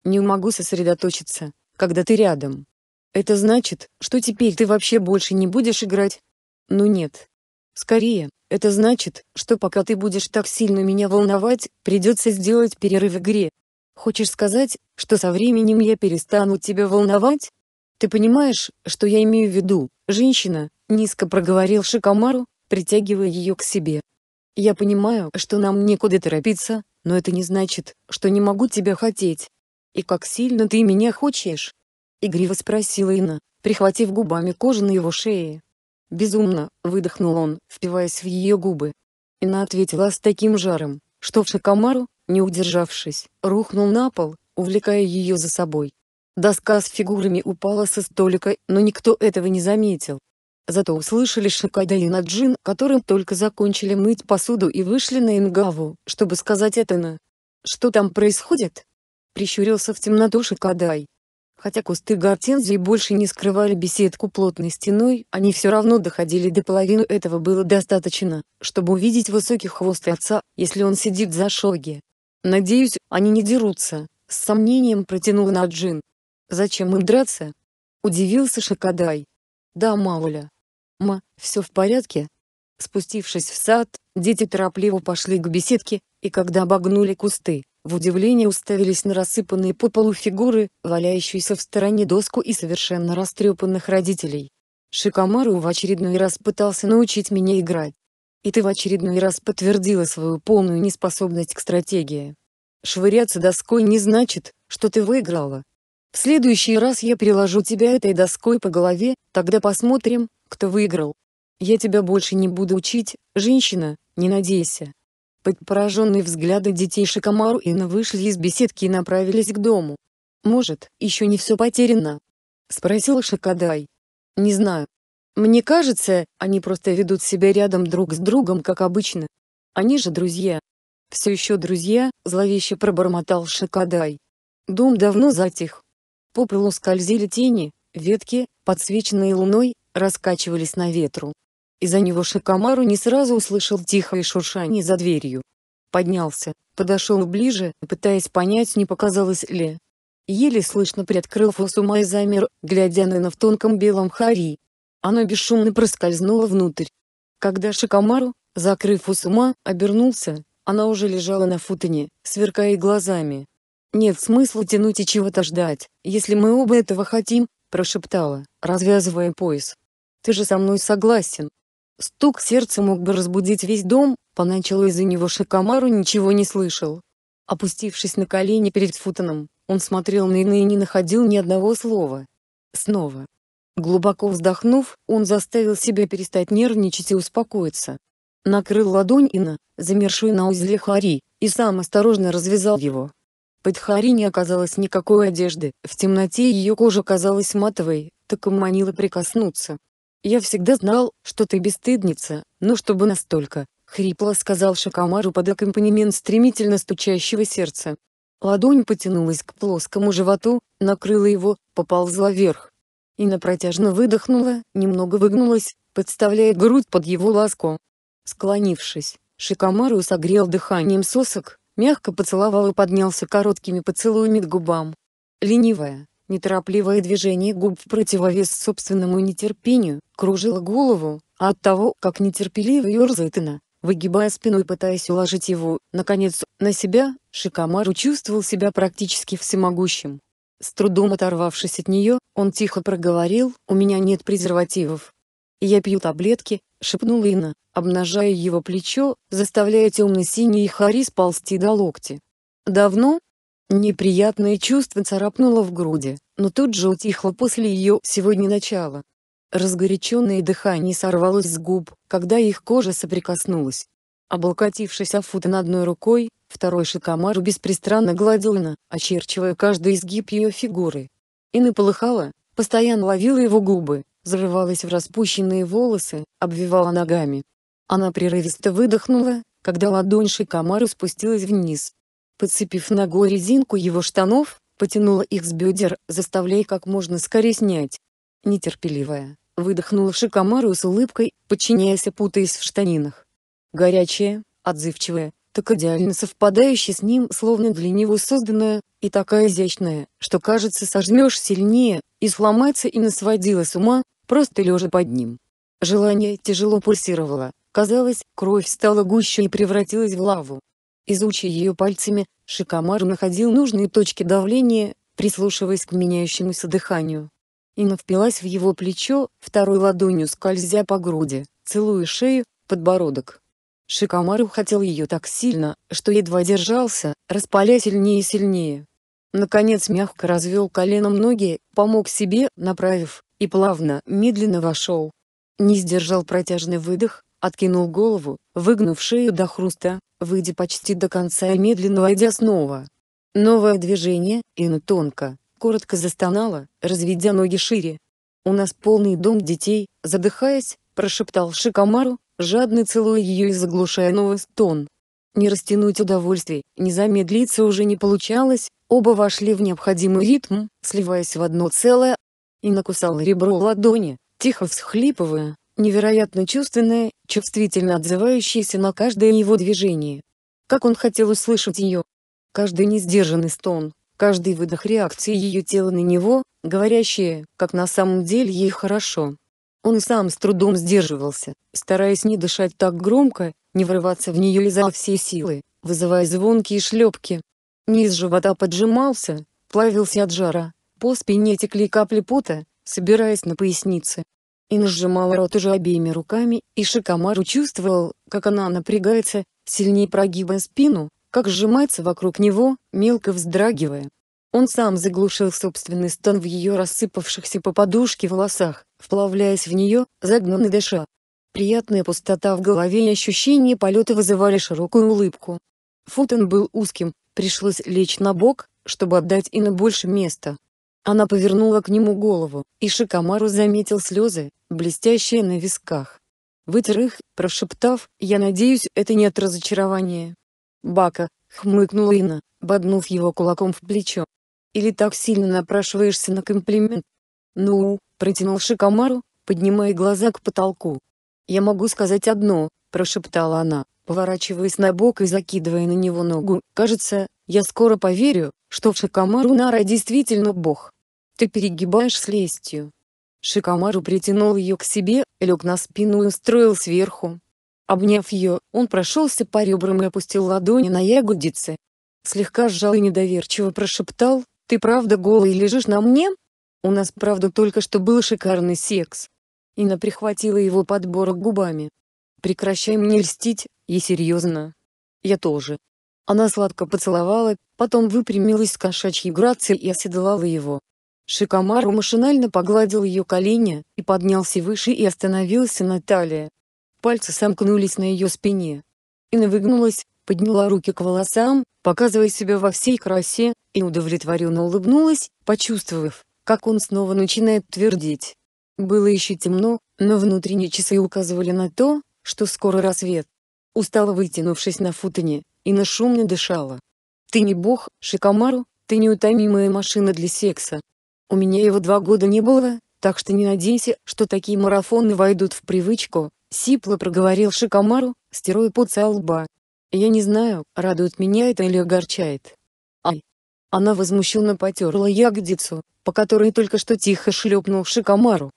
«Не могу сосредоточиться, когда ты рядом». «Это значит, что теперь ты вообще больше не будешь играть?» «Ну нет. Скорее, это значит, что пока ты будешь так сильно меня волновать, придется сделать перерыв в игре. Хочешь сказать, что со временем я перестану тебя волновать?» Ты понимаешь, что я имею в виду, женщина, Низко проговорил Шикамару, притягивая ее к себе. «Я понимаю, что нам некуда торопиться, но это не значит, что не могу тебя хотеть. И как сильно ты меня хочешь?» Игриво спросила Инна, прихватив губами кожу на его шее. «Безумно», — выдохнул он, впиваясь в ее губы. Инна ответила с таким жаром, что в не удержавшись, рухнул на пол, увлекая ее за собой. Доска с фигурами упала со столика, но никто этого не заметил. Зато услышали Шикада и Наджин, которым только закончили мыть посуду и вышли на Ингаву, чтобы сказать Этана. «Что там происходит?» Прищурился в темноту Шикадай. Хотя кусты гортензии больше не скрывали беседку плотной стеной, они все равно доходили до половины этого было достаточно, чтобы увидеть высокий хвост отца, если он сидит за шоги. «Надеюсь, они не дерутся», — с сомнением протянул Наджин. «Зачем им драться?» — удивился Шакадай. «Да, Мауля. Ма, все в порядке?» Спустившись в сад, дети торопливо пошли к беседке, и когда обогнули кусты, в удивлении уставились на рассыпанные по полу фигуры, валяющиеся в стороне доску и совершенно растрепанных родителей. Шикомару в очередной раз пытался научить меня играть. И ты в очередной раз подтвердила свою полную неспособность к стратегии. Швыряться доской не значит, что ты выиграла, в следующий раз я приложу тебя этой доской по голове, тогда посмотрим, кто выиграл. Я тебя больше не буду учить, женщина, не надейся. Под пораженные взгляды детей Шикамару Инна вышли из беседки и направились к дому. «Может, еще не все потеряно?» — спросил Шикадай. «Не знаю. Мне кажется, они просто ведут себя рядом друг с другом, как обычно. Они же друзья». «Все еще друзья», — зловеще пробормотал Шикадай. Дом давно затих. По полу скользили тени, ветки, подсвеченные луной, раскачивались на ветру. Из-за него Шикамару не сразу услышал тихое шуршание за дверью. Поднялся, подошел ближе, пытаясь понять, не показалось ли. Еле слышно приоткрыл Фусума и замер, глядя на в тонком белом хари. Оно бесшумно проскользнуло внутрь. Когда Шикамару, закрыв Фусума, обернулся, она уже лежала на футоне, сверкая глазами. «Нет смысла тянуть и чего-то ждать, если мы оба этого хотим», – прошептала, развязывая пояс. «Ты же со мной согласен». Стук сердца мог бы разбудить весь дом, поначалу из-за него Шакамару ничего не слышал. Опустившись на колени перед Футоном, он смотрел на Ины и не находил ни одного слова. Снова. Глубоко вздохнув, он заставил себя перестать нервничать и успокоиться. Накрыл ладонь Ина, замершую на узле Хари, и сам осторожно развязал его. Под Хари не оказалось никакой одежды, в темноте ее кожа казалась матовой, так и манила прикоснуться. «Я всегда знал, что ты бесстыдница, но чтобы настолько», — хрипло сказал Шакамару под аккомпанемент стремительно стучащего сердца. Ладонь потянулась к плоскому животу, накрыла его, поползла вверх. Инна протяжно выдохнула, немного выгнулась, подставляя грудь под его ласку. Склонившись, Шикамару согрел дыханием сосок, Мягко поцеловал и поднялся короткими поцелуями к губам. Ленивое, неторопливое движение губ в противовес собственному нетерпению, кружило голову, а от того, как нетерпеливо ерзает она, выгибая спину и пытаясь уложить его, наконец, на себя, Шикамару чувствовал себя практически всемогущим. С трудом оторвавшись от нее, он тихо проговорил, «У меня нет презервативов. Я пью таблетки, — шепнула Инна, обнажая его плечо, заставляя темно-синий харис ползти до локти. «Давно?» Неприятное чувство царапнуло в груди, но тут же утихло после ее сегодня начала. Разгоряченное дыхание сорвалось с губ, когда их кожа соприкоснулась. Облокотившись о футы одной рукой, второй шикомар беспристрастно гладил Инна, очерчивая каждый изгиб ее фигуры. Инна полыхала, постоянно ловила его губы, зарывалась в распущенные волосы, обвивала ногами. Она прерывисто выдохнула, когда ладонь Шикамару спустилась вниз. Подцепив ногой резинку его штанов, потянула их с бедер, заставляя как можно скорее снять. Нетерпеливая, выдохнула Шикамару с улыбкой, подчиняясь путаясь в штанинах. Горячая, отзывчивая, так идеально совпадающая с ним, словно для него созданная, и такая изящная, что кажется сожмешь сильнее, и сломаться и насводила с ума, просто лежа под ним. Желание тяжело пульсировало, казалось, кровь стала гуще и превратилась в лаву. Изучая ее пальцами, Шикомар находил нужные точки давления, прислушиваясь к меняющемуся дыханию. Инна впилась в его плечо, второй ладонью скользя по груди, целуя шею, подбородок. Шикомару хотел ее так сильно, что едва держался, распаля сильнее и сильнее. Наконец мягко развел коленом ноги, помог себе, направив, и плавно, медленно вошел. Не сдержал протяжный выдох, откинул голову, выгнув шею до хруста, выйдя почти до конца и медленно войдя снова. Новое движение, Инна тонко, коротко застонала, разведя ноги шире. «У нас полный дом детей», задыхаясь, прошептал Шикомару, жадно целуя ее и заглушая новый стон. Не растянуть удовольствий, не замедлиться уже не получалось, оба вошли в необходимый ритм, сливаясь в одно целое. И накусал ребро ладони, тихо всхлипывая, невероятно чувственная, чувствительно отзывающаяся на каждое его движение. Как он хотел услышать ее. Каждый несдержанный стон, каждый выдох реакции ее тела на него, говорящие, как на самом деле ей хорошо. Он сам с трудом сдерживался, стараясь не дышать так громко, не врываться в нее лизал все силы, вызывая звонкие шлепки. Низ живота поджимался, плавился от жара, по спине текли капли пота, собираясь на пояснице. Инна сжимала рот уже обеими руками, и Шикамару чувствовал, как она напрягается, сильнее прогибая спину, как сжимается вокруг него, мелко вздрагивая. Он сам заглушил собственный стон в ее рассыпавшихся по подушке волосах, вплавляясь в нее, загнанный дыша. Приятная пустота в голове и ощущение полета вызывали широкую улыбку. Футон был узким, пришлось лечь на бок, чтобы отдать и на больше места. Она повернула к нему голову, и Шикамару заметил слезы, блестящие на висках. Вытер их, прошептав, «Я надеюсь, это не от разочарования». «Бака», — хмыкнула Инна, боднув его кулаком в плечо. «Или так сильно напрашиваешься на комплимент?» «Ну», — протянул Шикамару, поднимая глаза к потолку, «Я могу сказать одно», – прошептала она, поворачиваясь на бок и закидывая на него ногу. «Кажется, я скоро поверю, что в Шикамару Нара действительно бог. Ты перегибаешь с лестью». Шикамару притянул ее к себе, лег на спину и устроил сверху. Обняв ее, он прошелся по ребрам и опустил ладони на ягодицы. Слегка сжал и недоверчиво прошептал, «Ты правда голый лежишь на мне?» «У нас правда только что был шикарный секс, Инна прихватила его подборок губами. «Прекращай мне льстить, и серьезно. Я тоже». Она сладко поцеловала, потом выпрямилась с кошачьей грацией и оседлала его. Шикомару машинально погладил ее колени, и поднялся выше и остановился на талии. Пальцы сомкнулись на ее спине. Инна выгнулась, подняла руки к волосам, показывая себя во всей красе, и удовлетворенно улыбнулась, почувствовав, как он снова начинает твердить. Было еще темно, но внутренние часы указывали на то, что скоро рассвет. Устала вытянувшись на футоне, и на шумно дышала. «Ты не бог, Шикамару, ты неутомимая машина для секса. У меня его два года не было, так что не надейся, что такие марафоны войдут в привычку», — сипло проговорил Шикамару, стирой пот со лба. «Я не знаю, радует меня это или огорчает». «Ай!» Она возмущенно потерла ягодицу, по которой только что тихо шлепнул Шикамару.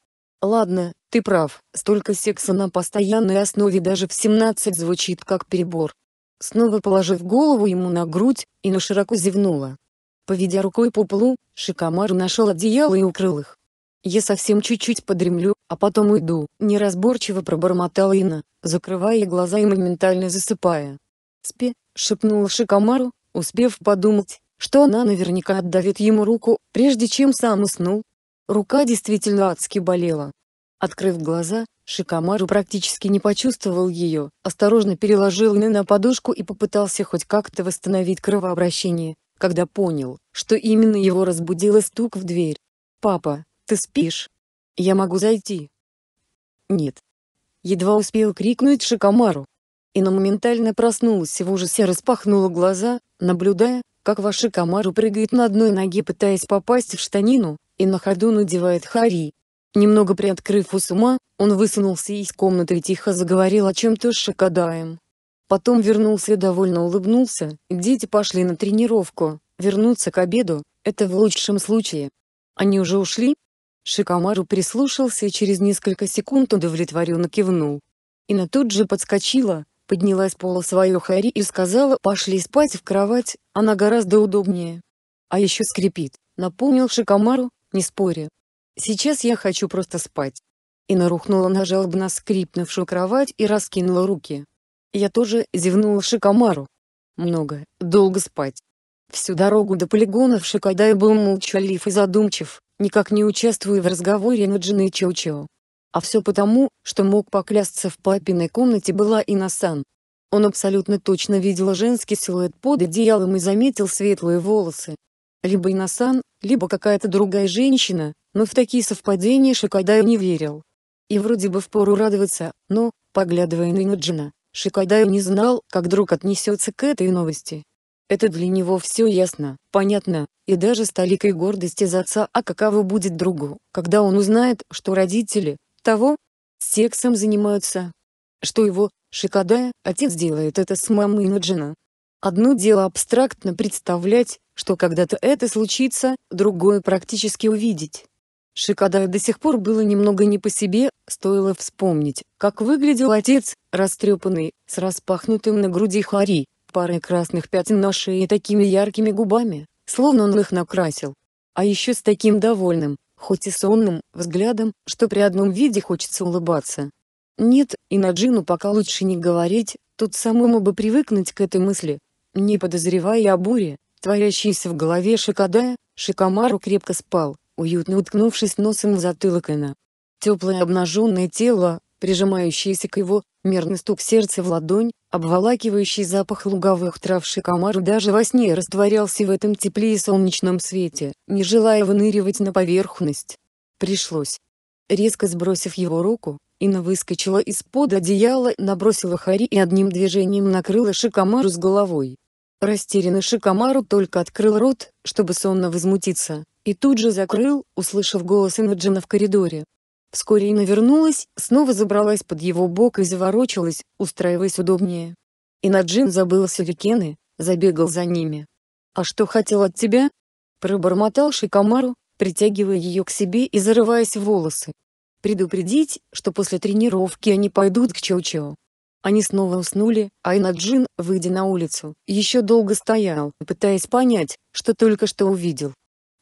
Ладно, ты прав, столько секса на постоянной основе даже в 17 звучит как перебор. Снова положив голову ему на грудь, Инна широко зевнула. Поведя рукой по полу, Шикомар нашел одеяло и укрыл их. «Я совсем чуть-чуть подремлю, а потом уйду», — неразборчиво пробормотала Инна, закрывая глаза и моментально засыпая. «Спи», — шепнула Шикомару, успев подумать, что она наверняка отдавит ему руку, прежде чем сам уснул, Рука действительно адски болела. Открыв глаза, Шикамару практически не почувствовал ее, осторожно переложил Нэ на подушку и попытался хоть как-то восстановить кровообращение, когда понял, что именно его разбудил стук в дверь. «Папа, ты спишь? Я могу зайти?» «Нет». Едва успел крикнуть Шикамару. Инна моментально проснулась и в ужасе распахнула глаза, наблюдая, как ваши комару прыгает на одной ноге, пытаясь попасть в штанину, и на ходу надевает Хари. Немного приоткрыв Усума, он высунулся из комнаты и тихо заговорил о чем-то с Шакадаем. Потом вернулся и довольно улыбнулся, дети пошли на тренировку, вернуться к обеду, это в лучшем случае. Они уже ушли? Шикамару прислушался и через несколько секунд удовлетворенно кивнул. Ина тут же подскочила, подняла с пола свою хари и сказала «пошли спать в кровать, она гораздо удобнее». А еще скрипит, напомнил Шикамару, не споря. Сейчас я хочу просто спать. Инна рухнула на жалобно скрипнувшую кровать и раскинула руки. Я тоже зевнула Шикомару. Много, долго спать. Всю дорогу до полигона в Шикадай был молчалив и задумчив, никак не участвуя в разговоре над женой Чоу-Чоу. А все потому, что мог поклясться в папиной комнате была Инасан. Он абсолютно точно видел женский силуэт под одеялом и заметил светлые волосы. Либо Инасан, либо какая-то другая женщина, но в такие совпадения Шикадаев не верил. И вроде бы впору радоваться, но, поглядывая на Инаджина, Шикадаев не знал, как друг отнесется к этой новости. Это для него все ясно, понятно, и даже с толикой гордости за отца, а каково будет другу, когда он узнает, что родители, того, сексом занимаются. Что его, Шикадая, отец делает это с мамой Наджина. Одно дело абстрактно представлять, что когда-то это случится, другое практически увидеть. Шикадаю до сих пор было немного не по себе, стоило вспомнить, как выглядел отец, растрепанный, с распахнутым на груди хари, парой красных пятен на шее и такими яркими губами, словно он их накрасил. А еще с таким довольным, хоть и сонным, взглядом, что при одном виде хочется улыбаться. Нет, и на Джину пока лучше не говорить, тут самому бы привыкнуть к этой мысли, не подозревая о буре, творящейся в голове Шикадая, Шикамару крепко спал, уютно уткнувшись носом в затылок Эна. Теплое обнаженное тело, прижимающееся к его, мерный стук сердца в ладонь, обволакивающий запах луговых трав Шикамару даже во сне растворялся в этом тепле и солнечном свете, не желая выныривать на поверхность. Пришлось. Резко сбросив его руку, ина выскочила из-под одеяла, набросила Хари и одним движением накрыла Шикамару с головой. Растерянный Шикамару только открыл рот, чтобы сонно возмутиться, и тут же закрыл, услышав голос Инваджина в коридоре. Вскоре Инна вернулась, снова забралась под его бок и заворочилась, устраиваясь удобнее. Инаджин забыл сюрикены, забегал за ними. «А что хотел от тебя?» Пробормотал Шикамару, притягивая ее к себе и зарываясь в волосы. «Предупредить, что после тренировки они пойдут к Чоу-Чоу». Они снова уснули, а Инаджин, выйдя на улицу, еще долго стоял, пытаясь понять, что только что увидел.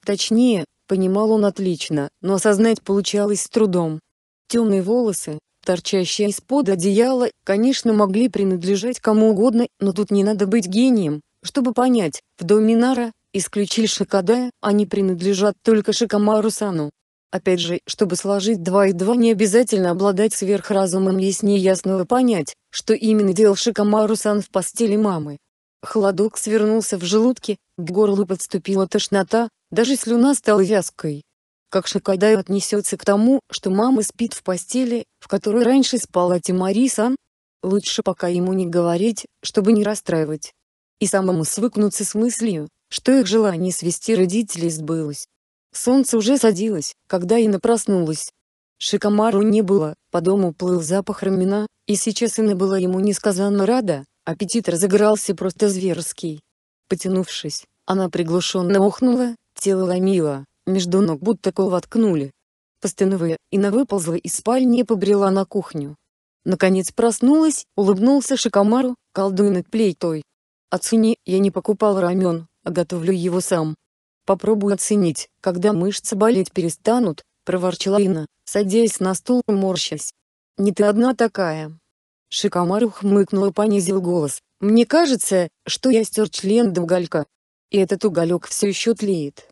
Точнее, понимал он отлично, но осознать получалось с трудом. Темные волосы, торчащие из-под одеяла, конечно могли принадлежать кому угодно, но тут не надо быть гением, чтобы понять, в доме Нара, исключив Шикадая, они принадлежат только Шикамару Сану. Опять же, чтобы сложить два и два, не обязательно обладать сверхразумом яснее ясного понять, что именно делал Шикамару-сан в постели мамы. Холодок свернулся в желудке, к горлу подступила тошнота, даже слюна стала вязкой. Как Шикадай отнесется к тому, что мама спит в постели, в которой раньше спала Тимари-сан? Лучше пока ему не говорить, чтобы не расстраивать. И самому свыкнуться с мыслью, что их желание свести родителей сбылось. Солнце уже садилось, когда Инна проснулась. Шикомару не было, по дому плыл запах рамена, и сейчас Инна была ему несказанно рада, аппетит разыгрался просто зверский. Потянувшись, она приглушенно ухнула, тело ломило, между ног будто кого воткнули. Постановая, Инна выползла из спальни и побрела на кухню. Наконец проснулась, улыбнулся Шикомару, колдуй над плейтой. «Оцени, я не покупал рамен, а готовлю его сам» попробую оценить, когда мышцы болеть перестанут, проворчала Инна, садясь на стул и морщась. Не ты одна такая. Шикомару хмыкнул и понизил голос. Мне кажется, что я стер член до уголька. И этот уголек все еще тлеет.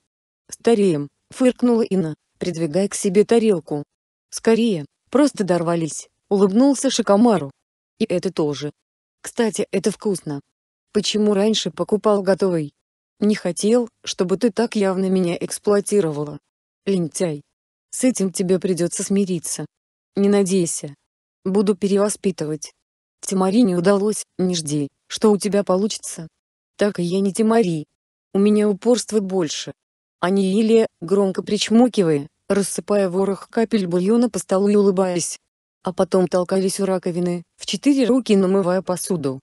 Стареем, фыркнула Инна, придвигая к себе тарелку. Скорее, просто дорвались, улыбнулся Шикомару. И это тоже. Кстати, это вкусно. Почему раньше покупал готовый? Не хотел, чтобы ты так явно меня эксплуатировала. Лентяй. С этим тебе придется смириться. Не надейся. Буду перевоспитывать. Тимари не удалось, не жди, что у тебя получится. Так и я не Тимари. У меня упорства больше. Они или, громко причмокивая, рассыпая ворох капель бульона по столу и улыбаясь. А потом толкались у раковины, в четыре руки намывая посуду.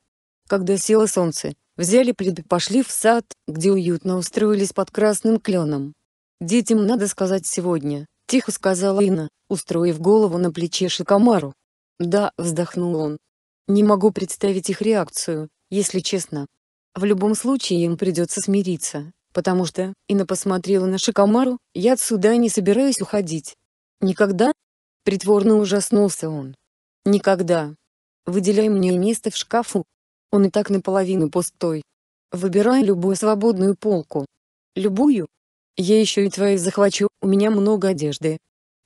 Когда село солнце, Взяли, плед и пошли в сад, где уютно устроились под красным кленом. «Детям надо сказать сегодня», — тихо сказала Инна, устроив голову на плече Шикомару. «Да», — вздохнул он. «Не могу представить их реакцию, если честно. В любом случае им придется смириться, потому что, Инна посмотрела на Шикомару, я отсюда не собираюсь уходить. Никогда? Притворно ужаснулся он. Никогда. Выделяй мне место в шкафу, он и так наполовину пустой. Выбирай любую свободную полку. Любую? Я еще и твои захвачу, у меня много одежды.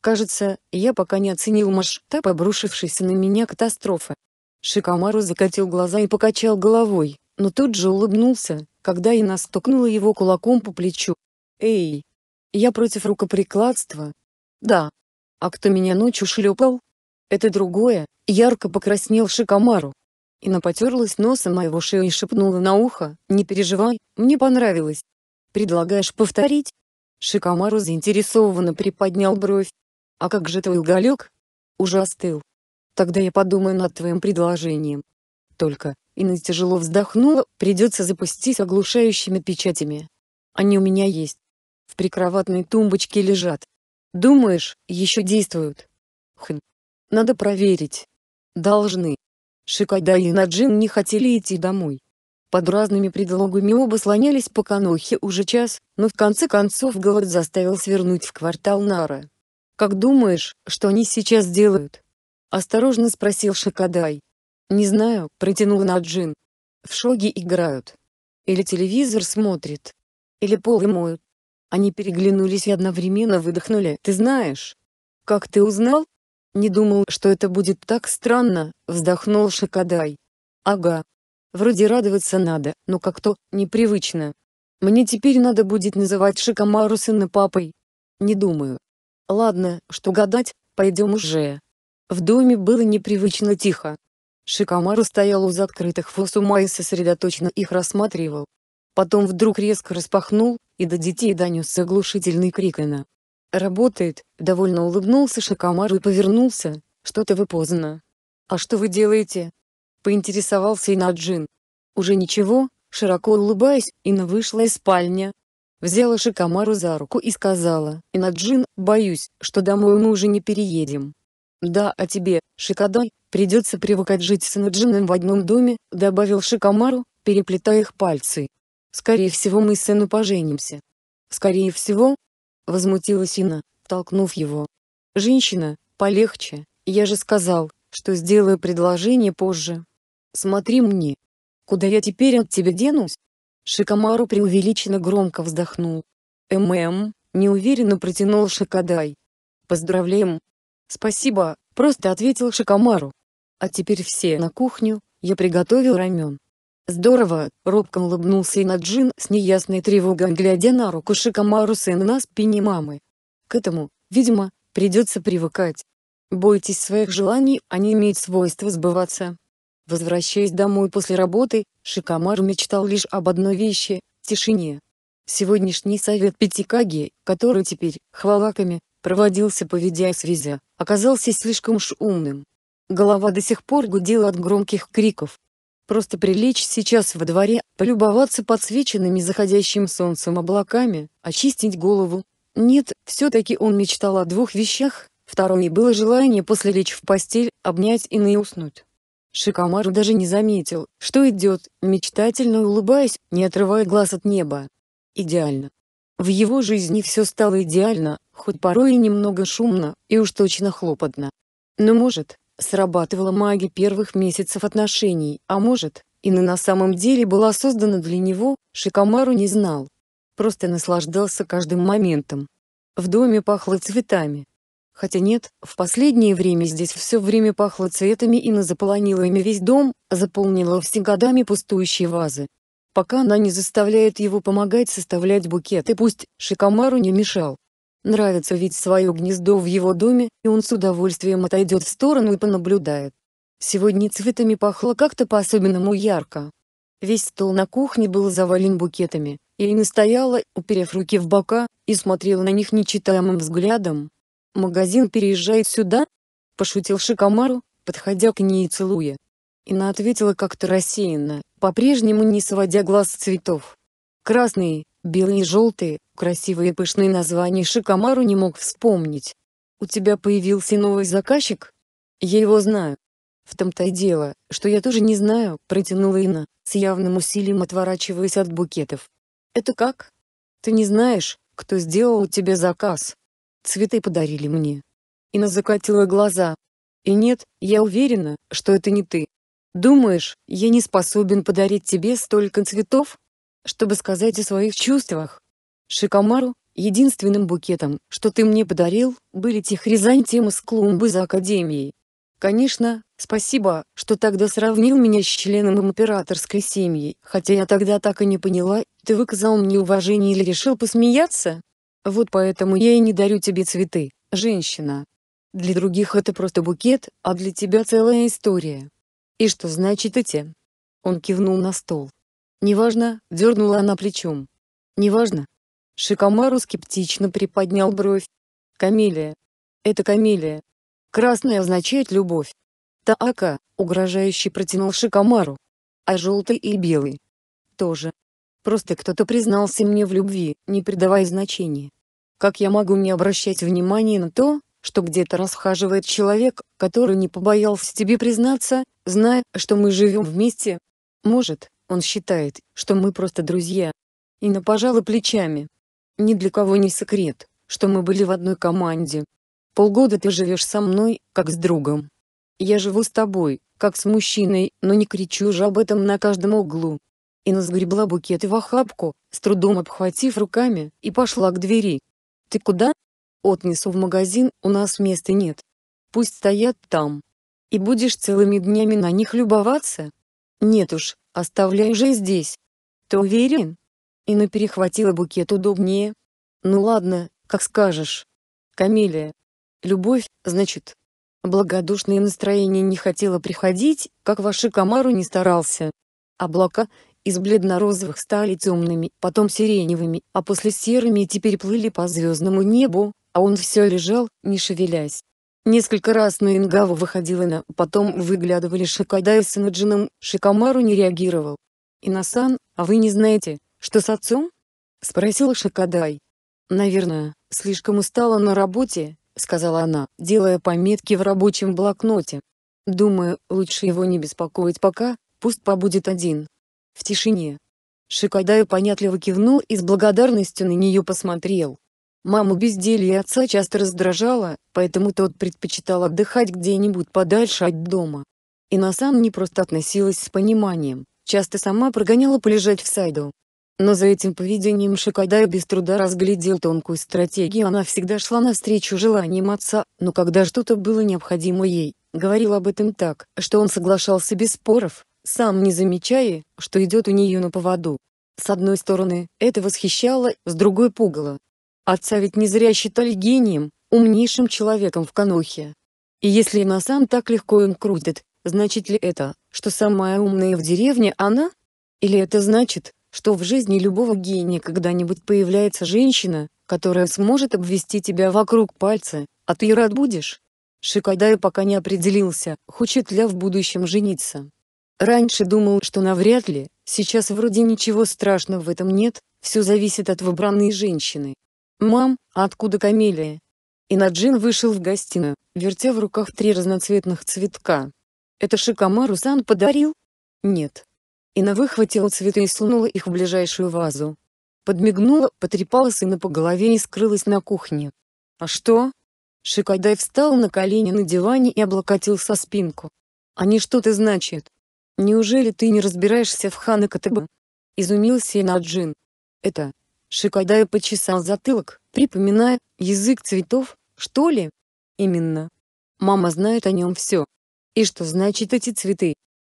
Кажется, я пока не оценил масштаб обрушившейся на меня катастрофы. Шикамару закатил глаза и покачал головой, но тут же улыбнулся, когда я стукнула его кулаком по плечу. «Эй! Я против рукоприкладства?» «Да. А кто меня ночью шлепал?» «Это другое», — ярко покраснел Шикамару. Инна потерлась носом моего шею и шепнула на ухо, «Не переживай, мне понравилось». «Предлагаешь повторить?» Шикомару заинтересованно приподнял бровь. «А как же твой уголек?» «Уже остыл. Тогда я подумаю над твоим предложением». «Только...» Инна тяжело вздохнула, придется запастись оглушающими печатями. «Они у меня есть. В прикроватной тумбочке лежат. Думаешь, еще действуют?» «Хм. Надо проверить. Должны». Шикада и Наджин не хотели идти домой. Под разными предлогами оба слонялись по Канохе уже час, но в конце концов голод заставил свернуть в квартал Нара. «Как думаешь, что они сейчас делают?» — осторожно спросил Шикадай. «Не знаю», — протянул Наджин. «В шоге играют. Или телевизор смотрит. Или полы моют». Они переглянулись и одновременно выдохнули. «Ты знаешь?» «Как ты узнал?» Не думал, что это будет так странно, вздохнул Шакадай. Ага. Вроде радоваться надо, но как-то непривычно. Мне теперь надо будет называть Шикамару сына папой. Не думаю. Ладно, что гадать, пойдем уже. В доме было непривычно тихо. Шикамару стоял у закрытых фосума и сосредоточенно их рассматривал. Потом вдруг резко распахнул, и до детей донесся оглушительный крик Эна. «Работает», — довольно улыбнулся Шакамару и повернулся. «Что-то вы поздно». «А что вы делаете?» — поинтересовался Инаджин. «Уже ничего», — широко улыбаясь, Ина вышла из спальни. Взяла Шакамару за руку и сказала, «Инаджин, боюсь, что домой мы уже не переедем». «Да, а тебе, Шикадай, придется привыкать жить с Инаджином в одном доме», — добавил Шакамару, переплетая их пальцы. «Скорее всего мы с сыном поженимся». «Скорее всего, возмутилась Инна, толкнув его. «Женщина, полегче, я же сказал, что сделаю предложение позже. Смотри мне. Куда я теперь от тебя денусь?» Шикамару преувеличенно громко вздохнул. «Мм», — неуверенно протянул Шикадай. «Поздравляем». «Спасибо», — просто ответил Шикамару. «А теперь все на кухню, я приготовил рамен». «Здорово!» — Робком улыбнулся Инаджин с неясной тревогой, глядя на руку Шикамару сына на спине мамы. «К этому, видимо, придется привыкать. Бойтесь своих желаний, они имеют свойство сбываться». Возвращаясь домой после работы, Шикамару мечтал лишь об одной вещи — тишине. Сегодняшний совет Пятикаги, который теперь, хвалаками, проводился по связи, оказался слишком шумным. Голова до сих пор гудела от громких криков, Просто прилечь сейчас во дворе, полюбоваться подсвеченными заходящим солнцем облаками, очистить голову. Нет, все-таки он мечтал о двух вещах, второе было желание после лечь в постель, обнять и уснуть. Шикомару даже не заметил, что идет, мечтательно улыбаясь, не отрывая глаз от неба. Идеально. В его жизни все стало идеально, хоть порой и немного шумно, и уж точно хлопотно. Но может, срабатывала магия первых месяцев отношений, а может, и на самом деле была создана для него, Шикамару не знал. Просто наслаждался каждым моментом. В доме пахло цветами. Хотя нет, в последнее время здесь все время пахло цветами и она заполонила ими весь дом, заполнила все годами пустующие вазы. Пока она не заставляет его помогать составлять букет и пусть Шикамару не мешал, Нравится ведь свое гнездо в его доме, и он с удовольствием отойдет в сторону и понаблюдает. Сегодня цветами пахло как-то по-особенному ярко. Весь стол на кухне был завален букетами, и Инна стояла, уперев руки в бока, и смотрела на них нечитаемым взглядом. «Магазин переезжает сюда?» – пошутил Шикомару, подходя к ней и целуя. Инна ответила как-то рассеянно, по-прежнему не сводя глаз с цветов. Красные, белые и желтые, красивые и пышные названия Шикомару не мог вспомнить. «У тебя появился новый заказчик?» «Я его знаю». «В том-то и дело, что я тоже не знаю», — протянула Инна, с явным усилием отворачиваясь от букетов. «Это как? Ты не знаешь, кто сделал тебе заказ? Цветы подарили мне». Инна закатила глаза. «И нет, я уверена, что это не ты. Думаешь, я не способен подарить тебе столько цветов?» чтобы сказать о своих чувствах. Шикамару единственным букетом, что ты мне подарил, были те хризантемы с клумбы за академией. Конечно, спасибо, что тогда сравнил меня с членом императорской семьи, хотя я тогда так и не поняла, ты выказал мне уважение или решил посмеяться? Вот поэтому я и не дарю тебе цветы, женщина. Для других это просто букет, а для тебя целая история. И что значит эти? Он кивнул на стол. Неважно, дернула она плечом. Неважно, Шикомару скептично приподнял бровь. Камелия. Это камелия. Красная означает любовь. Таака, угрожающе протянул Шикомару. А желтый и белый. Тоже. Просто кто-то признался мне в любви, не придавая значения. Как я могу не обращать внимания на то, что где-то расхаживает человек, который не побоялся тебе признаться, зная, что мы живем вместе? Может, он считает, что мы просто друзья. И на пожала плечами ни для кого не секрет, что мы были в одной команде. Полгода ты живешь со мной, как с другом. Я живу с тобой, как с мужчиной, но не кричу же об этом на каждом углу. И сгребла букет в охапку, с трудом обхватив руками, и пошла к двери. «Ты куда?» «Отнесу в магазин, у нас места нет. Пусть стоят там. И будешь целыми днями на них любоваться?» «Нет уж, оставляй же здесь. Ты уверен?» Инна перехватила букет удобнее. «Ну ладно, как скажешь. Камелия. Любовь, значит». Благодушное настроение не хотело приходить, как ваши комару не старался. Облака из бледно-розовых стали темными, потом сиреневыми, а после серыми и теперь плыли по звездному небу, а он все лежал, не шевелясь. Несколько раз на Ингаву выходила на, потом выглядывали Шикадай с Наджином, Шикамару не реагировал. «Инасан, а вы не знаете, «Что с отцом?» — спросила Шакадай. «Наверное, слишком устала на работе», — сказала она, делая пометки в рабочем блокноте. «Думаю, лучше его не беспокоить пока, пусть побудет один. В тишине». Шикадай понятливо кивнул и с благодарностью на нее посмотрел. Маму безделье отца часто раздражало, поэтому тот предпочитал отдыхать где-нибудь подальше от дома. Инасан не просто относилась с пониманием, часто сама прогоняла полежать в сайду. Но за этим поведением Шикадай без труда разглядел тонкую стратегию она всегда шла навстречу желаниям отца, но когда что-то было необходимо ей, говорил об этом так, что он соглашался без споров, сам не замечая, что идет у нее на поводу. С одной стороны, это восхищало, с другой пугало. Отца ведь не зря считали гением, умнейшим человеком в Канохе. И если она сам так легко им крутит, значит ли это, что самая умная в деревне она? Или это значит, что в жизни любого гения когда-нибудь появляется женщина, которая сможет обвести тебя вокруг пальца, а ты рад будешь. Шикадай пока не определился, хочет ли в будущем жениться. Раньше думал, что навряд ли, сейчас вроде ничего страшного в этом нет, все зависит от выбранной женщины. «Мам, а откуда камелия?» Инаджин вышел в гостиную, вертя в руках три разноцветных цветка. «Это Шикамару-сан подарил?» «Нет, Ина выхватила цветы и сунула их в ближайшую вазу. Подмигнула, потрепала сына по голове и скрылась на кухне. «А что?» Шикадай встал на колени на диване и облокотился о спинку. «Они что-то значат. Неужели ты не разбираешься в Хана Катаба?» Изумился Инаджин. «Это...» Шикадай почесал затылок, припоминая, язык цветов, что ли? «Именно. Мама знает о нем все. И что значит эти цветы?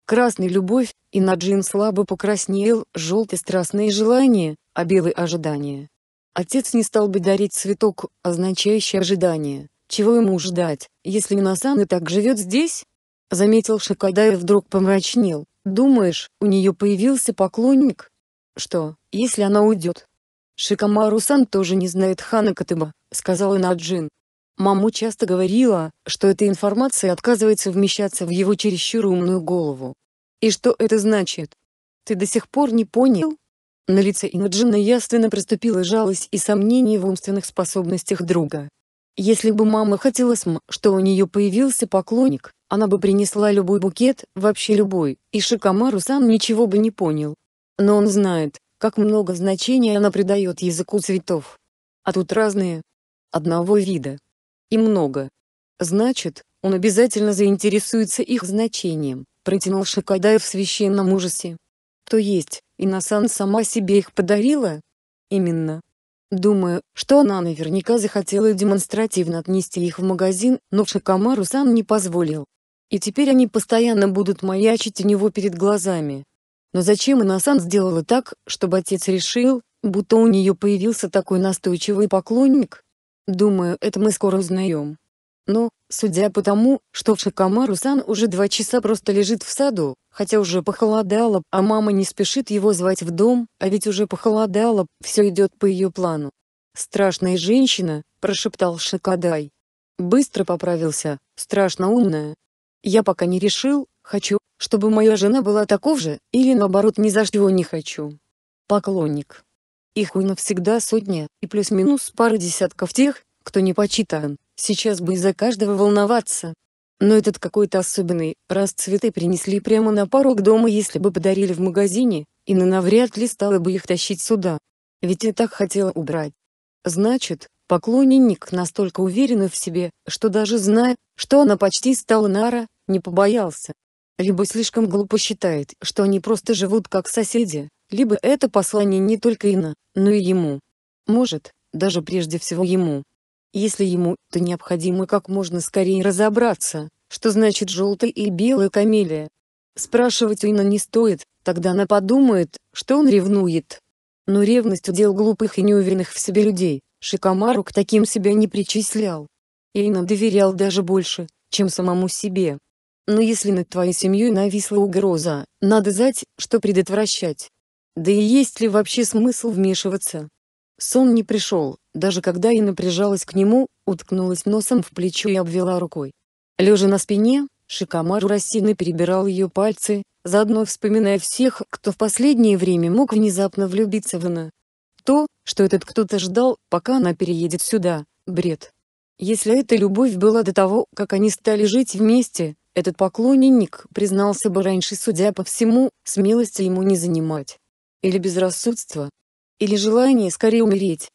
Красный — любовь, и Наджим слабо покраснел, желтый — страстные желания, а белый — ожидание. Отец не стал бы дарить цветок, означающий ожидание. Чего ему ждать, если Минасан и так живет здесь? Заметил Шакадаев вдруг помрачнел. Думаешь, у нее появился поклонник? Что, если она уйдет? Шикамару-сан тоже не знает хана Катыба, сказала Наджин, Маму часто говорила, что эта информация отказывается вмещаться в его чересчур умную голову. И что это значит? Ты до сих пор не понял? На лице Инджина ясно приступила жалость и сомнение в умственных способностях друга. Если бы мама хотела см, что у нее появился поклонник, она бы принесла любой букет, вообще любой, и Шикамару-сан ничего бы не понял. Но он знает, как много значения она придает языку цветов. А тут разные. Одного вида и много. Значит, он обязательно заинтересуется их значением, протянул Шакадаев в священном ужасе. То есть, Инасан сама себе их подарила? Именно. Думаю, что она наверняка захотела демонстративно отнести их в магазин, но Шакамару сам не позволил. И теперь они постоянно будут маячить у него перед глазами. Но зачем Инасан сделала так, чтобы отец решил, будто у нее появился такой настойчивый поклонник, Думаю, это мы скоро узнаем. Но, судя по тому, что Шикамару-сан уже два часа просто лежит в саду, хотя уже похолодало, а мама не спешит его звать в дом, а ведь уже похолодало, все идет по ее плану. «Страшная женщина», — прошептал Шикадай. Быстро поправился, страшно умная. «Я пока не решил, хочу, чтобы моя жена была таков же, или наоборот ни за что не хочу». Поклонник. Их уйна всегда сотни, и плюс-минус пара десятков тех, кто не почитан. Сейчас бы из-за каждого волноваться. Но этот какой-то особенный, раз цветы принесли прямо на порог дома если бы подарили в магазине, и на навряд ли стало бы их тащить сюда. Ведь я так хотела убрать. Значит, поклонник настолько уверен в себе, что даже зная, что она почти стала нара, не побоялся. Либо слишком глупо считает, что они просто живут как соседи, либо это послание не только Инна, но и ему. Может, даже прежде всего ему. Если ему, то необходимо как можно скорее разобраться, что значит желтая и белая камелия. Спрашивать у Инна не стоит, тогда она подумает, что он ревнует. Но ревность удел глупых и неуверенных в себе людей, Шикомару к таким себя не причислял. И Инна доверял даже больше, чем самому себе. Но если над твоей семьей нависла угроза, надо знать, что предотвращать. Да и есть ли вообще смысл вмешиваться? Сон не пришел, даже когда я напряжалась к нему, уткнулась носом в плечо и обвела рукой. Лежа на спине, Шикамару рассеянно перебирал ее пальцы, заодно вспоминая всех, кто в последнее время мог внезапно влюбиться в Инна. То, что этот кто-то ждал, пока она переедет сюда, бред. Если эта любовь была до того, как они стали жить вместе, этот поклонник признался бы раньше, судя по всему, смелости ему не занимать или безрассудство, или желание скорее умереть.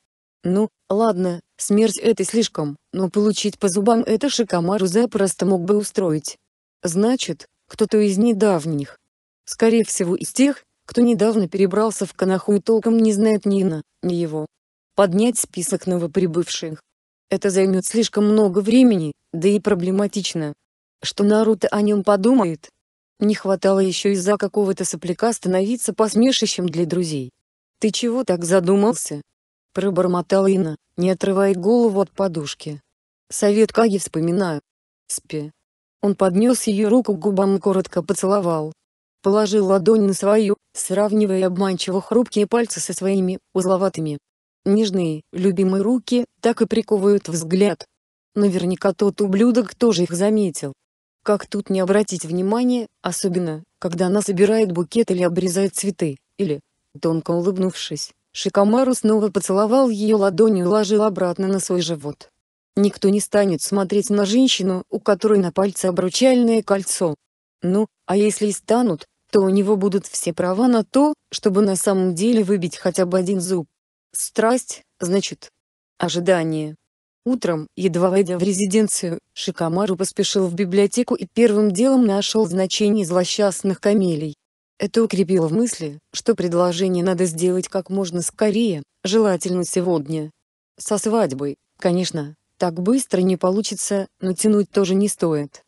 Ну, ладно, смерть это слишком, но получить по зубам это Шикомару запросто мог бы устроить. Значит, кто-то из недавних. Скорее всего из тех, кто недавно перебрался в Канаху и толком не знает Нина, ни его. Поднять список новоприбывших. Это займет слишком много времени, да и проблематично. Что Наруто о нем подумает, не хватало еще из-за какого-то сопляка становиться посмешищем для друзей. «Ты чего так задумался?» — пробормотала Инна, не отрывая голову от подушки. «Совет Каги вспоминаю. Спи». Он поднес ее руку к губам и коротко поцеловал. Положил ладонь на свою, сравнивая обманчиво хрупкие пальцы со своими, узловатыми. Нежные, любимые руки, так и приковывают взгляд. Наверняка тот ублюдок тоже их заметил, как тут не обратить внимания, особенно, когда она собирает букет или обрезает цветы, или, тонко улыбнувшись, Шикамару снова поцеловал ее ладонью и уложил обратно на свой живот. Никто не станет смотреть на женщину, у которой на пальце обручальное кольцо. Ну, а если и станут, то у него будут все права на то, чтобы на самом деле выбить хотя бы один зуб. Страсть, значит. Ожидание, Утром, едва войдя в резиденцию, Шикамару поспешил в библиотеку и первым делом нашел значение злосчастных камелий. Это укрепило в мысли, что предложение надо сделать как можно скорее, желательно сегодня. Со свадьбой, конечно, так быстро не получится, но тянуть тоже не стоит.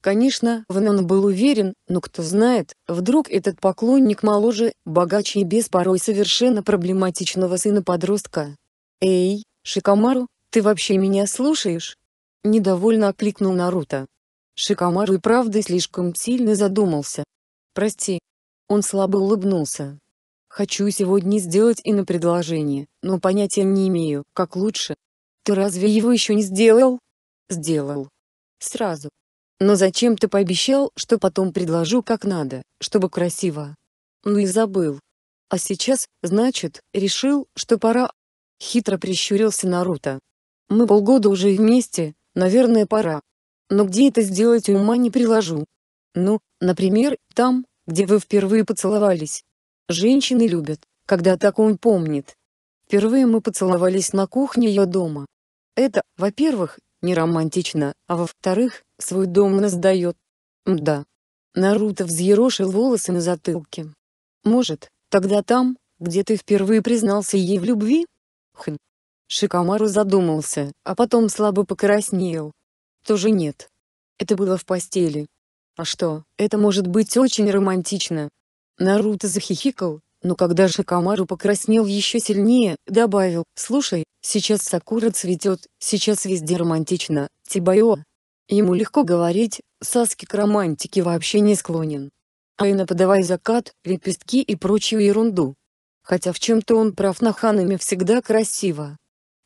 Конечно, Ванон был уверен, но кто знает, вдруг этот поклонник моложе, богаче и без порой совершенно проблематичного сына-подростка. «Эй, Шикамару, «Ты вообще меня слушаешь?» — недовольно окликнул Наруто. Шикамару и правда слишком сильно задумался. «Прости». Он слабо улыбнулся. «Хочу сегодня сделать предложение, но понятия не имею, как лучше». «Ты разве его еще не сделал?» «Сделал. Сразу. Но зачем ты пообещал, что потом предложу как надо, чтобы красиво?» «Ну и забыл. А сейчас, значит, решил, что пора...» Хитро прищурился Наруто. Мы полгода уже вместе, наверное пора. Но где это сделать ума не приложу. Ну, например, там, где вы впервые поцеловались. Женщины любят, когда о он помнит. Впервые мы поцеловались на кухне ее дома. Это, во-первых, не романтично, а во-вторых, свой дом она сдает. Мда. Наруто взъерошил волосы на затылке. Может, тогда там, где ты впервые признался ей в любви? Хм, Шикамару задумался, а потом слабо покраснел. Тоже нет. Это было в постели. А что, это может быть очень романтично. Наруто захихикал, но когда Шикамару покраснел еще сильнее, добавил, «Слушай, сейчас Сакура цветет, сейчас везде романтично, Тибайо». Ему легко говорить, Саски к романтике вообще не склонен. Айна подавай закат, лепестки и прочую ерунду. Хотя в чем-то он прав на ханами всегда красиво.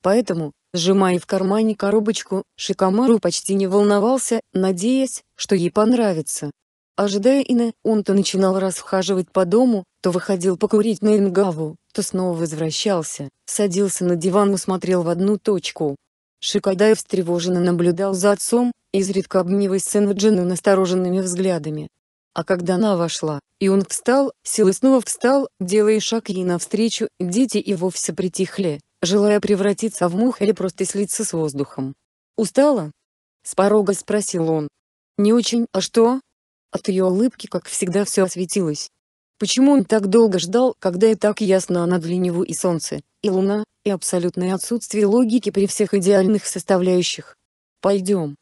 Поэтому, сжимая в кармане коробочку, Шикамару почти не волновался, надеясь, что ей понравится. Ожидая Ина, он то начинал расхаживать по дому, то выходил покурить на Ингаву, то снова возвращался, садился на диван и смотрел в одну точку. Шикадаев встревоженно наблюдал за отцом, изредка обнивая сына Джину настороженными взглядами. А когда она вошла, и он встал, силы снова встал, делая шаг ей навстречу, дети и вовсе притихли, желая превратиться в мух или просто слиться с воздухом. «Устала?» — с порога спросил он. «Не очень, а что?» От ее улыбки, как всегда, все осветилось. Почему он так долго ждал, когда и так ясно она для него и солнце, и луна, и абсолютное отсутствие логики при всех идеальных составляющих? «Пойдем».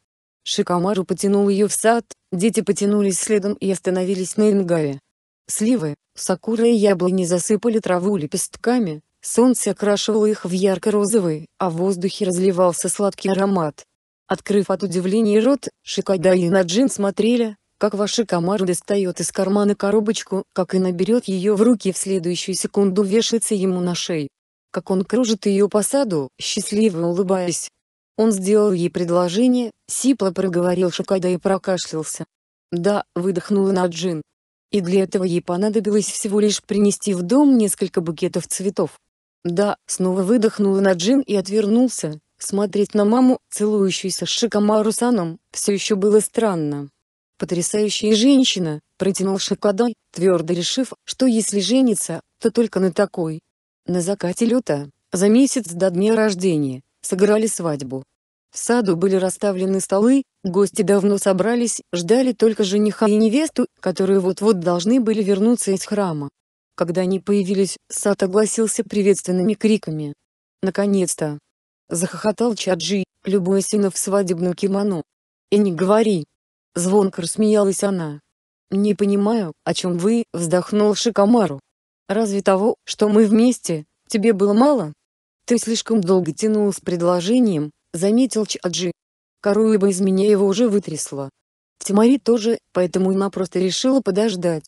Шикомару потянул ее в сад, дети потянулись следом и остановились на ингаве. Сливы, сакура и яблони засыпали траву лепестками, Солнце окрашивало их в ярко-розовый, а в воздухе разливался сладкий аромат. Открыв от удивления рот, Шикада и Наджин смотрели, как ваша комар достает из кармана коробочку, как и наберет ее в руки в следующую секунду вешается ему на шею. Как он кружит ее по саду, счастливо улыбаясь. Он сделал ей предложение, сипло проговорил Шикада и прокашлялся. «Да», — выдохнула Наджин. И для этого ей понадобилось всего лишь принести в дом несколько букетов цветов. Да, снова выдохнул Наджин и отвернулся. Смотреть на маму, целующуюся с Шикамару Саном, все еще было странно. «Потрясающая женщина», — протянул Шикадай, твердо решив, что если женится, то только на такой. На закате лета, за месяц до дня рождения, сыграли свадьбу. В саду были расставлены столы, гости давно собрались, ждали только жениха и невесту, которые вот-вот должны были вернуться из храма. Когда они появились, Сад огласился приветственными криками. «Наконец-то!» Захохотал Чаджи, любое сына в свадебном кимоно. «И не говори!» Звонко рассмеялась она. «Не понимаю, о чем вы», — вздохнул Шикамару. «Разве того, что мы вместе, тебе было мало?» «Ты слишком долго тянул с предложением», — заметил Чаджи. Коруиба из меня его уже вытрясла. Тимари тоже, поэтому она просто решила подождать.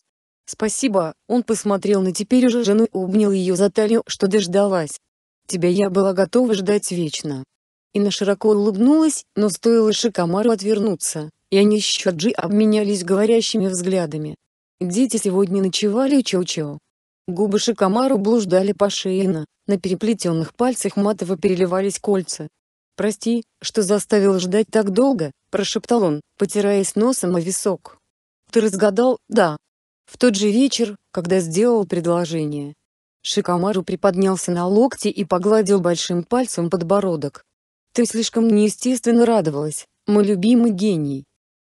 «Спасибо», — он посмотрел на теперь уже жену и обнял ее за талию, что дождалась. «Тебя я была готова ждать вечно». Инна широко улыбнулась, но стоило Шикомару отвернуться, и они с Чаджи обменялись говорящими взглядами. Дети сегодня ночевали у чоу Губы Шикомару блуждали по шеена, на переплетенных пальцах матово переливались кольца. «Прости, что заставил ждать так долго», – прошептал он, потираясь носом о висок. «Ты разгадал, да, в тот же вечер, когда сделал предложение, Шикамару приподнялся на локти и погладил большим пальцем подбородок. «Ты слишком неестественно радовалась, мой любимый гений.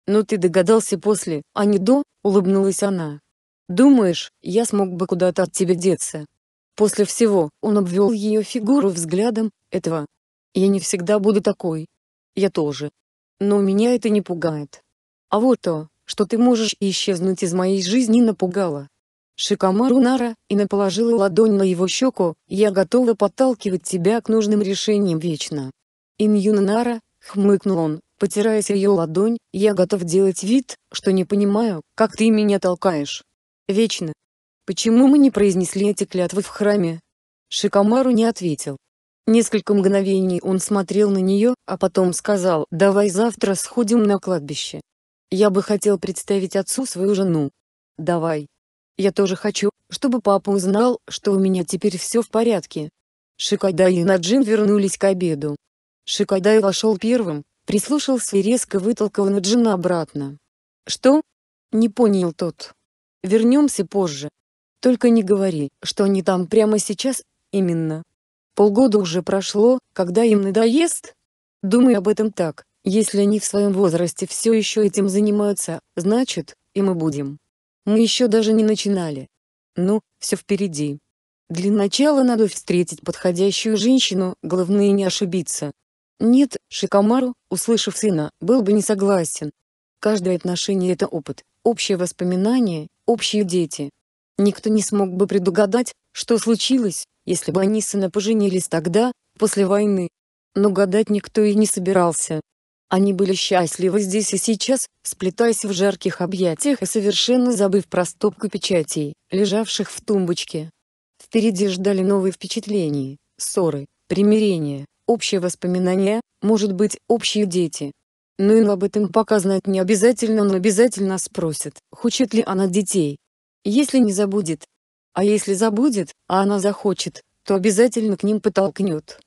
Но ты догадался после, а не до», — улыбнулась она. «Думаешь, я смог бы куда-то от тебя деться?» После всего, он обвел ее фигуру взглядом, этого. «Я не всегда буду такой. Я тоже. Но меня это не пугает. А вот то, что ты можешь исчезнуть из моей жизни напугала. Шикамару Нара, и наположила ладонь на его щеку, я готова подталкивать тебя к нужным решениям вечно. Иньюна Нара, хмыкнул он, потираясь ее ладонь, я готов делать вид, что не понимаю, как ты меня толкаешь. Вечно. Почему мы не произнесли эти клятвы в храме? Шикамару не ответил. Несколько мгновений он смотрел на нее, а потом сказал, давай завтра сходим на кладбище. Я бы хотел представить отцу свою жену. Давай. Я тоже хочу, чтобы папа узнал, что у меня теперь все в порядке. Шикадай и Наджин вернулись к обеду. Шикадай вошел первым, прислушался и резко вытолкал Наджина обратно. «Что?» — не понял тот. «Вернемся позже. Только не говори, что они там прямо сейчас, именно. Полгода уже прошло, когда им надоест? Думай об этом так, если они в своем возрасте все еще этим занимаются, значит, и мы будем. Мы еще даже не начинали. Ну, все впереди. Для начала надо встретить подходящую женщину, главное не ошибиться. Нет, Шикамару, услышав сына, был бы не согласен. Каждое отношение — это опыт, общее воспоминание, общие дети. Никто не смог бы предугадать, что случилось, если бы они сына поженились тогда, после войны. Но гадать никто и не собирался, они были счастливы здесь и сейчас, сплетаясь в жарких объятиях и совершенно забыв про стопку печатей, лежавших в тумбочке. Впереди ждали новые впечатления, ссоры, примирения, общие воспоминания, может быть, общие дети. Но ну им об этом пока знать не обязательно, он обязательно спросит, хочет ли она детей. Если не забудет. А если забудет, а она захочет, то обязательно к ним потолкнет.